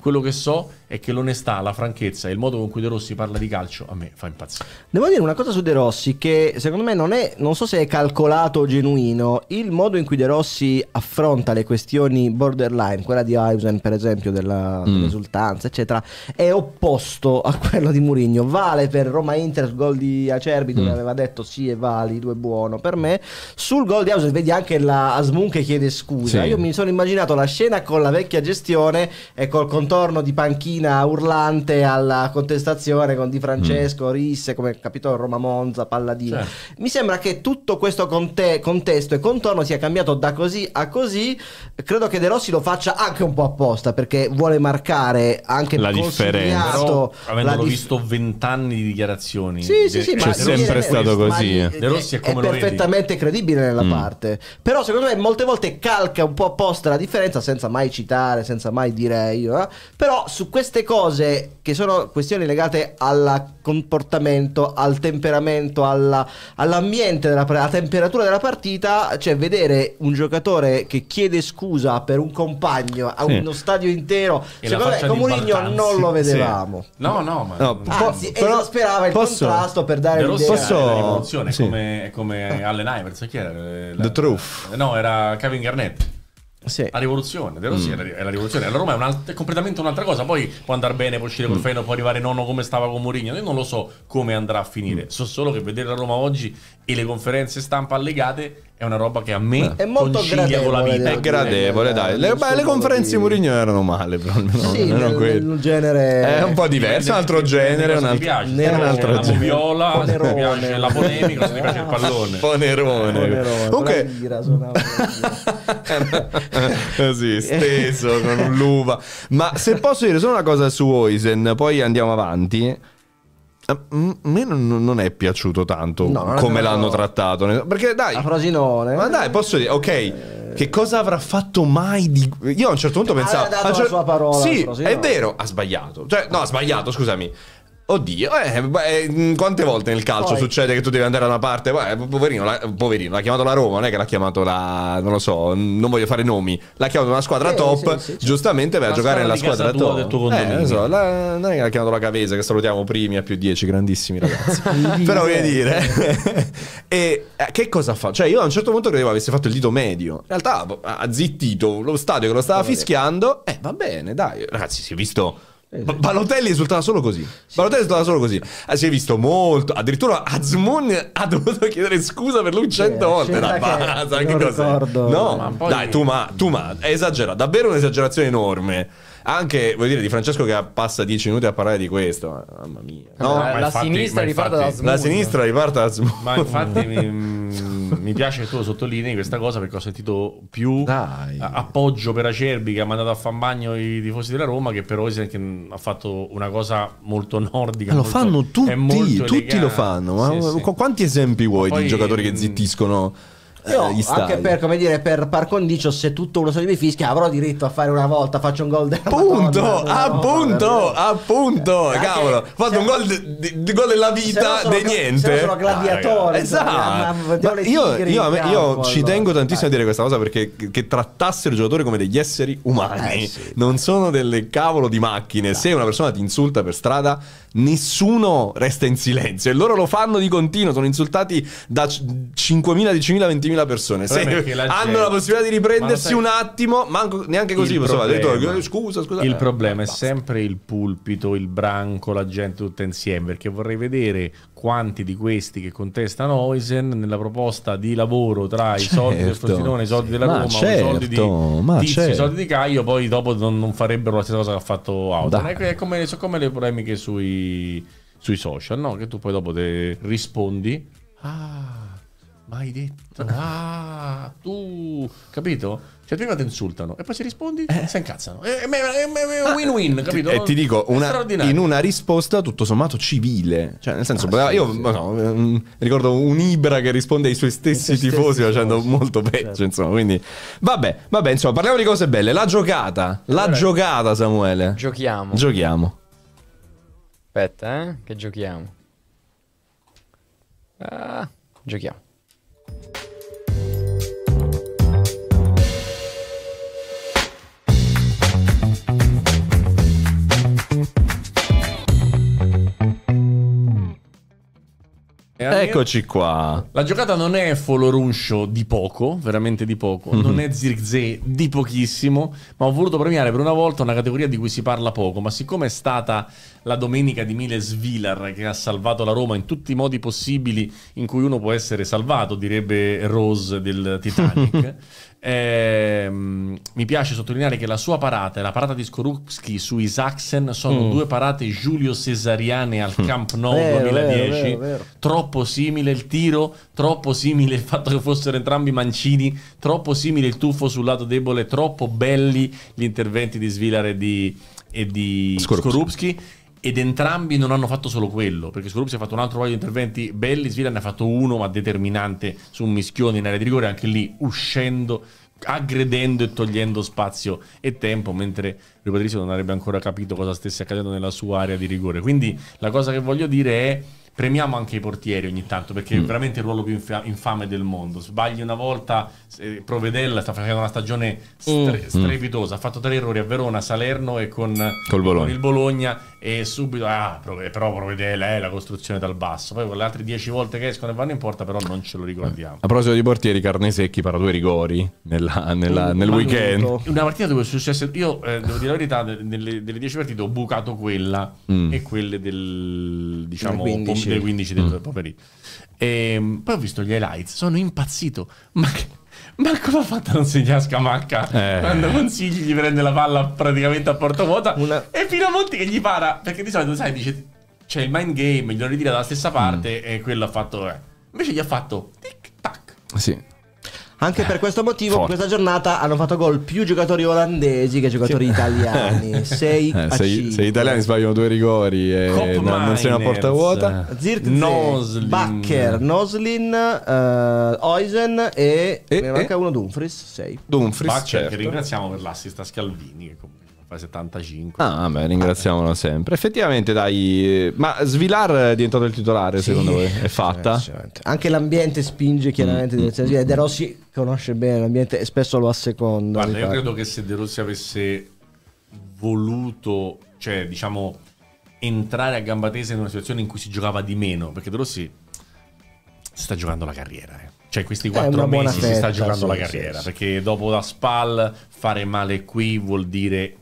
Quello che so è che l'onestà, la franchezza e il modo con cui De Rossi parla di calcio a me fa impazzire. Devo dire una cosa su De Rossi che secondo me non è, non so se è calcolato o genuino, il modo in cui De Rossi affronta le questioni borderline, quella di Hausen per esempio della, mm. dell'esultanza eccetera, è opposto a quello di Mourinho. Vale per Roma-Inter gol di Acerbi dove mm. aveva detto sì è valido, è buono per me. Sul gol di Hausen vedi anche la Asmun che chiede scusa. Sì. Io mi sono immaginato la scena con la vecchia gestione e col contorno contorno di panchina urlante alla contestazione con Di Francesco, mm. Risse, come capitò Roma Monza, Palladino. Certo. Mi sembra che tutto questo conte- contesto e contorno sia cambiato da così a così. Credo che De Rossi lo faccia anche un po' apposta perché vuole marcare anche la differenza. Però, avendolo dif- visto vent'anni di dichiarazioni, sì, sì, sì, c'è cioè sempre stato così. Eh. De Rossi è, è perfettamente credibile nella mm. parte. Però secondo me molte volte calca un po' apposta la differenza senza mai citare, senza mai dire io. Eh? Però su queste cose che sono questioni legate al comportamento, al temperamento, alla, all'ambiente, della, alla temperatura della partita, cioè vedere un giocatore che chiede scusa per un compagno a sì. uno stadio intero, secondo me con non lo vedevamo. Sì. No, no, ma no, anzi, po- però sperava il posso, contrasto per dare l'idea. Posso... È rivoluzione, sì. come, come Allen Iverson, chi era? La, The Truth. Eh, no, era Kevin Garnett. Sì. La rivoluzione, De Rossi mm. è la rivoluzione. La Roma è, un, è, completamente un'altra cosa. Poi può andare bene, può uscire col mm. freno, può arrivare nono come stava con Mourinho. Io non lo so come andrà a finire. Mm. So solo che vedere la Roma oggi e le conferenze stampa allegate è una roba che a me è molto gradevole, È gradevole, dai. Le, beh, le conferenze di Mourinho erano male, però almeno sì, non erano quelle. Un genere... È un po' diverso, un altro genere, un altro genere. Un altro genere. viola, se ti piace la polemica, se ti piace il pallone. Ponerone. Ponerone. Comunque... Così, [laughs] steso con l'uva. Ma se posso dire solo una cosa su Oisen, poi andiamo avanti. A eh, me non, è piaciuto tanto no, come l'hanno trattato. Perché dai, a Frosinone. Ma dai, posso dire, ok. Eh... Che cosa avrà fatto mai di... Io a un certo punto pensavo... Ha dato cioè... la sua parola. Sì, è vero, ha sbagliato. Cioè, no, ha sbagliato, scusami. Oddio, eh, eh, mm, quante volte nel calcio Poi. succede che tu devi andare da una parte? Eh, poverino, la, poverino, l'ha chiamato la Roma, non è che l'ha chiamato la... non lo so, non voglio fare nomi. L'ha chiamato una squadra eh, top, sì, sì, certo. giustamente per giocare nella squadra top. Del tuo eh, so, la, non è che l'ha chiamato la Cavese, che salutiamo primi a più 10, grandissimi ragazzi. [laughs] Però voglio dire, [laughs] e eh, che cosa fa? Cioè io a un certo punto credevo avesse fatto il dito medio. In realtà boh, ha zittito lo stadio che lo stava fischiando. Eh, va bene, dai. Ragazzi, si è visto Esatto. Balotelli risultava solo così. Sì. Balotelli risultava solo così. Ah, si è visto molto. Addirittura Azmoun ha dovuto chiedere scusa per lui cento volte. Da Baza, che, che cosa? No, ma poi... dai, tu ma, tu ma esagera, davvero un'esagerazione enorme. Anche, vuol dire, di Francesco che passa dieci minuti a parlare di questo. Mamma mia. No, la, la infatti, sinistra riparte da smooth. La sinistra riparte da smooth. Ma infatti mi, mm, mi, piace che tu lo sottolinei questa cosa perché ho sentito più Dai. appoggio per Acerbi che ha mandato a fan bagno i tifosi della Roma che per Oisen che ha fatto una cosa molto nordica. Lo molto, fanno tutti, tutti elegante. lo fanno. Sì, sì. Quanti esempi vuoi poi, di giocatori che zittiscono? Io, eh, anche per come dire per par condicio se tutto uno sono i miei fischi avrò diritto a fare una volta faccio un gol della punto Madonna, appunto volta, appunto eh, cavolo ho fatto un gol, di, di gol della vita di niente sono gladiatore ah, esatto ma, io, io, io campo, ci tengo tantissimo no. a eh. dire questa cosa perché che, che trattassero i giocatori come degli esseri eh, umani eh, sì, non sono delle cavolo di macchine no. se una persona ti insulta per strada nessuno resta in silenzio e loro lo fanno di continuo, sono insultati da 5.000, 10.000, 20.000 persone. Se la hanno la possibilità di riprendersi sai... un attimo, manco, neanche così, problema... detto, eh, scusa, scusa. Il eh, problema è basta. sempre il pulpito, il branco, la gente tutta insieme, perché vorrei vedere quanti di questi che contestano Oisen nella proposta di lavoro tra i soldi del certo. Frosinone, i soldi della Roma, certo, i soldi certo, di Tizio, certo. i soldi certo. di Caio, poi dopo non, non farebbero la stessa cosa che ha fatto Auton. Ecco, è come, so come le polemiche sui, sui social, no? che tu poi dopo te rispondi. Ah, mai detto, ah, tu, capito? Cioè, prima ti insultano e poi ci rispondi, eh. si incazzano. È un win-win, ah, capito? E ti dico, una, in una risposta tutto sommato civile. Cioè, nel senso, ah, sì, io sì. No, mm, ricordo un Ibra che risponde ai suoi stessi tifosi stessi facendo molto peggio, certo. insomma. Quindi, vabbè, vabbè, insomma, parliamo di cose belle. La giocata, la allora, giocata, Samuele. Giochiamo. Giochiamo. Aspetta, eh, che giochiamo. Ah, giochiamo. Eccoci qua. La giocata non è Foloruncio di poco, veramente di poco, mm-hmm. non è Zirze di pochissimo, ma ho voluto premiare per una volta una categoria di cui si parla poco, ma siccome è stata la domenica di Miles Vilar che ha salvato la Roma in tutti i modi possibili in cui uno può essere salvato, direbbe Rose del Titanic. [laughs] Eh, mi piace sottolineare che la sua parata e la parata di Skorupski su Isaacsen sono mm. due parate Giulio Cesariane al mm. Camp Nou vero, 2010. Vero, vero, troppo simile il tiro, troppo simile il fatto che fossero entrambi mancini, troppo simile il tuffo sul lato debole, troppo belli gli interventi di Svilar e di, e di Skorupski. Skorupski ed entrambi non hanno fatto solo quello, perché su Rubsi ha fatto un altro paio di interventi belli, Svila ne ha fatto uno, ma determinante su un mischione in area di rigore, anche lì uscendo, aggredendo e togliendo spazio e tempo, mentre Rui Patricio non avrebbe ancora capito cosa stesse accadendo nella sua area di rigore. Quindi la cosa che voglio dire è premiamo anche i portieri ogni tanto perché mm. è veramente il ruolo più infame del mondo sbagli una volta eh, Provedella sta facendo una stagione mm. stre- mm. strepitosa ha fatto tre errori a Verona, Salerno e con, Col Bologna. con il Bologna e subito ah, però provvede lei la costruzione dal basso poi con le altre 10 volte che escono e vanno in porta però non ce lo ricordiamo a proposito di portieri carne secchi, para due rigori nella, nella, nel Ma weekend una partita dove è successo io eh, devo dire la verità delle, delle 10 partite ho bucato quella mm. e quelle del diciamo del 15, del mm. del e, ehm, poi ho visto gli highlights sono impazzito ma che ma come ha fatto a non segnare Scamacca eh. quando Consigli gli prende la palla praticamente a porta vuota Una... e Pinamonti che gli para? Perché di solito, sai, dice c'è il mind game, glielo ritira dalla stessa mm. parte mm. e quello ha fatto. Eh. Invece gli ha fatto tic tac. Sì. Anche per questo motivo, Forte. questa giornata hanno fatto gol più giocatori olandesi che giocatori italiani. [laughs] Eh, sei se, gli italiani sbagliano due rigori e non, non sei una porta vuota. Zirk, Noslin. Bacher, Noslin, uh, Oisen e, e ne manca e? uno Dumfries. 6. Dumfries. Bacher, certo. che ringraziamo per l'assist a Scalvini. comunque Fai 75. Ah, beh, ringraziamolo ah, sempre. Effettivamente, dai, ma Svilar è diventato il titolare, sì, secondo voi? È fatta? Anche l'ambiente spinge chiaramente mm. De Rossi conosce bene l'ambiente e spesso lo asseconda. Guarda, io credo che se De Rossi avesse voluto, cioè, diciamo, entrare a gamba tesa in una situazione in cui si giocava di meno, perché De Rossi si sta giocando la carriera, eh. Cioè, questi quattro mesi fetta, si sta giocando sì, la carriera. Sì, perché dopo la SPAL fare male qui vuol dire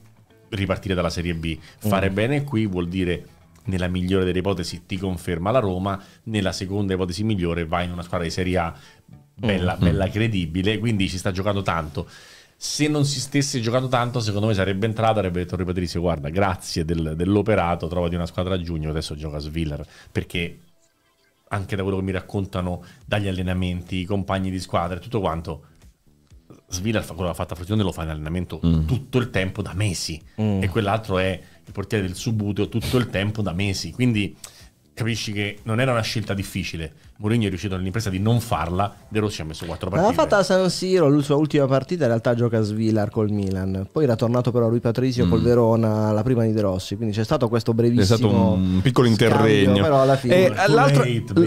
ripartire dalla Serie B. Fare mm. bene qui vuol dire nella migliore delle ipotesi ti conferma la Roma, nella seconda ipotesi migliore vai in una squadra di Serie A bella, mm, mm. bella credibile, quindi ci sta giocando tanto. Se non si stesse giocando tanto, secondo me sarebbe entrata, avrebbe detto a Patrizio, guarda, grazie del, dell'operato, trovati una squadra a giugno, adesso gioca a Sviller, perché anche da quello che mi raccontano dagli allenamenti, i compagni di squadra e tutto quanto, Svilar quello l'ha fatta Frosinone, lo fa in allenamento mm. tutto il tempo da mesi mm. e quell'altro è il portiere del subuteo tutto il tempo da mesi. Quindi capisci che non era una scelta difficile. Mourinho è riuscito nell'impresa di non farla, De Rossi ha messo quattro partite. L'ha fatta a San Siro, la sua ultima partita in realtà gioca Svilar col Milan, poi era tornato però lui Rui Patrizio mm. col Verona, la prima di De Rossi, quindi c'è stato questo brevissimo... È stato un piccolo interregno. Scambio, però alla fine... Eh, l'altra,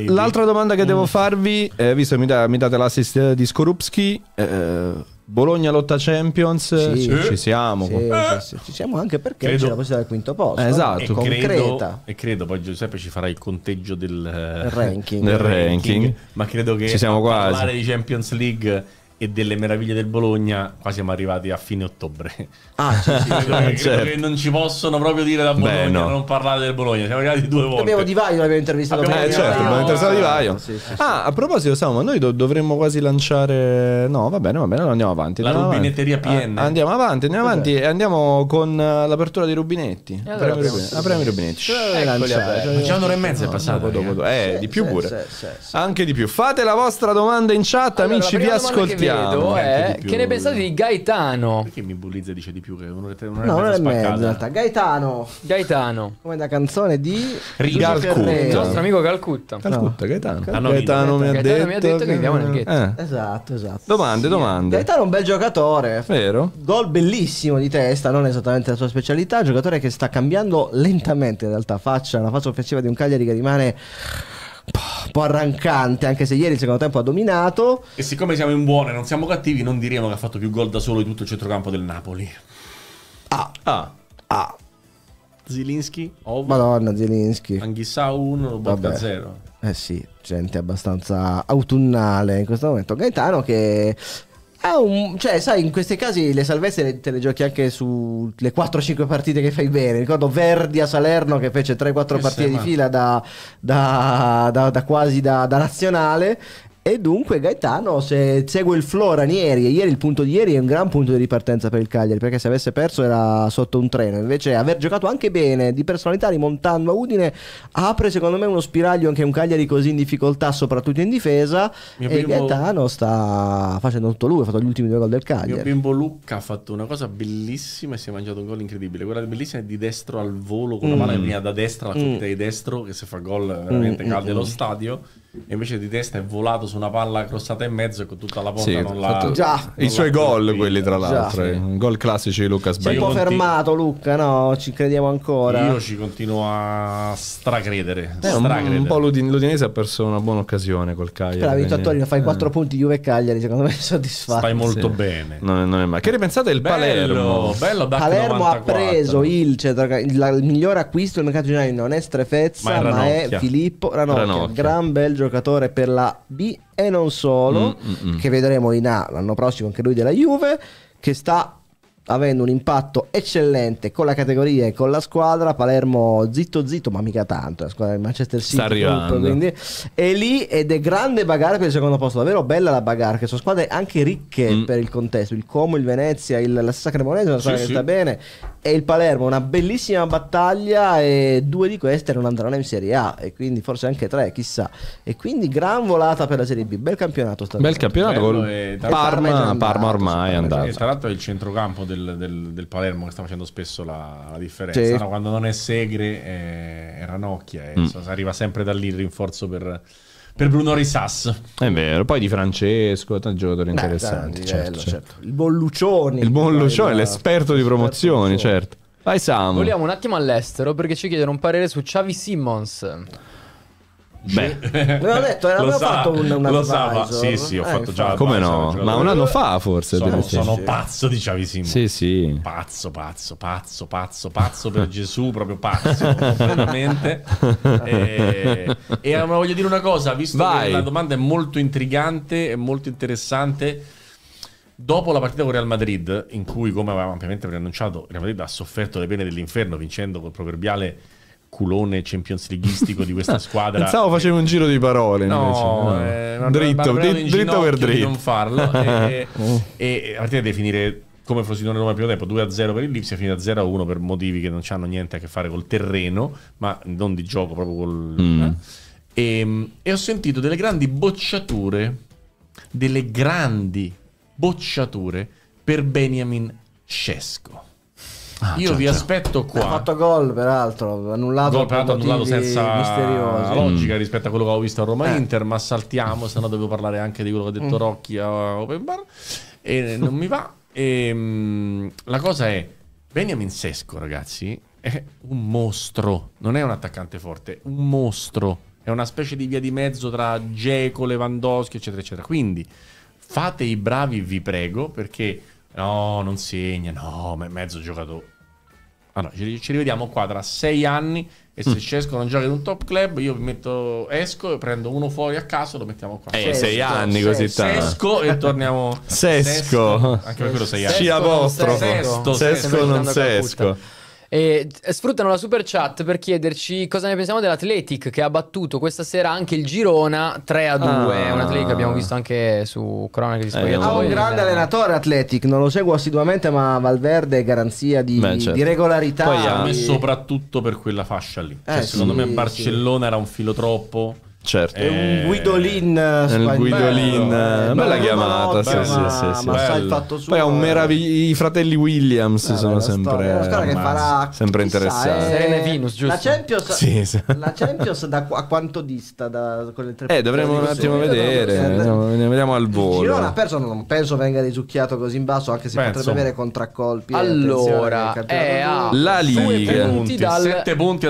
l'altra, domanda che mm. devo farvi, eh, visto che mi, da, mi date l'assist di Skorupski... Eh, Bologna lotta Champions, sì, ci, ci siamo. Sì, eh. ci siamo anche perché credo. c'è la possibilità del quinto posto. Eh, eh, esatto, e Credo, e credo poi Giuseppe ci farà il conteggio del, ranking. Del ranking. Ma credo che ci siamo quasi. parlare di Champions League e delle meraviglie del Bologna, qua siamo arrivati a fine ottobre. Ah, sì, sì, [laughs] credo, certo. che non ci possono proprio dire da Bologna Beh, no. non parlare del Bologna. Siamo arrivati due volte. Abbiamo Di Vaio, l'abbiamo intervistato. Abbiamo eh, certo, abbiamo intervistato Di Vaio. Sì, ah, a proposito, Samu, noi do- dovremmo quasi lanciare. No, va bene, va bene, allora andiamo avanti. La rubinetteria avanti. PN. Ah, andiamo avanti, andiamo avanti e andiamo con eh, l'apertura dei rubinetti. Allora, apriamo, i rubinetti. apriamo i rubinetti. Cioè, Già un'ora e mezza è passata. Eh, di più pure. Anche di più. Fate la vostra domanda in chat, amici, vi ascoltiamo chiedo è che ne pensate di Gaetano? Perché mi bullizza e dice di più? Che un'oretta, un'oretta no, non è mezza in realtà. Gaetano. Gaetano. Come da canzone di Calcutta. Il nostro amico Calcutta. Calcutta, Gaetano. Ah, Gaetano, Gaetano, mi, ha Gaetano mi ha detto che, che andiamo nel ghetto. Eh. Esatto, esatto. Domande, sì. domande. Gaetano è un bel giocatore. Vero. Gol bellissimo di testa, non esattamente la sua specialità. Giocatore che sta cambiando lentamente in realtà faccia, la faccia offensiva di un Cagliari che rimane po' arrancante, anche se ieri il secondo tempo ha dominato. E siccome siamo in buone, non siamo cattivi, non diremo che ha fatto più gol da solo di tutto il centrocampo del Napoli. Ah. Ah. Ah. Zilinski, Ovo. Madonna, Zilinski. Anghissau 1, Botta 0. Eh sì, gente abbastanza autunnale in questo momento. Gaetano che Ah, un, cioè, sai, in questi casi le salvezze le, te le giochi anche sulle 4-5 partite che fai bene. Ricordo Verdi a Salerno che fece 3-4 partite di fila da, da, da, da quasi da, nazionale e dunque Gaetano, se segue il flow Ranieri, e ieri il punto di ieri è un gran punto di ripartenza per il Cagliari, perché se avesse perso era sotto un treno, invece aver giocato anche bene, di personalità rimontando a Udine, apre secondo me uno spiraglio anche un Cagliari così in difficoltà, soprattutto in difesa, mio e bimbo... Gaetano sta facendo tutto lui, ha fatto gli ultimi due gol del Cagliari. Mio bimbo Lucca ha fatto una cosa bellissima e si è mangiato un gol incredibile, quella bellissima è di destro al volo, con la mm. mano mia da destra, la mm. di destro, che se fa gol veramente mm. cade mm. lo mm. stadio invece di testa è volato su una palla crossata e mezzo con tutta la porta sì, non l'ha già non i suoi gol quelli tra l'altro eh. sì. gol classici di Luca Sbaglio un po' fermato Luca no ci crediamo ancora io ci continuo a stracredere, Beh, stracredere. Un, un, po' l'Udinese ha perso una buona occasione col Cagliari vinto a Torino fai 4 eh. punti Juve e Cagliari secondo me [laughs] soddisfatto fai molto sì. bene non, non, è mai che ripensate il Palermo bello da Palermo 94. ha preso il, cioè, il, miglior acquisto del mercato gennaio non è Strefezza ma è, Ranocchia. ma è Filippo Ranocchia, Ranocchia. gran bel giocatore giocatore per la B e non solo, mm, mm, mm, che vedremo in A l'anno prossimo anche lui della Juve, che sta avendo un impatto eccellente con la categoria e con la squadra. Palermo zitto zitto, ma mica tanto, la eh, squadra di Manchester City. Sta arrivando. Tutto, quindi, è lì ed è grande bagarre per il secondo posto, davvero bella la bagarre, che sono squadre anche ricche mm. per il contesto, il Como, il Venezia, il, la stessa Cremonese, una squadra sì, che sì. sta bene, e il Palermo, una bellissima battaglia e due di queste non andranno in Serie A e quindi forse anche tre, chissà. E quindi gran volata per la Serie B, bel campionato. Bel campionato, con... Parma, Parma, ormai andato. Parma ormai è andato. Tra l'altro è il centrocampo del del, del, del Palermo che sta facendo spesso la, la differenza. Sì. No, quando non è Segre è, eh, è Ranocchia, è, eh, mm. so, arriva sempre da lì il rinforzo per, per Bruno Risas. È vero, poi di Francesco, tanti giocatori Beh, interessanti. Tanti, certo, eh, certo. certo, Il buon Lucioni. Il buon Lucioni, la... l'esperto di promozioni, certo. Vai Sam. Vogliamo un attimo all'estero perché ci chiedono un parere su Xavi Simmons. Beh, l'ho detto, l'aveva lo fatto un, un lo sa, sì, sì, ho eh, fatto già. Come no? Ma un anno fa forse. Sono, sono pazzo di diciamo, Xavi Sì, sì. Pazzo, pazzo, pazzo, pazzo, pazzo per Gesù, proprio pazzo, completamente. [laughs] e, e voglio dire una cosa, visto Vai. che la domanda è molto intrigante e molto interessante. Dopo la partita con Real Madrid, in cui, come avevamo ampiamente preannunciato, Real Madrid ha sofferto le pene dell'inferno vincendo col proverbiale culone Champions Leagueistico di questa [laughs] squadra. Pensavo facevo un giro di parole. No, invece. No. Eh, dritto, dritto, dritto per dritto. non farlo. [laughs] e, oh. e a partire da definire come Frosinone Roma al primo tempo 2-0 per il Lipsia, fino a 0-1 per motivi che non hanno niente a che fare col terreno, ma non di gioco, proprio col... Mm. E, eh. ehm, e, ho sentito delle grandi bocciature, delle grandi bocciature per Benjamin Scesco. Ah, Io certo. vi aspetto qua. Ha fatto gol, peraltro, annullato, gol, peraltro, annullato senza misteriosi. logica mm. rispetto a quello che avevo visto a Roma eh. Inter, ma saltiamo, se no dovevo parlare anche di quello che ha detto mm. Rocchi a Open Bar e non mi va. E, um, la cosa è Beniamin Sesco, ragazzi, è un mostro, non è un attaccante forte, un mostro. È una specie di via di mezzo tra Geco, Lewandowski, eccetera, eccetera. Quindi fate i bravi, vi prego, perché No, non segna, no, ma è mezzo giocatore. Allora, ci, ci rivediamo qua tra sei anni e se mm. Cesco non gioca in un top club, io metto, esco e prendo uno fuori a caso lo mettiamo qua. Eh, Sesco, sei anni Sesco, così tanto. Sesco e torniamo. Sesco. Sesco. Anche per quello sei anni. C apostrofo. Sesto. Sesto, sesto non Sesco. E sfruttano la super chat per chiederci cosa ne pensiamo dell'Atletic che ha battuto questa sera anche il Girona 3 a 2. Ah. Un Atletic che abbiamo visto anche su Cronache di eh, Spogliatoio. Ha un grande allenatore Atletic, non lo seguo assiduamente, ma Valverde è garanzia di, Beh, certo. di regolarità. Poi ha messo soprattutto per quella fascia lì. Cioè, eh, secondo sì, me Barcellona sì. era un filo troppo. Certo. È un eh, guidolin. È un guidolin. Bello, eh, eh. bella chiamata, sì, sì, sì, sì. Ma il fatto suo. Poi è un meraviglioso... I fratelli Williams eh, sono sempre... Storia, storia che farà, sempre interessanti. Serena Venus, giusto? La Champions, sì, sì. La Champions da a quanto dista da, con tre Eh, dovremmo un attimo vedere. Ne vediamo al volo. Girona ha perso, non penso venga risucchiato così in basso, anche se Beh, potrebbe avere contraccolpi. Allora, è a ah, la Liga. 7 punti, dal... punti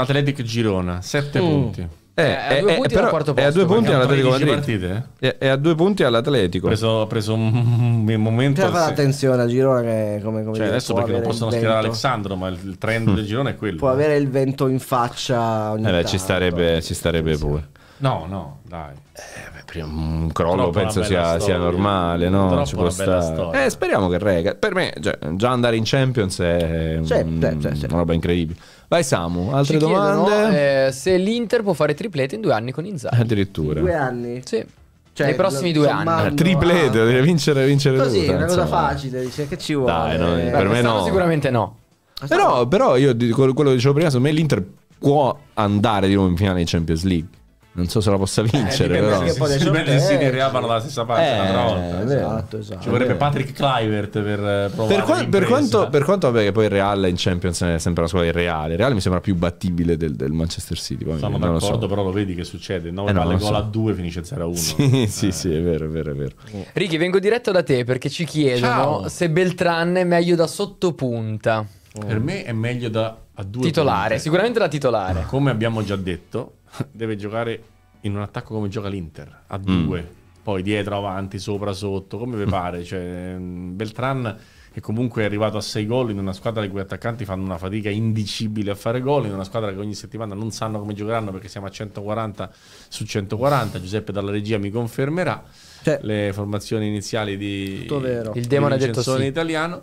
Atletico, Girona. 7 mm. punti. Eh, eh, eh, eh è a due punti però, posto. È a due punti all'Atletico Madrid. È, è, a due punti all'Atletico. Ho preso, preso, un, un momento... Però attenzione a Girona che come, come cioè, dire, adesso perché non possono schierare Alessandro, ma il trend mm. del Girone è quello. Può avere il vento in faccia ogni eh, beh, ci starebbe, ci starebbe pure. No, no, dai. Eh, beh, un crollo Troppo penso sia, sia, normale, no? Ci può stare. Eh, speriamo che rega. Per me, cioè, già andare in Champions è un, c'è, c'è, una roba incredibile. Vai Samu, altre Ci domande? Chiedono, eh, se l'Inter può fare triplete in due anni con Inzaghi. Addirittura. Due anni? Sì. Cioè, Nei prossimi due anni eh, Triplete, ah. deve vincere, vincere Così, tutta, è una cosa facile, dice che ci vuole Dai, no, eh, per me no Sicuramente no però, però io quello che dicevo prima Secondo me l'Inter può andare di nuovo in finale di Champions League non so se la possa eh, vincere, eh, però. Perché sì, poi si riavano dalla stessa parte eh, Esatto, esatto. Ci vorrebbe Patrick Clivert per eh, provare per, qua, per, quanto, per quanto vabbè che poi il Real in Champions è sempre la squadra irreale. Il Real mi sembra più battibile del, del Manchester City. Poi Sono d'accordo, lo so. però lo vedi che succede. 9 eh, palle gol a 2 finisce 0 a 1. Sì, eh. sì, sì, è vero, è vero, è vero. Ricky, vengo diretto da te perché ci chiedono Ciao. se Beltran è meglio da sottopunta. Oh. Per me è meglio da titolare, punte. sicuramente la titolare. Come abbiamo già detto, [laughs] deve giocare in un attacco come gioca l'Inter, a mm. due, poi dietro, avanti, sopra, sotto, come vi mm. pare. Cioè, Beltran, che comunque è arrivato a sei gol in una squadra in cui gli attaccanti fanno una fatica indicibile a fare gol, in una squadra che ogni settimana non sanno come giocheranno perché siamo a 140 su 140, Giuseppe dalla regia mi confermerà. Cioè, le formazioni iniziali di il demone di detto sì. italiano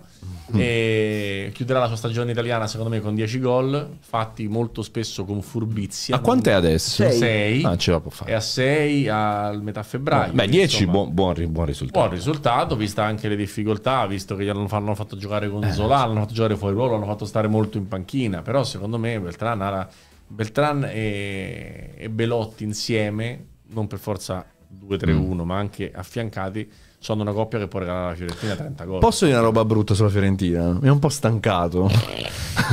mm. e chiuderà la sua stagione italiana secondo me con 10 gol fatti molto spesso con furbizia a quant'è adesso? 6 ah, ce la può fare. è a 6 al metà febbraio beh 10 buon, buon, buon, risultato buon risultato vista anche le difficoltà visto che hanno, hanno fatto giocare con eh, Zola hanno fatto giocare fuori ruolo hanno fatto stare molto in panchina però secondo me Beltran, Beltran e, e Belotti insieme non per forza 2-3-1, mm. ma anche affiancati, sono una coppia che può regalare alla Fiorentina 30 gol. Posso dire una roba brutta sulla Fiorentina? Mi è un po' stancato.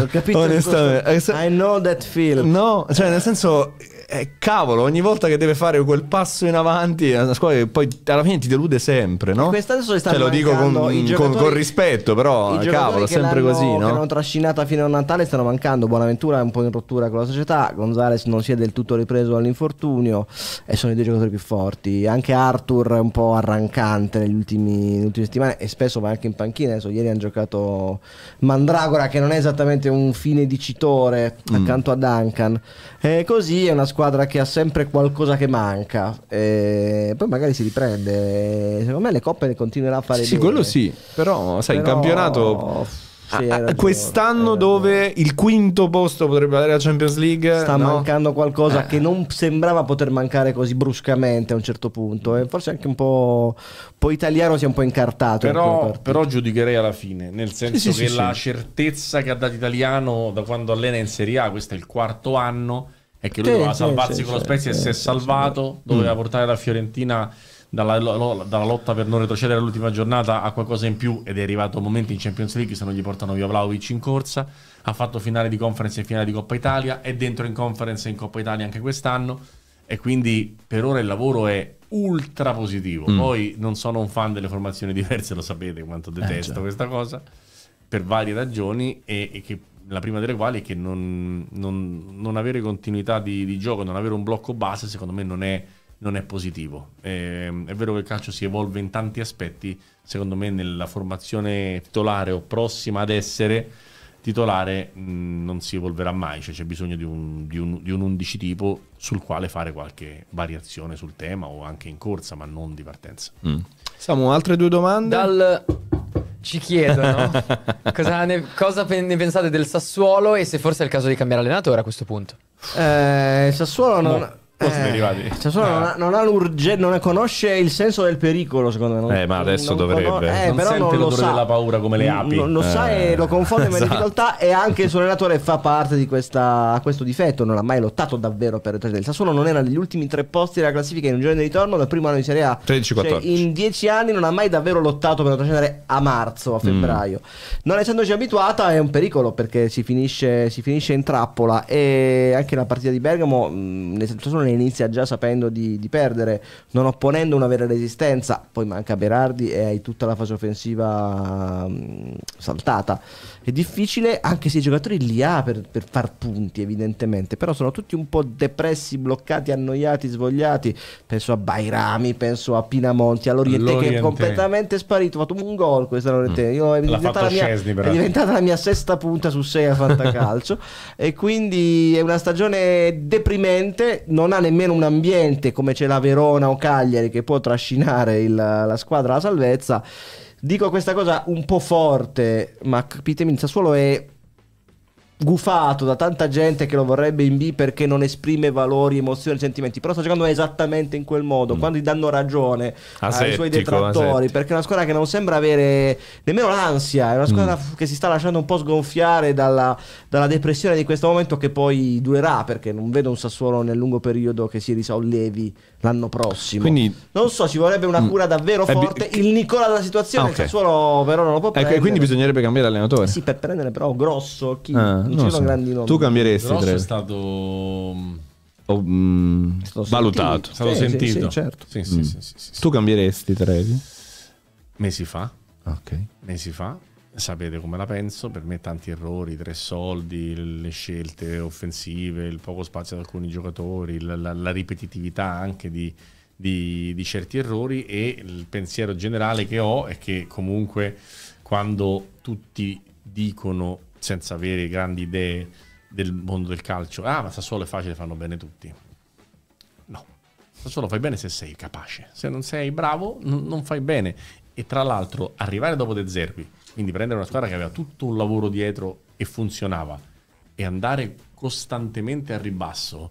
Ho capito. [laughs] Onestamente. I know that feeling. No, cioè nel senso eh, cavolo, ogni volta che deve fare quel passo in avanti, è eh, una squadra che poi alla fine ti delude sempre, no? Questa adesso è stata Te lo dico con, con, con, rispetto, però, eh, cavolo, sempre così, no? Che l'hanno trascinata fino a Natale stanno mancando. Buonaventura è un po' in rottura con la società. Gonzales non si è del tutto ripreso dall'infortunio e sono i due giocatori più forti. Anche Arthur è un po' arrancante negli ultimi, nelle ultime settimane e spesso va anche in panchina. Adesso ieri hanno giocato Mandragora, che non è esattamente un fine dicitore, mm. accanto mm. a Duncan. E così è una squadra squadra che ha sempre qualcosa che manca. E eh, poi magari si riprende. Secondo me le coppe ne continuerà a fare sì, bene. Sì, quello sì. Però, sai, Però... il campionato. Sì, ragione, quest'anno dove il quinto posto potrebbe avere la Champions League sta no? mancando qualcosa eh. che non sembrava poter mancare così bruscamente a un certo punto e eh. forse anche un po', po italiano si è un po' incartato però, in però giudicherei alla fine nel senso sì, sì, che la certezza che ha dato italiano da quando allena in Serie A questo è il quarto anno è che lui sì, doveva salvarsi sì, con lo Spezia e si è salvato, doveva mm. portare la Fiorentina dalla, lo, dalla, lotta per non retrocedere all'ultima giornata a qualcosa in più ed è arrivato un momento in Champions League se non gli portano via Vlaovic in corsa, ha fatto finale di conference e finale di Coppa Italia, è dentro in conference e in Coppa Italia anche quest'anno e quindi per ora il lavoro è ultra positivo. Mm. Poi non sono un fan delle formazioni [laughs] diverse, lo sapete quanto eh, detesto eh, questa cosa, per varie ragioni e, e che la prima delle quali è che non, non, non avere continuità di, di, gioco, non avere un blocco base, secondo me non è, non è positivo. Eh, è vero che il calcio si evolve in tanti aspetti, secondo me nella formazione titolare o prossima ad essere titolare mh, non si evolverà mai, cioè c'è bisogno di un, di, un, di un 11 tipo sul quale fare qualche variazione sul tema o anche in corsa, ma non di partenza. Mm. Siamo altre due domande. Dal ci chiedono [laughs] cosa, ne, cosa ne, pensate del Sassuolo e se forse è il caso di cambiare allenatore a questo punto. Eh, Sassuolo non... Boh. Eh, cioè solo no. non, ha, eh. non, ha non conosce il senso del pericolo, secondo me. eh, ma adesso dovrebbe. Conos- eh, non però non lo della paura come le api. Non lo eh. sa e lo confonde esatto. in difficoltà. E anche il suo allenatore fa parte di questa, questo difetto. Non ha mai lottato davvero per il retrocedere. Sassuolo non era negli ultimi tre posti della classifica in un giorno di ritorno dal primo anno di Serie A. 13, cioè, in dieci anni non ha mai davvero lottato per retrocedere a marzo, a mm. febbraio. Mm. Non essendoci abituata è un pericolo perché si finisce, si finisce in trappola. E anche la partita di Bergamo, mm, nel Sassuolo ne inizia già sapendo di, di, perdere, non opponendo una vera resistenza. Poi manca Berardi e hai tutta la fase offensiva mm, saltata è difficile anche se i giocatori li ha per, per, far punti evidentemente, però sono tutti un po' depressi, bloccati, annoiati, svogliati, penso a Bairami, penso a Pinamonti, all'Oriente, L'Oriente. che è completamente sparito, ha fatto un gol questa L'Oriente, mm. Io, è, diventata la mia, Scesni, è diventata la mia sesta punta su sei a fantacalcio [laughs] e quindi è una stagione deprimente, non ha nemmeno un ambiente come c'è la Verona o Cagliari che può trascinare il, la squadra alla salvezza Dico questa cosa un po' forte, ma capitemi, il Sassuolo è gufato da tanta gente che lo vorrebbe in B perché non esprime valori, emozioni, sentimenti. Però sta giocando esattamente in quel modo, mm. quando gli danno ragione asettico, ai suoi detrattori, asettico. perché è una squadra che non sembra avere nemmeno l'ansia, è una squadra mm. che si sta lasciando un po' sgonfiare dalla, dalla, depressione di questo momento che poi durerà, perché non vedo un Sassuolo nel lungo periodo che si risollevi l'anno prossimo. Quindi, non so, ci vorrebbe una mm. cura davvero eh, forte. Il Nicola della situazione, ah, okay. il Sassuolo però non lo può eh, prendere. E quindi bisognerebbe cambiare allenatore. Sì, per prendere però grosso, chi? Ah, non so. grandi nomi. Tu cambieresti, Grosso è stato mm, oh, mm, o, mh, valutato. È stato sì, sentito. Sì, certo. sì, certo. Mm. Tu cambieresti Trevi? Mesi fa. Ok. Mesi fa sapete come la penso, per me tanti errori, tre soldi, le scelte offensive, il poco spazio ad alcuni giocatori, la, la, la ripetitività anche di, di, di, certi errori e il pensiero generale che ho è che comunque quando tutti dicono senza avere grandi idee del mondo del calcio, ah ma Sassuolo è facile, fanno bene tutti. No, Sassuolo fai bene se sei capace, se non sei bravo non fai bene. E tra l'altro arrivare dopo De Zerbi, quindi prendere una squadra che aveva tutto un lavoro dietro e funzionava e andare costantemente a ribasso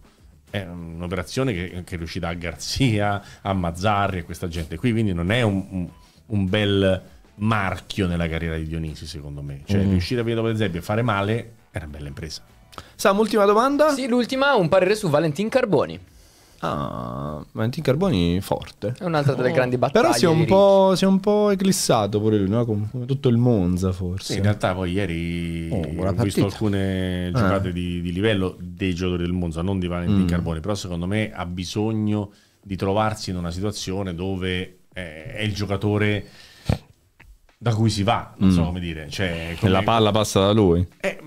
è un'operazione che, che è riuscita a Garzia, a Mazzarri e questa gente qui, quindi non è un, un, un bel marchio nella carriera di Dionisi secondo me. Cioè mm-hmm. riuscire a venire dopo le e fare male era una bella impresa. Sam, ultima domanda? Sì, l'ultima, un parere su Valentin Carboni. Ah, Valentin Carboni forte. È un'altra delle oh. grandi battaglie. Però si è, un po', si è un po' eclissato pure lui, no? come tutto il Monza forse. Sì, in realtà poi ieri oh, ho partita. visto alcune eh. giocate ah. di, di, livello dei giocatori del Monza, non di Valentin mm. Carboni, però secondo me ha bisogno di trovarsi in una situazione dove è, eh, è il giocatore da cui si va, non mm. so come dire. Cioè, come... La palla passa da lui. Eh,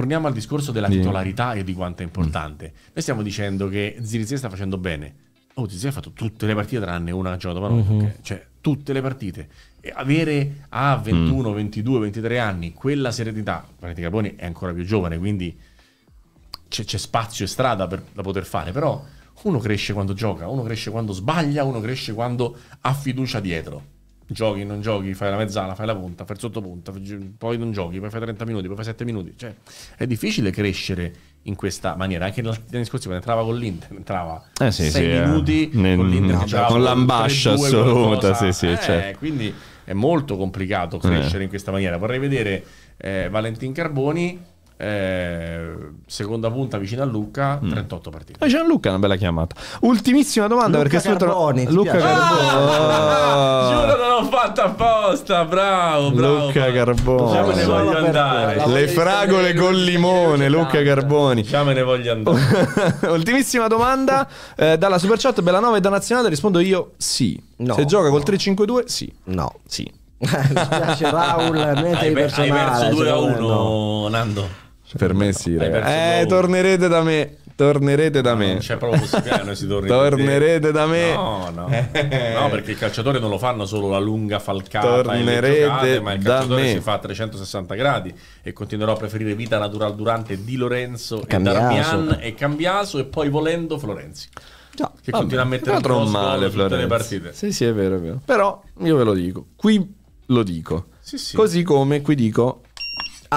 torniamo al discorso della titolarità e di quanto è importante. Mm. Noi stiamo dicendo che Zirizia sta facendo bene. Oh, Zirizia ha fatto tutte le partite tranne una giornata per mm-hmm. okay. cioè tutte le partite. E avere a ah, 21, mm. 22, 23 anni quella serenità, Valentina Carboni è ancora più giovane, quindi c'è, c'è spazio e strada per, da poter fare, però uno cresce quando gioca, uno cresce quando sbaglia, uno cresce quando ha fiducia dietro giochi, non giochi, fai la mezzala, fai la punta, fai il sottopunta, poi non giochi, poi fai 30 minuti, poi fai 7 minuti. Cioè, è difficile crescere in questa maniera. Anche nella scorso quando entrava con l'Inter, entrava eh sì, 6 sì, eh. minuti eh. con l'Inter. No, con l'ambascia assoluta, sì, sì, eh, certo. Quindi è molto complicato eh. crescere eh. in questa maniera. Vorrei vedere eh, Valentin Carboni eh, seconda punta vicino a Lucca, 38 mm. partite. Ah, eh, Gianluca è una bella chiamata. Ultimissima domanda Luca perché Carboni, tra... Luca Carboni. Ah! Oh! Giuro non l'ho fatta apposta, bravo, bravo. Luca Carboni. Già me ne voglio andare. Le fragole col limone, Luca Carboni. Già me ne voglio andare. Ultimissima domanda eh, dalla Superchat Bellanova e da Nazionale rispondo io sì. No. Se gioca col 3-5-2 sì. No. Sì. [laughs] Mi piace Raul, meta hai, hai perso 2 a 1 no. Nando. Per me sì, ragazzi. Eh, tornerete da me. Tornerete da no, me. Non c'è proprio possibilità eh, che si [laughs] torni Tornerete da me. No, no. Eh. No, perché i calciatori non lo fanno solo la lunga falcata tornerete giocate, ma il calciatore si fa a 360 gradi e continuerò a preferire vita natural durante Di Lorenzo Cambiaso. e Darmian e Cambiaso e poi volendo Florenzi. Già, che vabbè, continua a mettere il male tutte le partite. Sì, sì, è vero, è vero. Però io ve lo dico, qui lo dico. Sì, sì. Così come qui dico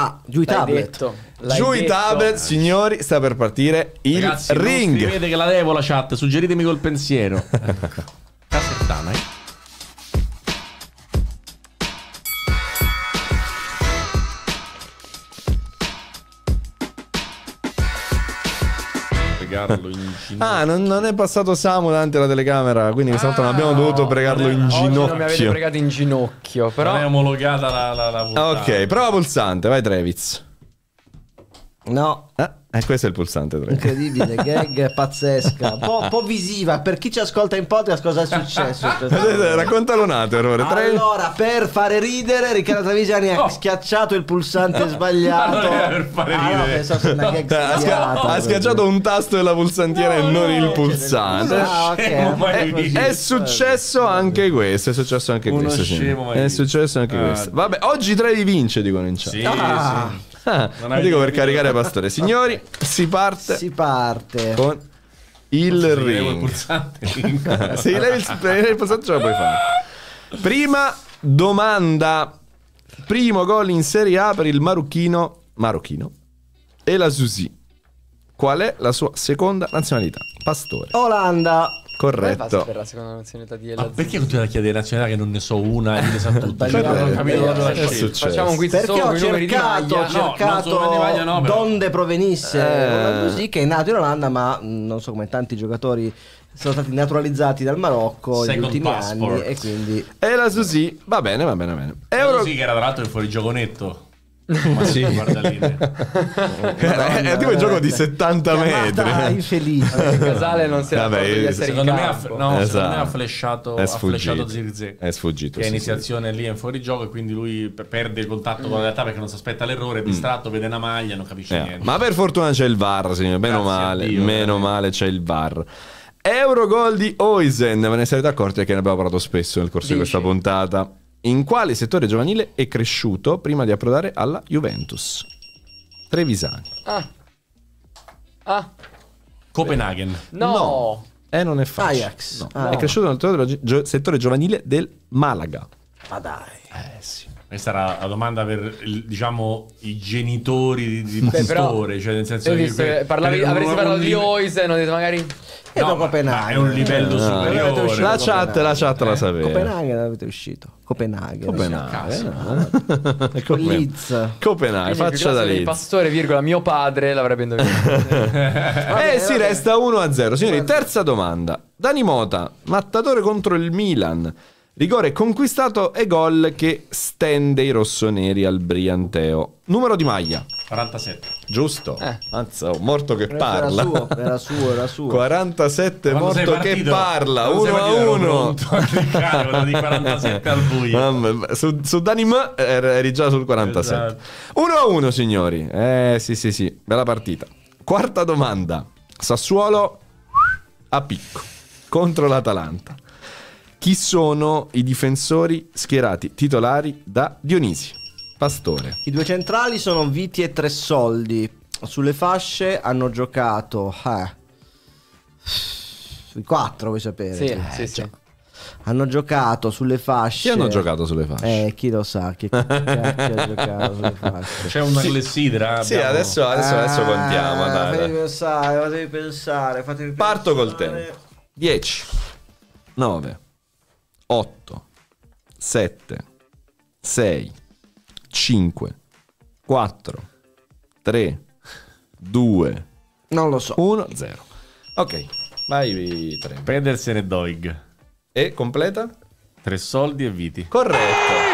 Ah, giù i tablet. giù i tablet, signori, sta per partire il Ragazzi, ring. Vedete che la devo la chat, suggeritemi col pensiero. [laughs] Casertana, eh. pregarlo in [laughs] ginocchio. Ah, non, non è passato Samu davanti alla telecamera, quindi quest'altro ah, non abbiamo ah. dovuto pregarlo in ginocchio. non mi avete pregato in ginocchio, però... Non è omologata la, la, la Ok, prova pulsante, vai Trevitz. No. Ah, eh, questo è il pulsante 3. Incredibile, [laughs] gag pazzesca. Un po', po', visiva. Per chi ci ascolta in podcast, cosa è successo? Raccontalo un altro Allora, allora, per fare ridere, Riccardo Travigiani ha oh. schiacciato il pulsante [laughs] sbagliato. non per fare ridere. Ah, no, una gag cioè, ha, schiacciato, ha schiacciato un tasto della pulsantiera no, e non no, il pulsante. Ah, okay. È successo anche questo. È successo anche Uno questo. Scemo, è successo anche ah. questo. Vabbè, oggi 3 vince, dicono in chat. Sì, ah. sì. Ah, dico per caricare pastore. Signori, si parte. Si parte. Con il ring. ring. Se levi il, [laughs] il pulsante ce la puoi fare. Prima domanda. Primo gol in Serie A per il marocchino. Marocchino. E la Susi. Qual è la sua seconda nazionalità? Pastore. Olanda. Corretto. Per la seconda nazionalità di Elazzi. Ah, perché continuare a chiedere nazionalità che non ne so una e ne sa tutte? Cioè, non ho capito cosa è Facciamo un quiz perché solo ho cercato, ho cercato no, maglia, no, donde provenisse eh. così che è nato in Olanda, ma non so come tanti giocatori sono stati naturalizzati dal Marocco Second negli ultimi passport. anni e quindi E la Susi, va bene, va bene, va bene. Euro... La Susi che era tra l'altro il fuorigioconetto ma sì, [laughs] guarda lì. è eh. tipo il gioco di 70 metri. Dai, felice. Casale non si è Vabbè, di secondo me, ha, no, esatto. secondo me ha esatto. flashato, è sfuggito. Zirze. È sfuggito. Che sì, iniziazione sì. lì è fuori gioco e quindi lui perde il contatto mm. con la realtà perché non si aspetta l'errore, è mm. distratto, mm. vede una maglia, non capisce eh. niente. Ma per fortuna c'è il VAR, signore. Meno male, Dio, meno eh. male c'è il VAR. Eurogol di Oisen, ve ne sarete accorti che ne abbiamo parlato spesso nel corso Dici. di questa puntata. In quale settore giovanile è cresciuto prima di approdare alla Juventus? Trevisani. Ah. Ah. Copenaghen. No. no. Eh, non è facile. Ajax. No. Ah, è no. cresciuto nel settore giovanile del Malaga. Ma dai. Eh sì. Questa era la domanda per diciamo i genitori di, di cioè nel senso che per, parlavi, avresti parlato di Oisen, ho detto magari e no, dopo Copenaghen. È un livello no, eh, superiore. No, la chat, la chat eh? la sapeva. Copenaghen avete uscito. Copenaghen. Copenaghen. Eh, [laughs] Copenaghen. Copenaghen. Faccia da Liz. Pastore, virgola, mio padre l'avrebbe indovinato. [laughs] eh, eh si resta 1 a 0. Signori, terza domanda. Dani Mota, mattatore contro il Milan. Rigore conquistato e gol che stende i rossoneri al Brianteo. Numero di maglia. 47. Giusto. Eh. Mazza, oh, morto che era parla. Era suo, era suo, era suo. 47 Quando morto partito, che parla. 1 a 1. di 47 al buio. Mamma, su, su Danim er, eri già sul 47. 1 esatto. a 1, signori. Eh sì, sì, sì, bella partita. Quarta domanda. Sassuolo a picco contro l'Atalanta. Chi sono i difensori schierati titolari da Dionisi? Pastore. I due centrali sono Viti e Tressoldi. Sulle fasce hanno giocato... Eh, sui quattro vuoi sapere? Sì, eh, sì, cioè. sì hanno giocato sulle fasce. Chi hanno giocato sulle fasce? Eh, chi lo sa chi ha giocato sulle fasce. C'è una clessidra. Eh, sì, sì adesso, adesso, ah, adesso contiamo. Dai, fatemi dai. pensare, fatemi pensare, fatemi Parto col tempo. 10, 9, 8, 7, 6, 5, 4, 3, 2, non lo so. 1, 0. Ok, vai 3. Pedersen Doig. E completa? Tre soldi e viti. Corretto.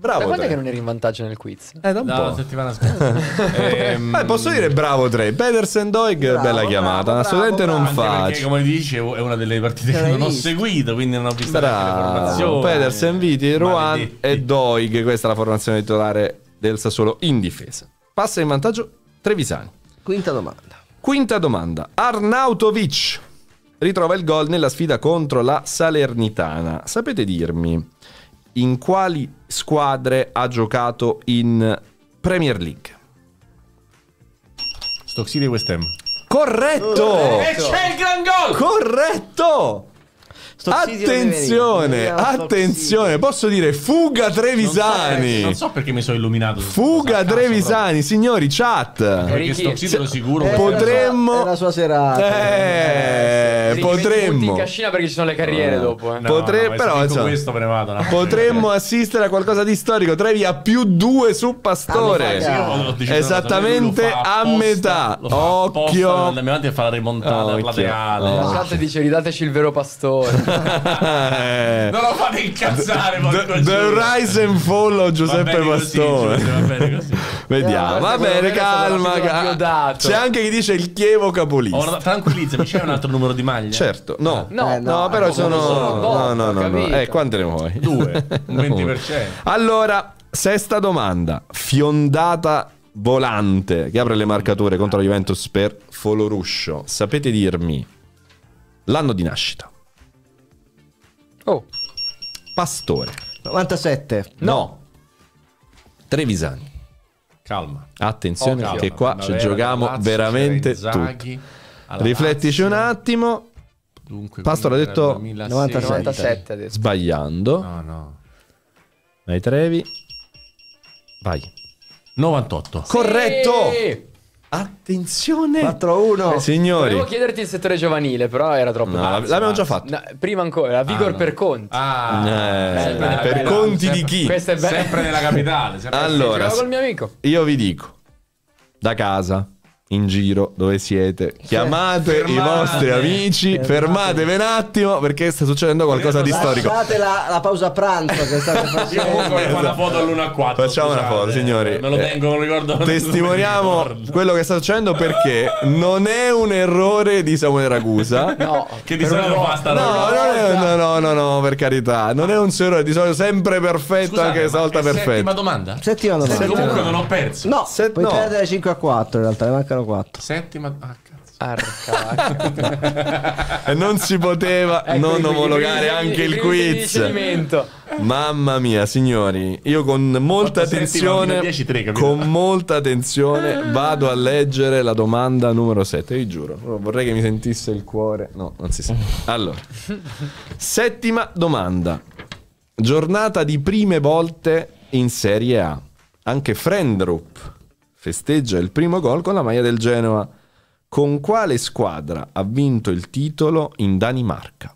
Bravo. Ma quando è che non eri in vantaggio nel quiz? Eh, da un no, po'. la settimana scorsa. [laughs] ehm... eh, posso dire bravo Dre. Pedersen Doig, bravo, bella chiamata. Bravo, Assolutamente bravo, non facile. Perché, come dicevo, è una delle partite che non ho seguito, quindi non ho visto la formazione. formazioni. Pedersen, Viti, Ruan e Doig. Questa è la formazione titolare del Sassuolo in difesa. Passa in vantaggio Trevisani. Quinta domanda. Quinta domanda. Arnautovic ritrova il gol nella sfida contro la Salernitana. Sapete dirmi in quali squadre ha giocato in Premier League? Stock City e West Ham. Corretto! Corretto! E c'è il gran gol! Corretto! attenzione, attenzione, posso dire fuga Trevisani. Non so, non so perché mi sono illuminato. Fuga Trevisani, signori, chat. Perché Stoxidro sicuro. Eh, potremmo... È la sua serata. Eh, eh potremmo... cascina perché ci sono le carriere no. dopo. Eh. No, Potre... no, però, insomma, questo ne vado. No. Potremmo [laughs] assistere a qualcosa di storico. Trevi a più due su Pastore. Ah, Esattamente a metà. Occhio. Andiamo avanti a fare la rimontata. La chat dice ridateci il vero Pastore. Eh. non lo fate incazzare. The, the Rise and Fall o Giuseppe Bastone. Così, Giuseppe, va bene così. [laughs] Eh, Vediamo. Eh, va bene, calma. calma. C'è anche chi dice il Chievo capolista. Oh, no, tranquillizzami, c'è un altro numero di maglie? Certo, no. Ah. No, eh, no, no però sono... sono no, no, no, no. Eh, quante ne vuoi? Due, un 20%. [laughs] allora, sesta domanda. Fiondata volante che apre le marcature contro la Juventus per Foloruscio. Sapete dirmi l'anno di nascita? Oh. Pastore. 97. No. no. Trevisani. Calma. Attenzione oh, calma. che qua ci giochiamo Lazio, veramente tutto. Riflettici Lazio. un attimo. Dunque, Pastore ha detto 97. Sbagliando. No, no. Vai Trevi. Vai. 98. Sì! Corretto! Attenzione 4-1 eh, Signori Volevo chiederti il settore giovanile Però era troppo no, L'abbiamo già fatto no, Prima ancora La Vigor ah, per Conti Ah eh, bella, Per bella, Conti sempre, di chi? Questa è bella Sempre nella capitale sempre Allora Giocavo col mio amico Io vi dico Da casa in giro dove siete. Chiamate fermate, i vostri amici, fermatevi un attimo perché sta succedendo qualcosa di storico. Fate la, la, pausa pranzo che state [laughs] facendo. esatto. una foto all'1 4. Facciamo scusate. una foto, signori. Me lo eh, tengo, non ricordo. Testimoniamo [laughs] ricordo. quello che sta succedendo perché non è un errore di Samuele Ragusa. no, che di solito basta. No, no, no, no, no, no, per carità. Non è un suo errore, di solito sempre perfetto, scusate, anche stavolta perfetto. Settima domanda? Settima domanda. Comunque non ho perso. No, Set- puoi no. perdere 5 a 4 in realtà, ne mancano 4. Settima... Ah, Arca. [laughs] e eh, non si poteva ecco non omologare crisi, anche il quiz. Mamma mia, signori, io con molta attenzione, con molta attenzione ah. vado a leggere la domanda numero 7, vi giuro. Oh, vorrei che mi sentisse il cuore. No, non si sente. Allora. Settima domanda. Giornata di prime volte in Serie A. Anche Friendrup festeggia il primo gol con la maglia del Genoa. Con quale squadra ha vinto il titolo in Danimarca?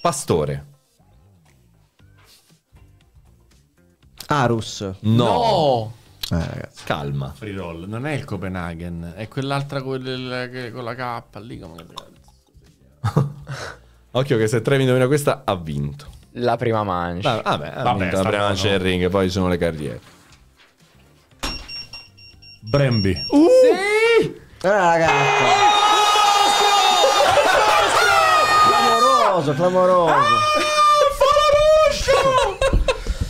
Pastore. Arus. No. no. Eh, ragazzi. Calma. Free roll. Non è il Copenaghen, è quell'altra con, il, con la K lì. Come... [laughs] Occhio che se Trevi indovina questa ha vinto. La prima mancia. Ah, vabbè, vabbè la prima mancia del ring, poi sono le carriere. Brembi. Uh! Sì! Eh, ragazzi. Oh! Clamoroso, clamoroso. Ah!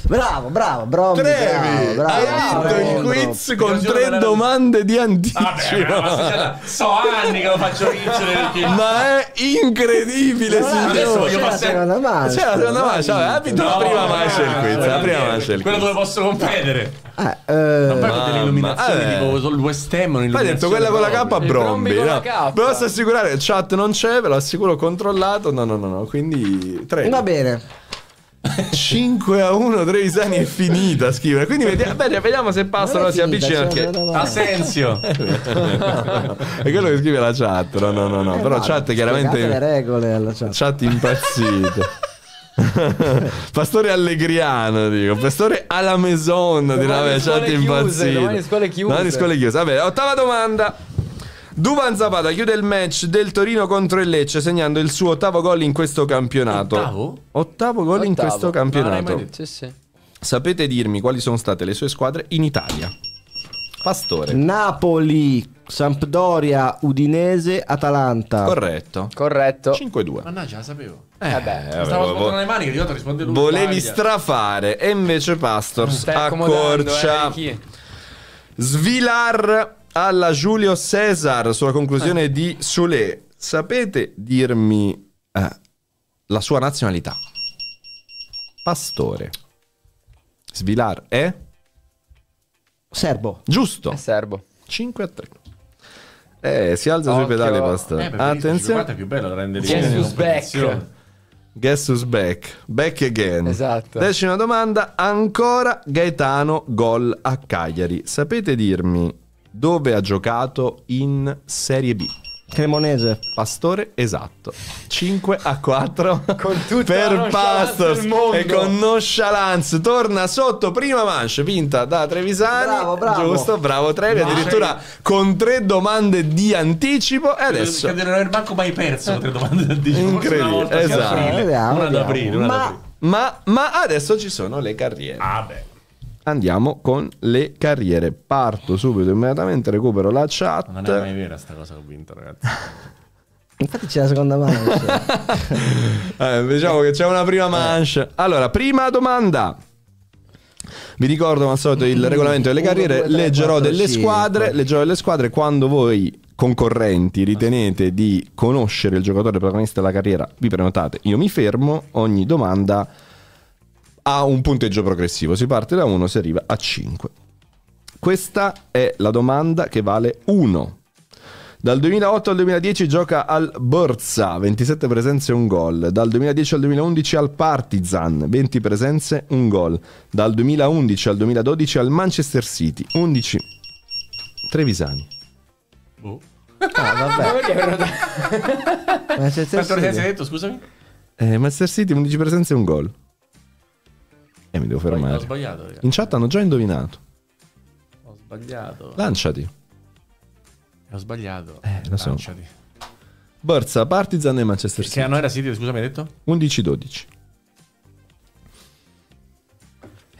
Bravo, bravo, bravo. Trevi, bravo, bravo, hai vinto il quiz con tre domande di anticipo. Vabbè, ma so anni che lo faccio vincere. Ma è incredibile, signore. Adesso voglio passare. C'è la seconda mancia. C'è la seconda mancia. la prima mancia il eh, quiz. La eh, prima mancia il quiz. Quello dove posso competere. Eh, eh, non parlo delle illuminazioni, eh. tipo solo West Ham. Hai detto quella con la K a Bromby. No. Ve lo assicurare, il chat non c'è, ve lo assicuro, controllato. No, no, no, no. Quindi tre. Va bene. 5 [laughs] a 1 Trevisani è finita scrive quindi vediamo, bene, vediamo se passano si avvicinano cioè, perché... Asensio [laughs] è quello che scrive la chat no no no, no. Eh, però vale, chat chiaramente le regole alla chat chat impazzito [laughs] Pastore allegriano, dico. Pastore alla maison, di chat impazzito. Domani scuole chiuse. Vabbè, ottava domanda. Duvan Zapata chiude il match del Torino contro il Lecce segnando il suo ottavo gol in questo campionato. Ottavo? Ottavo gol in questo campionato. No, Sì, sì. Sapete dirmi quali sono state le sue squadre in Italia? Pastore. Napoli, Sampdoria, Udinese, Atalanta. Corretto. Corretto. 5-2. Mannaggia, la sapevo. Eh, eh vabbè, vabbè, Stavo vo- smontando le maniche, di volta risponde lui. Volevi strafare e invece Pastors Stai accomodando, eh, Svilar alla Giulio Cesar sulla conclusione eh. di Solé. Sapete dirmi eh, la sua nazionalità? Pastore. Svilar è? Eh? Serbo. Giusto. È serbo. 5 a 3. Eh, si alza Occhio. sui pedali eh, Pastore. Eh, Attenzione. È più bello rendere Jesus back. Guess who's back? Back again. Esatto. Decima domanda, ancora Gaetano gol a Cagliari. Sapete dirmi dove ha giocato in Serie B. Cremonese. Pastore esatto. 5 a 4 [laughs] con tutta per Pastors e con nonchalance torna sotto prima manche vinta da Trevisani. Bravo, bravo. Giusto, bravo Trevi, addirittura con tre domande di anticipo e adesso credo di non aver manco mai perso eh. tre domande di anticipo. Incredibile, esatto. Aprile, una ad aprile, una Ma... ad aprile. Ma, ma, adesso ci sono le carriere. Ah beh. Andiamo con le carriere. Parto subito immediatamente, recupero la chat. Non è mai vera questa cosa che ho vinto, ragazzi. [laughs] Infatti c'è la seconda mancia. [laughs] eh, diciamo che c'è una prima eh. mancia. Allora, prima domanda. Vi ricordo come al solito il mm. regolamento delle carriere, leggerò delle squadre, leggerò delle squadre quando voi concorrenti ritenete di conoscere il giocatore protagonista della carriera, vi prenotate, io mi fermo, ogni domanda ha un punteggio progressivo, si parte da 1, si arriva a 5. Questa è la domanda che vale 1. Dal 2008 al 2010 gioca al Borza, 27 presenze e un gol. Dal 2010 al 2011 al Partizan, 20 presenze, e un gol. Dal 2011 al 2012 al Manchester City, 11 Trevisani. Boh. Ah, vabbè. [laughs] Manchester Quanto presenze hai detto, scusami? Eh, Manchester City 11 presenze e un gol. E eh, mi devo fermare. Ho sbagliato, ragazzi. In chat hanno già indovinato. Ho sbagliato. Lanciati. Ho sbagliato. Eh, lo so. Lanciati. Borsa, Partizan e Manchester City. Che anno era City, scusa, mi hai detto? 11-12.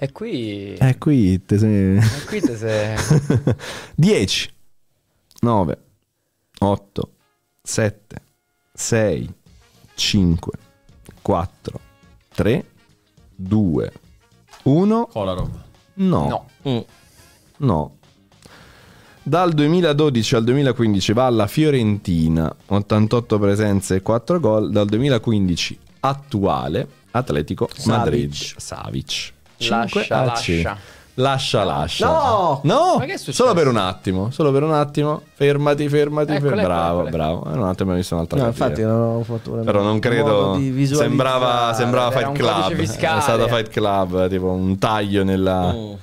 E qui... E eh, qui te sei... E eh, qui te sei... 10, 9, 8, 7, 6, 5, 4, 3, 2, 1. Kolarov. No. No. Mm. no. Dal 2012 al 2015 va alla Fiorentina, 88 presenze e 4 gol. Dal 2015 attuale Atletico Savic. Madrid. Savic. 5 lascia, a lascia. Lascia, lascia. No! No! Solo per un attimo, solo per un attimo. Fermati, fermati. Ecco, fermati. bravo, ecco, bravo. Ecco. Eh, un attimo mi ho visto un'altra no, Infatti non ho fatto una Però non credo... Sembrava, sembrava Fight Club. È stata Fight Club, tipo un taglio nella, oh.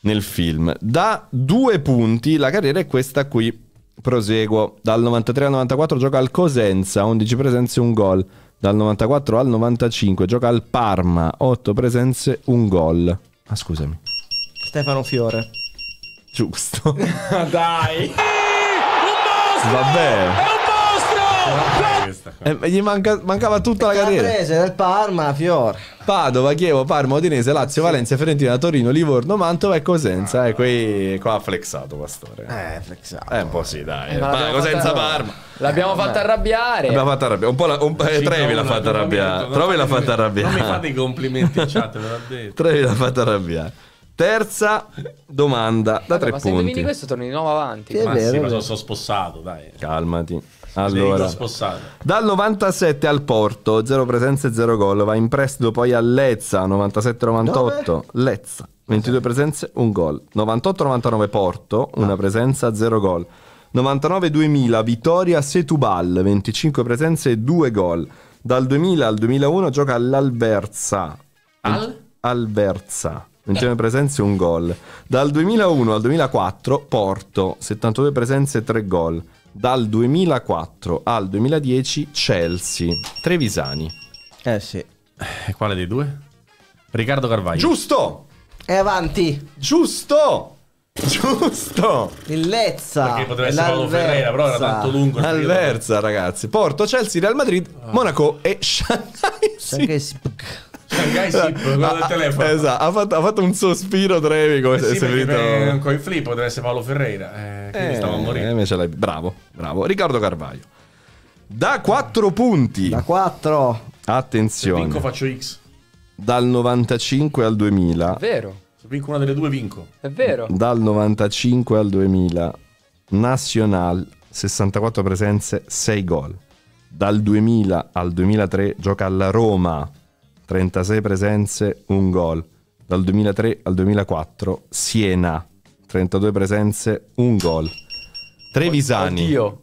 nel film. Da due punti la carriera è questa qui. Proseguo. Dal 93 al 94 gioca al Cosenza, 11 presenze, un gol. Dal 94 al 95 gioca al Parma, 8 presenze, un gol. Ah, scusami. Stefano Fiore. Giusto. [laughs] Dai. un Vabbè. È un Eh, gli manca- mancava tutta la carriera. Calabrese del Parma, Fior. Padova, Chievo, Parma, Odinese, Lazio, Valencia, Fiorentina, Torino, Livorno, Mantova e Cosenza. E eh, qui qua ha flexato Pastore. Eh, flexato. Eh, un po' sì, dai. Eh, ma Ma Cosenza, fatta- Parma. L'abbiamo fatta eh, arrabbiare. Abbiamo fatto arrabbiare. Un po' la, un po'- eh, Trevi l'ha fatta arrabbiare. Trovi l'ha fatta Non mi fate i complimenti in chat, ve l'ho detto. Trevi l'ha fatta arrabbiare. Terza domanda da Vabbè, punti. ma se punti. indovini questo torni di nuovo avanti. Sì, è Ma sì, ma sono, sono spossato, dai. Calmati. Allora, dal 97 al Porto, 0 presenze, 0 gol. Va in prestito poi a Lezza, 97-98. Lezza, 22 presenze, 1 gol. 98-99 Porto, 1 ah. presenza, 0 gol. 99-2000 Vittoria Setubal, 25 presenze, 2 gol. Dal 2000 al 2001 gioca all'Alberza. Al? Alberza. 29 presenze, e un gol. Dal 2001 al 2004 Porto, 72 presenze, e 3 gol. Dal 2004 al 2010 Chelsea, Trevisani. Eh sì. Eh, quale dei due? Riccardo Carvaglio. Giusto! E avanti. Giusto! Giusto! Bellezza! Perché potrebbe essere Paolo Ferreira, però era tanto lungo. il Alversa, ragazzi. Porto, Chelsea, Real Madrid, ah. Monaco e Shanghai. Sì. Sai che si- Shanghai Sip, eh, quello del telefono. Esatto, ha fatto, ha fatto un sospiro Trevi come eh sì, se venuto... Con il flip potrebbe essere Paolo Ferreira, eh, quindi eh, stavo a morire. Eh, invece Bravo, bravo. Riccardo Carvaio. Da 4 punti. Da 4. Attenzione. Se vinco faccio X. Dal 95 al 2000. È vero. Se vinco una delle due vinco. È vero. Dal 95 al 2000. Nacional, 64 presenze, 6 gol. Dal 2000 al 2003 gioca alla Roma. 36 presenze, un gol. Dal 2003 al 2004 Siena, 32 presenze, un gol. Trevisani. Oddio.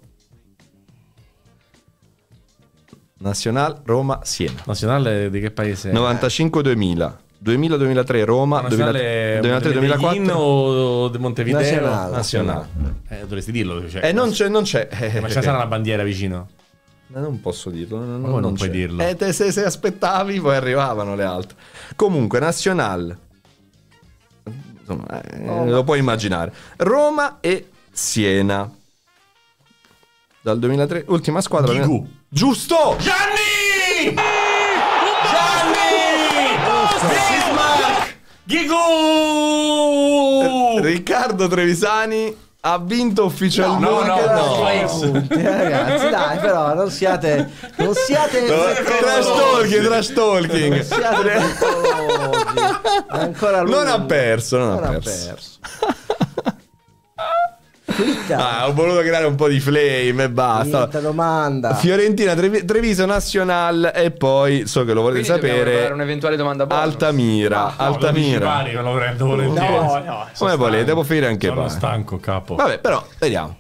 Nazionale Roma Siena. Nazionale di che paese? 95-2000. 2000-2003 Roma, 2003-2004 o di Montevideo? Nazionale. Nazionale. Eh, dovresti dirlo. Cioè, eh, non c'è, non c'è. Eh, Ma c'è sarà [laughs] una bandiera vicino? Eh, non posso dirlo. Non, non, non puoi dirlo. Eh, te, se, se, aspettavi, poi arrivavano le altre. Comunque, Nazional. Insomma, eh, oh, lo puoi immaginare. Roma e Siena. Dal 2003, ultima squadra. Gigu. Giusto! Gianni! Gianni! Bismarck! Gigu! Riccardo Trevisani ha vinto ufficialmente no, no, no, no. Punti, eh, ragazzi dai però non siate non siate trash talking trash talking non siate ancora lui non ha perso non, non ha perso. Ha perso ah, ho voluto creare un po' di flame e basta. Niente domanda. Fiorentina, Trevi- Treviso, National e poi, so che lo volete Quindi sapere, un'eventuale domanda bonus. Altamira. No, Altamira. No, lo prendo volentieri. No, no, Come volete, devo finire anche Sono qua. stanco, capo. Vabbè, però, vediamo.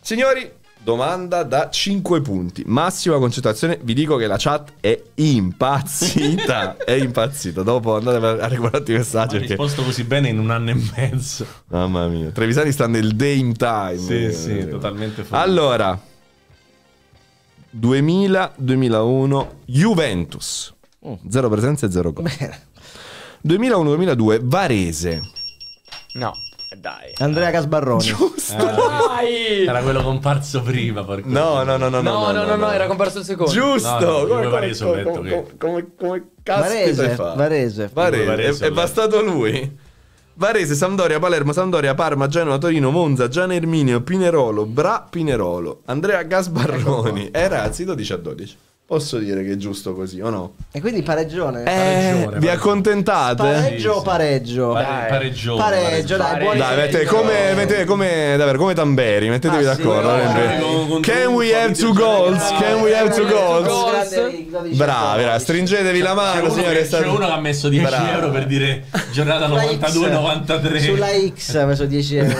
Signori, Domanda da 5 punti. Massima concentrazione. Vi dico che la chat è impazzita. [laughs] è impazzita. Dopo andate a recuperarti i messaggi. Ha risposto così bene in un anno e mezzo. Mamma mia. Trevisani sta nel dame time. Sì, eh, sì, eh. totalmente fuori. Allora. 2000-2001 Juventus. Oh. Zero presenze e zero gol. 2001-2002 Varese. No. Dai. Andrea eh. Casbarroni. Giusto. Eh. dai. Era quello comparso prima. No, no, no, no, no, no, no, no, era comparso il secondo. Giusto. come, Varese ho detto come, che... come, come Varese, fa? Varese. Varese. È, bastato lui. Varese, Sampdoria, Palermo, Sampdoria, Parma, Genova, Torino, Monza, Gian Erminio, Pinerolo, Bra Pinerolo, Andrea Gasbarroni. Ecco eh, ragazzi, 12 a 12. Posso dire che è giusto così o no? E quindi pareggione. Eh, pareggione, vi accontentate? Pareggio o pareggio? Pare, pareggio. Pareggio, dai, buoni. Dai, come, mette, come, davvero, come Tamberi, mettetevi ah, d'accordo. Sì, Can we have two goals? Can we have two goals? Bravi, ragazzi, stringetevi la mano, signore. C'è uno che ha messo 10 euro per dire giornata 92-93. Sulla X ha messo 10 euro.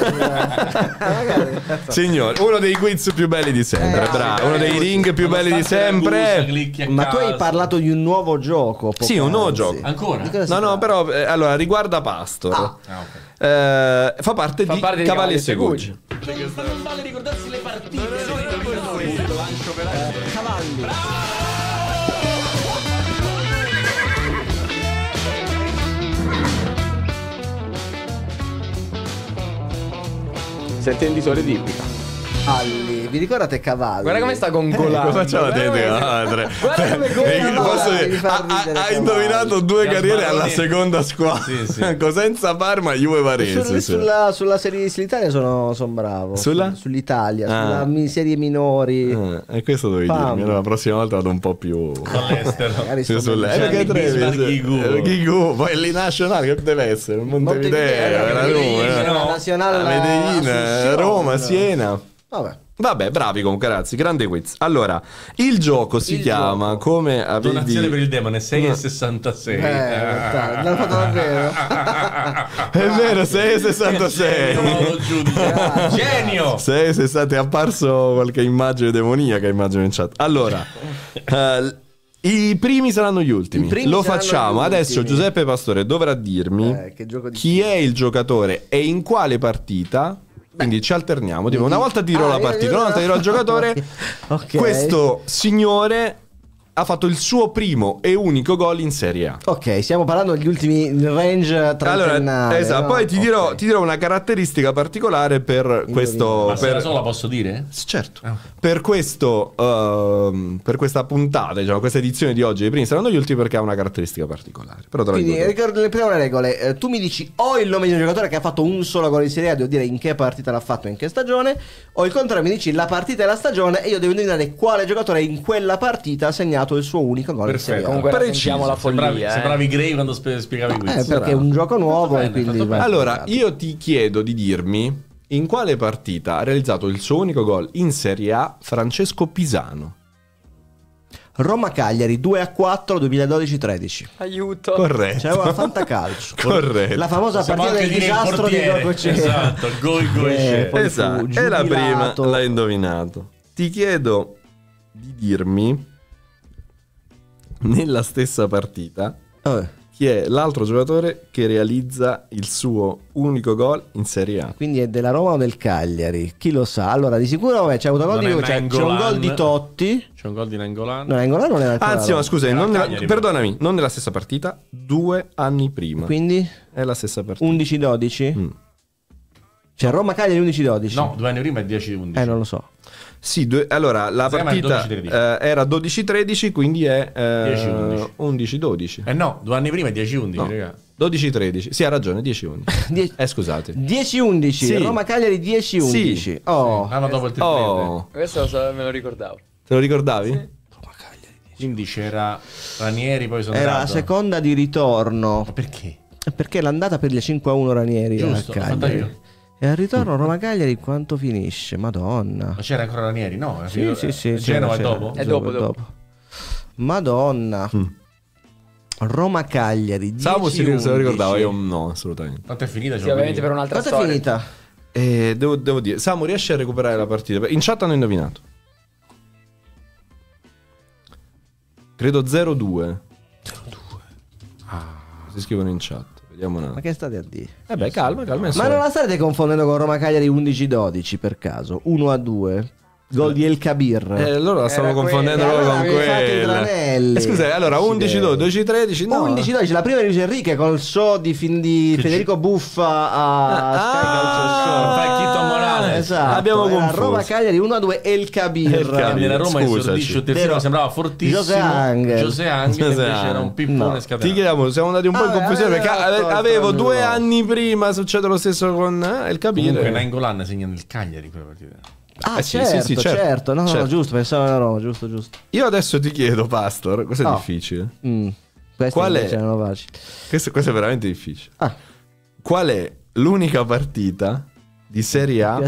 Signore, uno dei quiz più belli di sempre, bravo. Uno dei ring più belli di sempre. Cioè, clicchi a Ma caso. tu hai parlato di un nuovo gioco. Sì, un nuovo gioco. Ancora? No, no, però eh, allora riguarda Pastor. Ah. Ah, okay. eh, fa parte fa di parte Cavalli e Segugi. Cioè, non fa male ricordarsi le partite. Cioè, eh, Cavalli. Bravo! Sette in disore tipica cavalli. Vi ricordate cavalli? Guarda come sta gongolando. Eh, cosa c'ha la testa? Ah, [laughs] Guarda come eh, gongola. Ha indovinato due carriere alla seconda squadra. Sì, [laughs] Cosenza, Parma, Juve, Varese. Sul, sulla, sulla, serie di Slitalia sono, bravo. Sulla? Sull'Italia, ah. sulla serie minori. Ah, eh, e eh, questo dovevi dirmi. la prossima volta vado un po' più... All'estero. Magari sì, sulle... Eh, perché Trevi... Poi lì nazionale, che deve essere? Montevideo, Montevideo era Roma. Nazionale... Medellina, Roma, Siena. Vabbè. Vabbè, bravi comunque, ragazzi. Grande quiz. Allora, il gioco si il chiama gioco. come avevi... Donazione per il demone 6,66. No. Eh, ah. l'ha fatto davvero. è vero, 6,66. Genio, genio. 6,60 è apparso qualche immagine demoniaca, immagino in chat. Allora, uh, i primi saranno gli ultimi. Lo facciamo. Adesso Giuseppe Pastore dovrà dirmi eh, chi è il giocatore e in quale partita quindi ci alterniamo. una volta tiro ah, la partita, una volta tiro al giocatore. [laughs] okay. Questo signore ha fatto il suo primo e unico gol in Serie A. Ok, stiamo parlando degli ultimi range trentennali. Allora, esatto, no? poi ti, okay. dirò, ti, dirò, una caratteristica particolare per Indovino. questo... Ma per... se la posso dire? Certo. Ah. Per, questo, uh, per questa puntata, diciamo, questa edizione di oggi, i primi saranno gli ultimi perché ha una caratteristica particolare. Però Quindi, ricordo le prime regole. Eh, tu mi dici o il nome di un giocatore che ha fatto un solo gol in Serie A, devo dire in che partita l'ha fatto, e in che stagione, o il contrario mi dici la partita e la stagione e io devo indovinare quale giocatore in quella partita ha segnato segnato il suo unico gol Perfetto, in Serie A. Comunque Preciso. la follia. Sembravi, eh. sembravi Gray quando sp- spiegavi eh, questo. Eh, perché è un gioco nuovo bene, quindi... Bene. Allora, io ti chiedo di dirmi in quale partita ha realizzato il suo unico gol in Serie A Francesco Pisano. Roma Cagliari 2 a 4 2012-13. Aiuto. Corretto. C'era una fantacalcio. [laughs] Corretto. La famosa Possiamo partita del disastro di Gogo Esatto, il gol gol eh, Esatto, è la prima, l'hai indovinato. Ti chiedo di dirmi [laughs] nella stessa partita Vabbè. chi è l'altro giocatore che realizza il suo unico gol in Serie A. Quindi è della Roma o del Cagliari? Chi lo sa? Allora, di sicuro vabbè, c'è, autogol di, cioè, c'è un gol di Totti. C'è un gol di Nangolan. No, Nangolan non era ancora Anzi, no, scusa, non nella- perdonami, non nella stessa partita, due anni prima. Quindi È la stessa partita. 11-12? Mm. Cioè Roma Cagliari 11-12. No, due anni prima è 10-11. Eh, non lo so. Sì, due, allora la Siamo partita 12, eh, era 12-13, quindi è eh, 11-12. Eh no, due anni prima è 10-11, no. raga. 12-13, sì ha ragione, 10-11 [laughs] Die- Eh scusate 10-11, sì. Roma-Cagliari 10-11 Sì, oh. sì. l'anno ah, dopo il triplete oh. Questo so, me lo ricordavo Te lo ricordavi? Sì. Roma-Cagliari 10-11. Quindi c'era Ranieri, poi sono Era andato. la seconda di ritorno Ma perché? Perché l'andata per le 5-1 Ranieri Giusto, l'ho fatta io e al ritorno Roma-Cagliari quanto finisce? Madonna. Ma c'era ancora Ranieri, no? Sì, io, eh, sì, sì. Genova sì, dopo? È dopo, dopo. dopo. Madonna. Mm. Roma-Cagliari. Salvo se lo ricordavo, io no, assolutamente. Tanto è finita, sì, ovviamente per un'altra Tanto storia. è finita. Eh, devo, devo, dire, Samu riesce a recuperare la partita. In chat hanno indovinato. Credo 0-2. 0-2. Ah. Si scrivono in chat. Vediamo una... Ma che state a dire? Eh beh, calma, calma. Ma non la state confondendo con Roma Cagliari 11-12 per caso? 1-2? Gol di El Kabir. Eh, loro la stavo confondendo quella, con quella. Eh, scusa, allora 11, 12, 12 13. No. 11, 12. La prima di Luis Enrique col show di, fin di Federico Buffa a ah, Sky ah, esatto. Abbiamo confuso. Roma Cagliari 1-2 e il El Kabir, a Roma esordisce terzino, sembrava fortissimo. José Ang. José Ang invece era un pippone no. scatenato. Ti chiediamo, siamo andati un po' in ah, confusione eh, perché eh, avevo due anni prima succede lo stesso con il eh, Kabir. Comunque Nangolan segna nel Cagliari quella partita. Ah, eh certo, sì, sì, certo, certo. certo. No, certo. no, giusto, pensavo alla Roma, giusto, giusto. Io adesso ti chiedo, Pastor, questo no. è difficile. Mm. Qual è? Questo, questo, è veramente difficile. Ah. Qual è l'unica partita di Serie A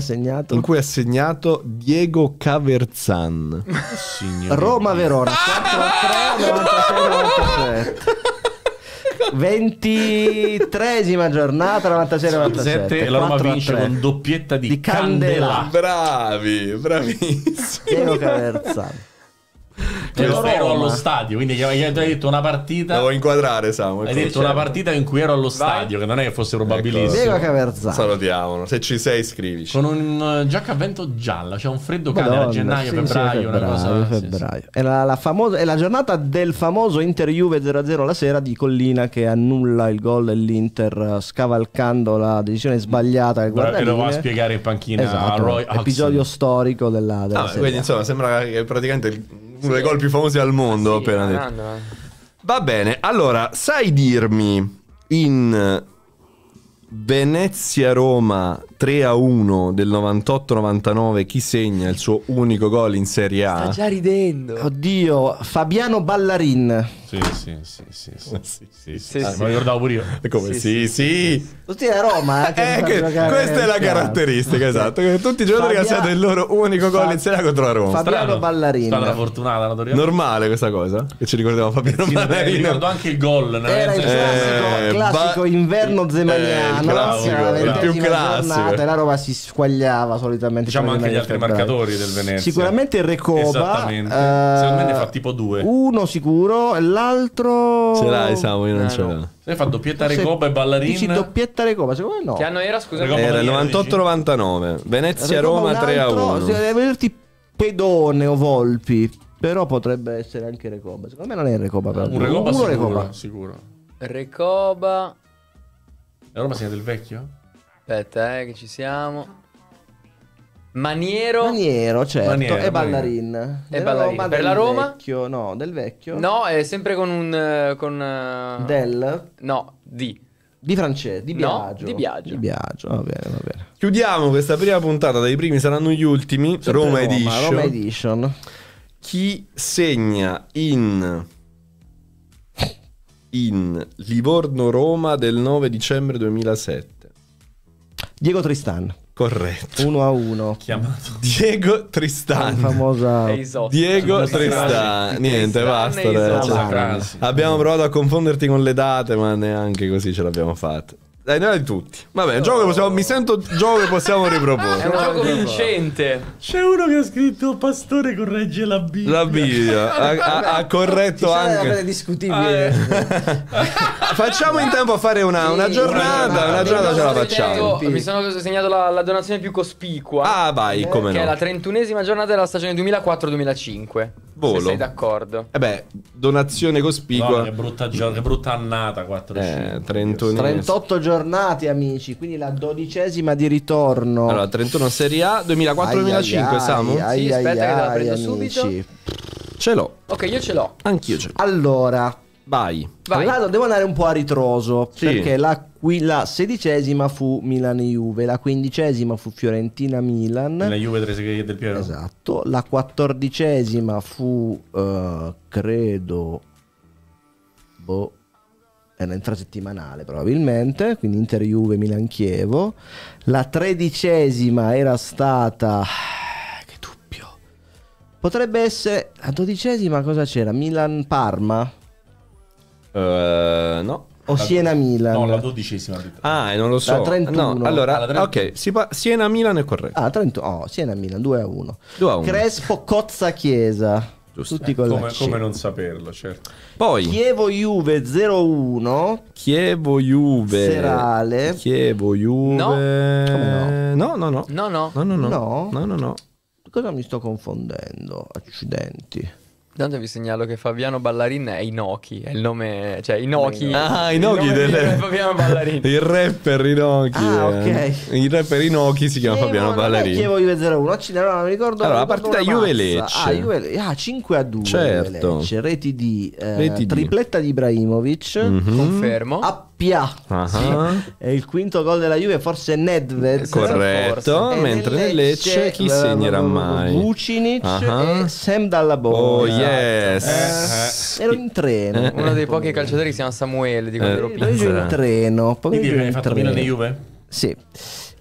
in cui ha segnato Diego Caverzan. Roma Verona 4 ah, 23esima giornata 96 97 e la Roma vince con doppietta di, di Candela. Candela. Bravi, bravissimi. Diego Caverzan. Cioè, ero allo stadio, quindi gli hai detto una partita. Devo inquadrare, Samu. Hai ecco, detto una partita in cui ero allo stadio, Vai. che non è che fosse probabilissimo. Ecco. Diego Caverzano. Salutiamolo. Se ci sei, scrivici. Con un eh, giacca a vento gialla, c'è cioè un freddo Madonna, cane a gennaio, sì, febbraio, sì, una cosa. Febbraio. Sì, è, la, la famosa, è, la, giornata del famoso Inter Juve 0-0 la sera di Collina che annulla il gol dell'Inter, eh, scavalcando la decisione sbagliata. Che Guarda, che lo va a spiegare in panchina. Esatto, a Roy Hudson. episodio storico della, della ah, Quindi, insomma, sembra che praticamente il uno dei gol più famosi al mondo, appena detto. Eh. Va bene, allora, sai dirmi in Venezia-Roma 3 a 1 del 98-99 chi segna il suo unico gol in Serie A? Sta già ridendo. Oddio, Fabiano Ballarin. Sì, sì, sì, sì. sì. Oh, sì, sì, sì ah, ricordavo pure io. Come? Sì, sì. Tutti da Roma. Eh, eh questa è la caratteristica, esatto. Tutti i giocatori Fabia... che hanno il loro unico gol in Serie A contro la Roma. Fabiano Strano. Ballarin. Strana fortunata notoriamente. Normale questa cosa? Che ci ricordiamo eh, Fabiano eh, Ballarin. Ricordo anche il gol. Era il classico, inverno zemaniano. il più classico e la roba si squagliava solitamente. Diciamo anche gli altri febbraio. marcatori del Venezia. Sicuramente il Recoba. Esattamente. Eh, Secondo me ne fa tipo due. Uno sicuro, l'altro... Ce l'hai Samu, io non eh, ce l'ho. No. Se fa doppietta Recoba e Ballarina. Dici doppietta Recoba, secondo me no. Che anno era, scusa? Era 98-99. Venezia-Roma 3-1. Deve vederti Pedone o Volpi. Però potrebbe essere anche Recoba. Secondo me non è Recoba. Però. Un Recoba, Uno sicuro, Recoba. sicuro. Recoba. La Roma segna del vecchio? Aspetta, eh, che ci siamo. Maniero. Maniero, certo. Maniero, e Ballarin. E Ballarin. Roma, Per la Roma? Vecchio, no, del vecchio. No, è sempre con un... eh, Con, eh, Del. No, di. Di francese, di No, Biagio. di Biagio. Di Biagio, va bene, va bene. Chiudiamo questa prima puntata dai primi saranno gli ultimi. Sempre Roma, Edition. Roma Edition. Chi segna in in Livorno Roma del 9 dicembre 2007? Diego Tristan. Corretto. 1 a 1. Chiamato Diego Tristan. La famosa Diego Tristan. Niente, basta. Abbiamo provato a confonderti con le date, ma neanche così ce l'abbiamo fatta. Dai, noi di tutti. Vabbè, oh. gioco possiamo, mi sento gioco che possiamo riproporre. È un gioco vincente. C'è uno che ha scritto Pastore corregge la Bibbia. La Bibbia. Ha, ha, ha corretto Ci anche. È una discutibile. Ah, [laughs] Facciamo in tempo a fare una, sì, una giornata. Una giornata ce la facciamo. Mi sono segnato la, la donazione più cospicua. Ah, vai, eh, come che no. Che è la trentunesima giornata della stagione 2004-2005. Volo. Se sei d'accordo. E eh beh, donazione cospicua. No, che brutta, che brutta annata 4 eh, 38 giorni aggiornati, amici. Quindi la dodicesima di ritorno. Allora, 31 Serie A 2004-2005, Samu. Ai, sì, ai, aspetta, ai, che la prendo subito. Amici. Ce l'ho. Ok, io ce l'ho. Anch'io ce l'ho. Allora, Vai. Vai. Allora, devo andare un po' a ritroso. Sì. Perché la, qui, la sedicesima fu Milan-Juve, la quindicesima fu Fiorentina-Milan. La Juve Tresegheria del Piero. Esatto. La quattordicesima fu, uh, credo, boh, era infrasettimanale probabilmente, quindi Inter-Juve, Milan-Chievo. La tredicesima era stata... [sighs] Che dubbio. Potrebbe essere... La dodicesima cosa c'era? Milan-Parma? Uh, eh, no. O la... Siena-Milan? No, la dodicesima. Ah, non lo so. La 31. No, allora, ah, 30... ok, pa... Siena-Milan è corretto. Ah, 31. Oh, Siena-Milan, 2 a 1. 2 a 1. Crespo-Cozza-Chiesa. Giusto. Tutti con come, come non saperlo, certo. Poi Chievo Juve 01 Chievo Juve Serale Chievo Juve No, no, no. No, no. No, no, no. No, no, no. no. no, no. Cosa mi sto confondendo? Accidenti. Tanto vi segnalo che Fabiano Ballarin è Inoki, è il nome, cioè Inoki. Ah, Inoki delle... Fabiano Ballarin. il rapper Inoki. Ah, ok. Il rapper Inoki si chiama Chievo, Fabiano Ballarin. Chievo Juve 0-1, Accidenti, allora, non mi ricordo. Allora, la partita Juve Lecce. Ah, Juve... ah, 5 a 2 certo. Lecce, reti di eh, Reti tripletta di, di Ibrahimovic. Mm-hmm. Confermo. App- doppia. Uh-huh. E il quinto gol della Juve forse è Nedved. Corretto, forse. mentre nel Lecce, Lecce eh, chi segnerà mai? Vucinic uh-huh. e Sam Dallabona. Oh yes. Eh, eh. Ero in treno. Eh. Uno dei eh. pochi calciatori si chiama Samuele eh, esatto. di quando ero piccolo. Ero in treno. Poi Quindi hai fatto Milan e Juve? Sì.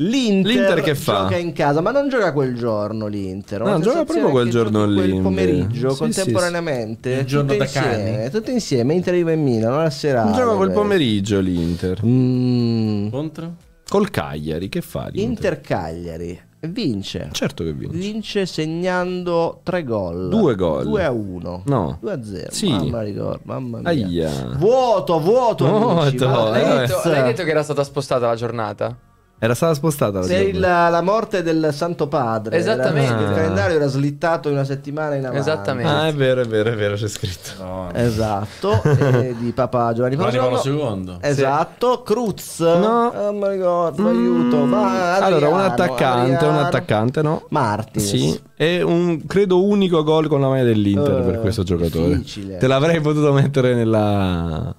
L'Inter, L'Inter che fa? gioca in casa, ma non gioca quel giorno l'Inter. No, gioca proprio quel giorno lì. Quel pomeriggio, sì, contemporaneamente. Sì, sì. Il giorno da cani. Tutto insieme, Inter e Milan, una serata. Gioca quel pomeriggio l'Inter. Mm. Contro? Col Cagliari, che fa l'Inter? Inter Cagliari. Vince. Certo che vince. Vince segnando 3 gol. 2 gol. 2 a 1. No. 2 a 0. Sì. Mamma, ricordo, mamma mia. Aia. Vuoto, vuoto. vuoto. Amici, eh, l'hai, detto, l'hai detto che era stata spostata la giornata? Era stata spostata la Se la, la morte del Santo Padre. Esattamente. Era, ah. Il calendario era slittato una settimana in avanti. Esattamente. Ah, è vero, è vero, è vero, c'è scritto. No. Esatto. [laughs] di Papa Giovanni Paolo II. Esatto. Cruz. No. Oh my god, mm. aiuto. Ma Adriano, allora, un attaccante, Adriano. un attaccante, no? Martins. Sì. E un, credo, unico gol con la maglia dell'Inter uh, per eh, questo giocatore. Difficile. Te l'avrei potuto mettere nella...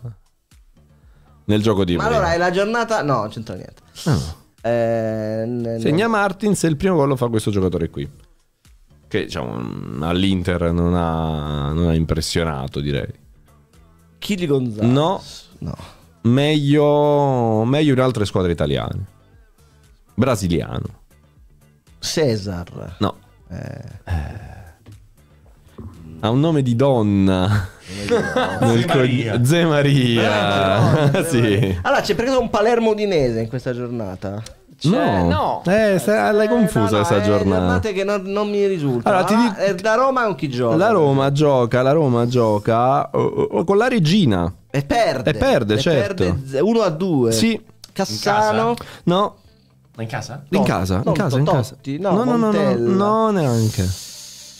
Nel gioco di... Ma allora è la giornata... No, non c'entra niente. Ah. Eh, n- Segna Martins e il primo gol lo fa questo giocatore qui. Che diciamo, mm, all'Inter non ha, non ha impressionato, direi. Chili Gonzalez. No. no. Meglio, meglio in altre squadre italiane. Brasiliano. Cesar. No. Eh. eh. Ha un nome di donna. [laughs] Nel co- Ze Maria. no, eh, sì. Allora c'è per caso un Palermo udinese in questa giornata? Cioè, no, no. Eh, se, eh, l'hai confusa questa no, no, giornata. Giornate che non, non mi risulta. Allora, ti dico, la Roma con chi gioca? La Roma gioca, la Roma gioca oh, oh, con la regina. E perde. E perde, e certo. 1 a 2. Sì. Cassano. No. in casa? In casa, in casa, in casa. No, no, no, no, neanche.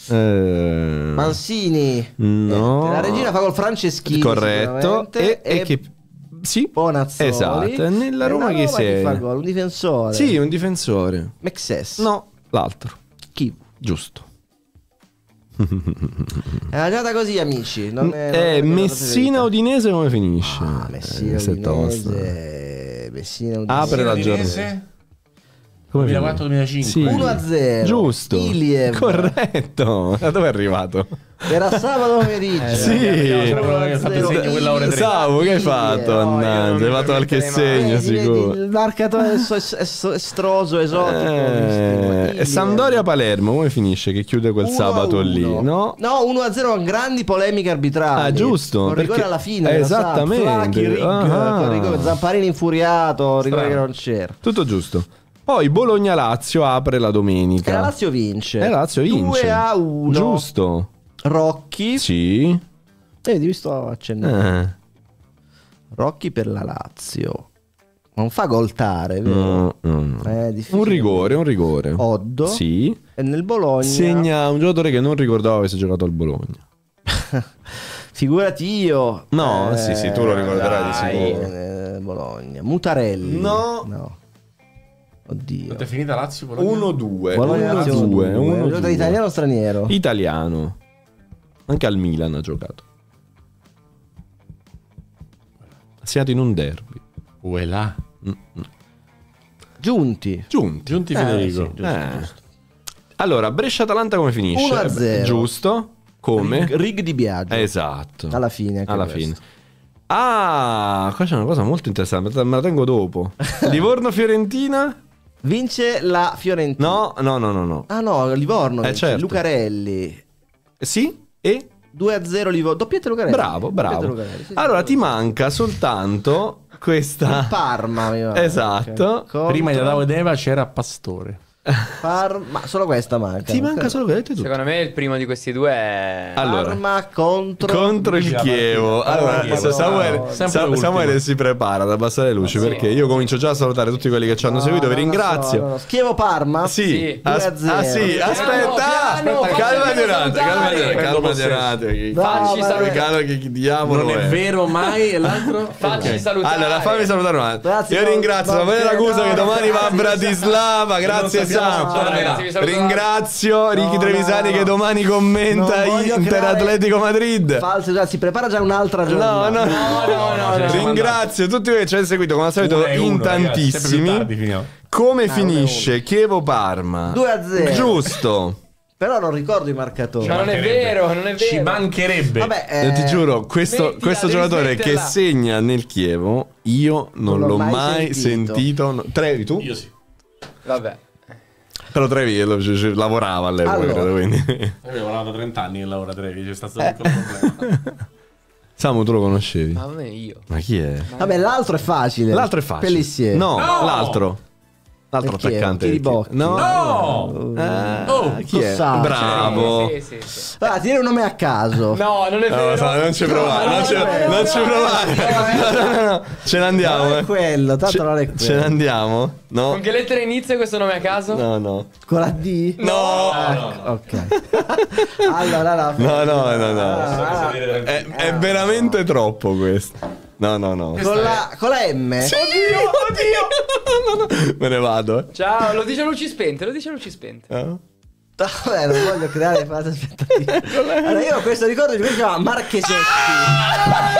Eh... Mansini. No. Eh, la regina fa col Franceschini. Corretto. E, e, e che... Sì. Bonazzoli. Esatto. Nella Roma, Roma chi sei? Fa gol? Un difensore. Sì, un difensore. Mexes. No, l'altro. Chi? Giusto. È andata così, amici. Non mm, è, non eh, Messina Udinese come finisce? Ah, Messina eh, Messina Udinese. Apre la giornata. 2004-2005 sì. 1 0 giusto Iliev. corretto da dove è arrivato? era sabato pomeriggio eh, sì eh, che hai fatto mannaggia hai fatto qualche segno sicuro il marcatore estroso esotico eh, Sandoria Palermo come finisce che chiude quel sabato lì no? no 1 a 0 grandi polemiche arbitrali ah giusto con rigore alla fine esattamente Flacchi, ah. Rig, Zamparini infuriato rigore che non c'era tutto giusto poi Bologna-Lazio apre la domenica. E la Lazio vince. E la Lazio vince. 2 a 1. Giusto. Rocchi. Sì. Eh, ti sto accennando. Eh. Rocchi per la Lazio. Non fa goltare, vero? No, no, no. Eh, È un rigore, un rigore. Oddo. Sì. E nel Bologna. Segna un giocatore che non ricordavo avesse giocato al Bologna. [laughs] Figurati io. No, eh, sì, sì, tu lo ricorderai eh, dai, di sicuro. Eh, Bologna. Mutarelli. No. No. Oddio. L'ho definita Lazio 1-2. Bologna 1-2. Giocata italiano o straniero? Italiano. Anche al Milan ha giocato. Ha Siamo in un derby. Uelà. Mm, mm Giunti. Giunti. Giunti eh, Federico. Eh, sì, giusto, eh. giusto. Allora, Brescia-Atalanta come finisce? 1-0. Eh, giusto. Come? Rig, rig di Biagio. Esatto. Alla fine. Alla questo. fine. Ah, qua c'è una cosa molto interessante, me la tengo dopo. [laughs] Livorno-Fiorentina? Vince la Fiorentina. No, no, no, no. no. Ah no, Livorno. Eh, certo. Lucarelli. Eh, sì? E? 2-0 Livorno. Doppietta Lucarelli. Bravo, bravo. Lucarelli. Sì, allora, ti manca soltanto questa... Il Parma. Mi va. Esatto. Okay. Contro... Prima di Adamo Deva c'era Pastore. Farm... solo questa manca. Ti manca solo questa. Secondo me il primo di questi due è allora, Parma contro, contro il Chievo. Allora, adesso Samuele Sam, Samuel si prepara ad abbassare le luci sì. perché io comincio già a salutare tutti quelli che ci hanno seguito. Vi ringrazio. No, no, Chievo Parma? Sì. sì. As- ah, sì. Aspetta, piano, piano, calma di un calma di calma di un attimo. Facci salutare. Che diavolo Non è vero mai [laughs] Facci salutare. Allora, fammi salutare un attimo. Io ringrazio Samuele Ragusa che domani va a Bratislava. Grazie Zampa. Ringrazio Ricky Trevisani che domani commenta Inter Atletico Madrid. Falso, cioè, si prepara già un'altra giornata. No, no, no. Ringrazio tutti voi che ci avete seguito come al solito in tantissimi. Come ah, finisce Chievo Parma? 2 0. Giusto. Però non ricordo i marcatori. Ma cioè, non è vero, non è vero. Ci mancherebbe. Vabbè, eh, ti giuro, questo, mettila, questo giocatore che segna nel Chievo, io non, non l'ho mai, mai sentito. sentito. No. tu? Io sì. Vabbè. Però Trevi lo, c- c- lavorava all'epoca, allora. credo, quindi. Io lavoravo 30 anni che lavora Trevi, c'è stato eh. un problema. Samu, tu lo conoscevi? Ma me è io. Ma chi è? Vabbè, l'altro è facile. L'altro è facile. Pellissier. No, no! l'altro. L'altro eh, chi attaccante. Chi no! no! Ah, oh, chi è? Sa. Bravo. Sì, sì, sì. Allora, ah, ti un nome a caso. No, non è vero. No, non ci provare, no, non, ci, provare. No, Ce ne andiamo. Non è eh. quello, tanto non è quello. Ce ne andiamo? No. Con che lettera inizia questo nome a caso? No, no. Con la D? No. Ah, ok. allora, no, no, no, no. Ah, è, è ah. veramente troppo questo. No, no, no. Con la, con la M? Sì, oddio, oddio. [laughs] no, no. Me ne vado. Eh. Ciao, lo dice a luci spente, lo dice luci spente. Eh? Vabbè, non voglio creare false aspettative. [laughs] Allora, io ho questo ricordo di lui si chiama Marchesetti. Ah!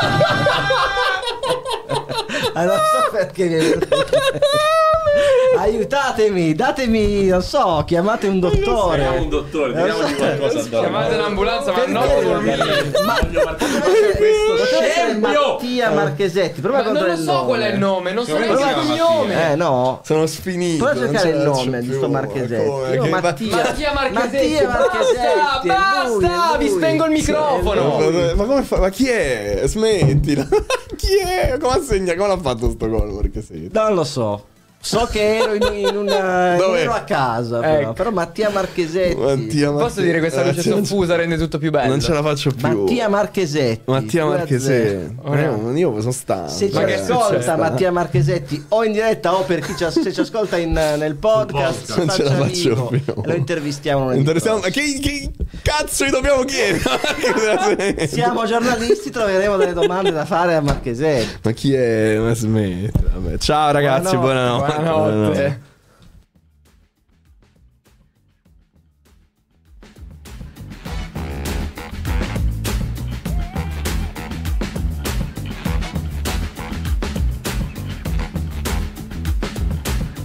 allora, [laughs] ah, non so perché mi è venuto. Aiutatemi, datemi, non so, chiamate un dottore. Chiamate un dottore, vediamo di qualcosa da Chiamate l'ambulanza, ma non dormire. Ma questo scempio. Mattia Marchesetti, prova a controllare il so qual è il nome, non so neanche il cognome. Eh no. Sono sfinito. Prova a cercare il nome di sto Marchesetti. Io Mattia. Mattia Marchesetti. Basta, basta, vi spengo il microfono. Ma come fa? Ma chi è? Smettila. [laughs] Chi è? Come ha segnato? Come l'ha fatto sto gol Marchesetti? Non lo so. So che ero in, in una. ero a casa, però, ecco. però Mattia Marchesetti. Mattia Marte... Posso dire questa luce soffusa rende tutto più bello? Non ce la faccio più. Mattia Marchesetti. Mattia Marchesetti. Oh, no. Io sono stanco. Se ci ascolta Mattia Marchesetti o in diretta o per chi ci, se ci ascolta in, nel podcast, podcast. Non ce la faccio amico, più. Lo intervistiamo. intervistiamo che, che, cazzo gli dobbiamo chiedere? [laughs] Siamo giornalisti, troveremo delle domande da fare a Marchesetti. Ma chi è? Ma smetti. Vabbè. Ciao ragazzi, buonanotte. buonanotte. não. é.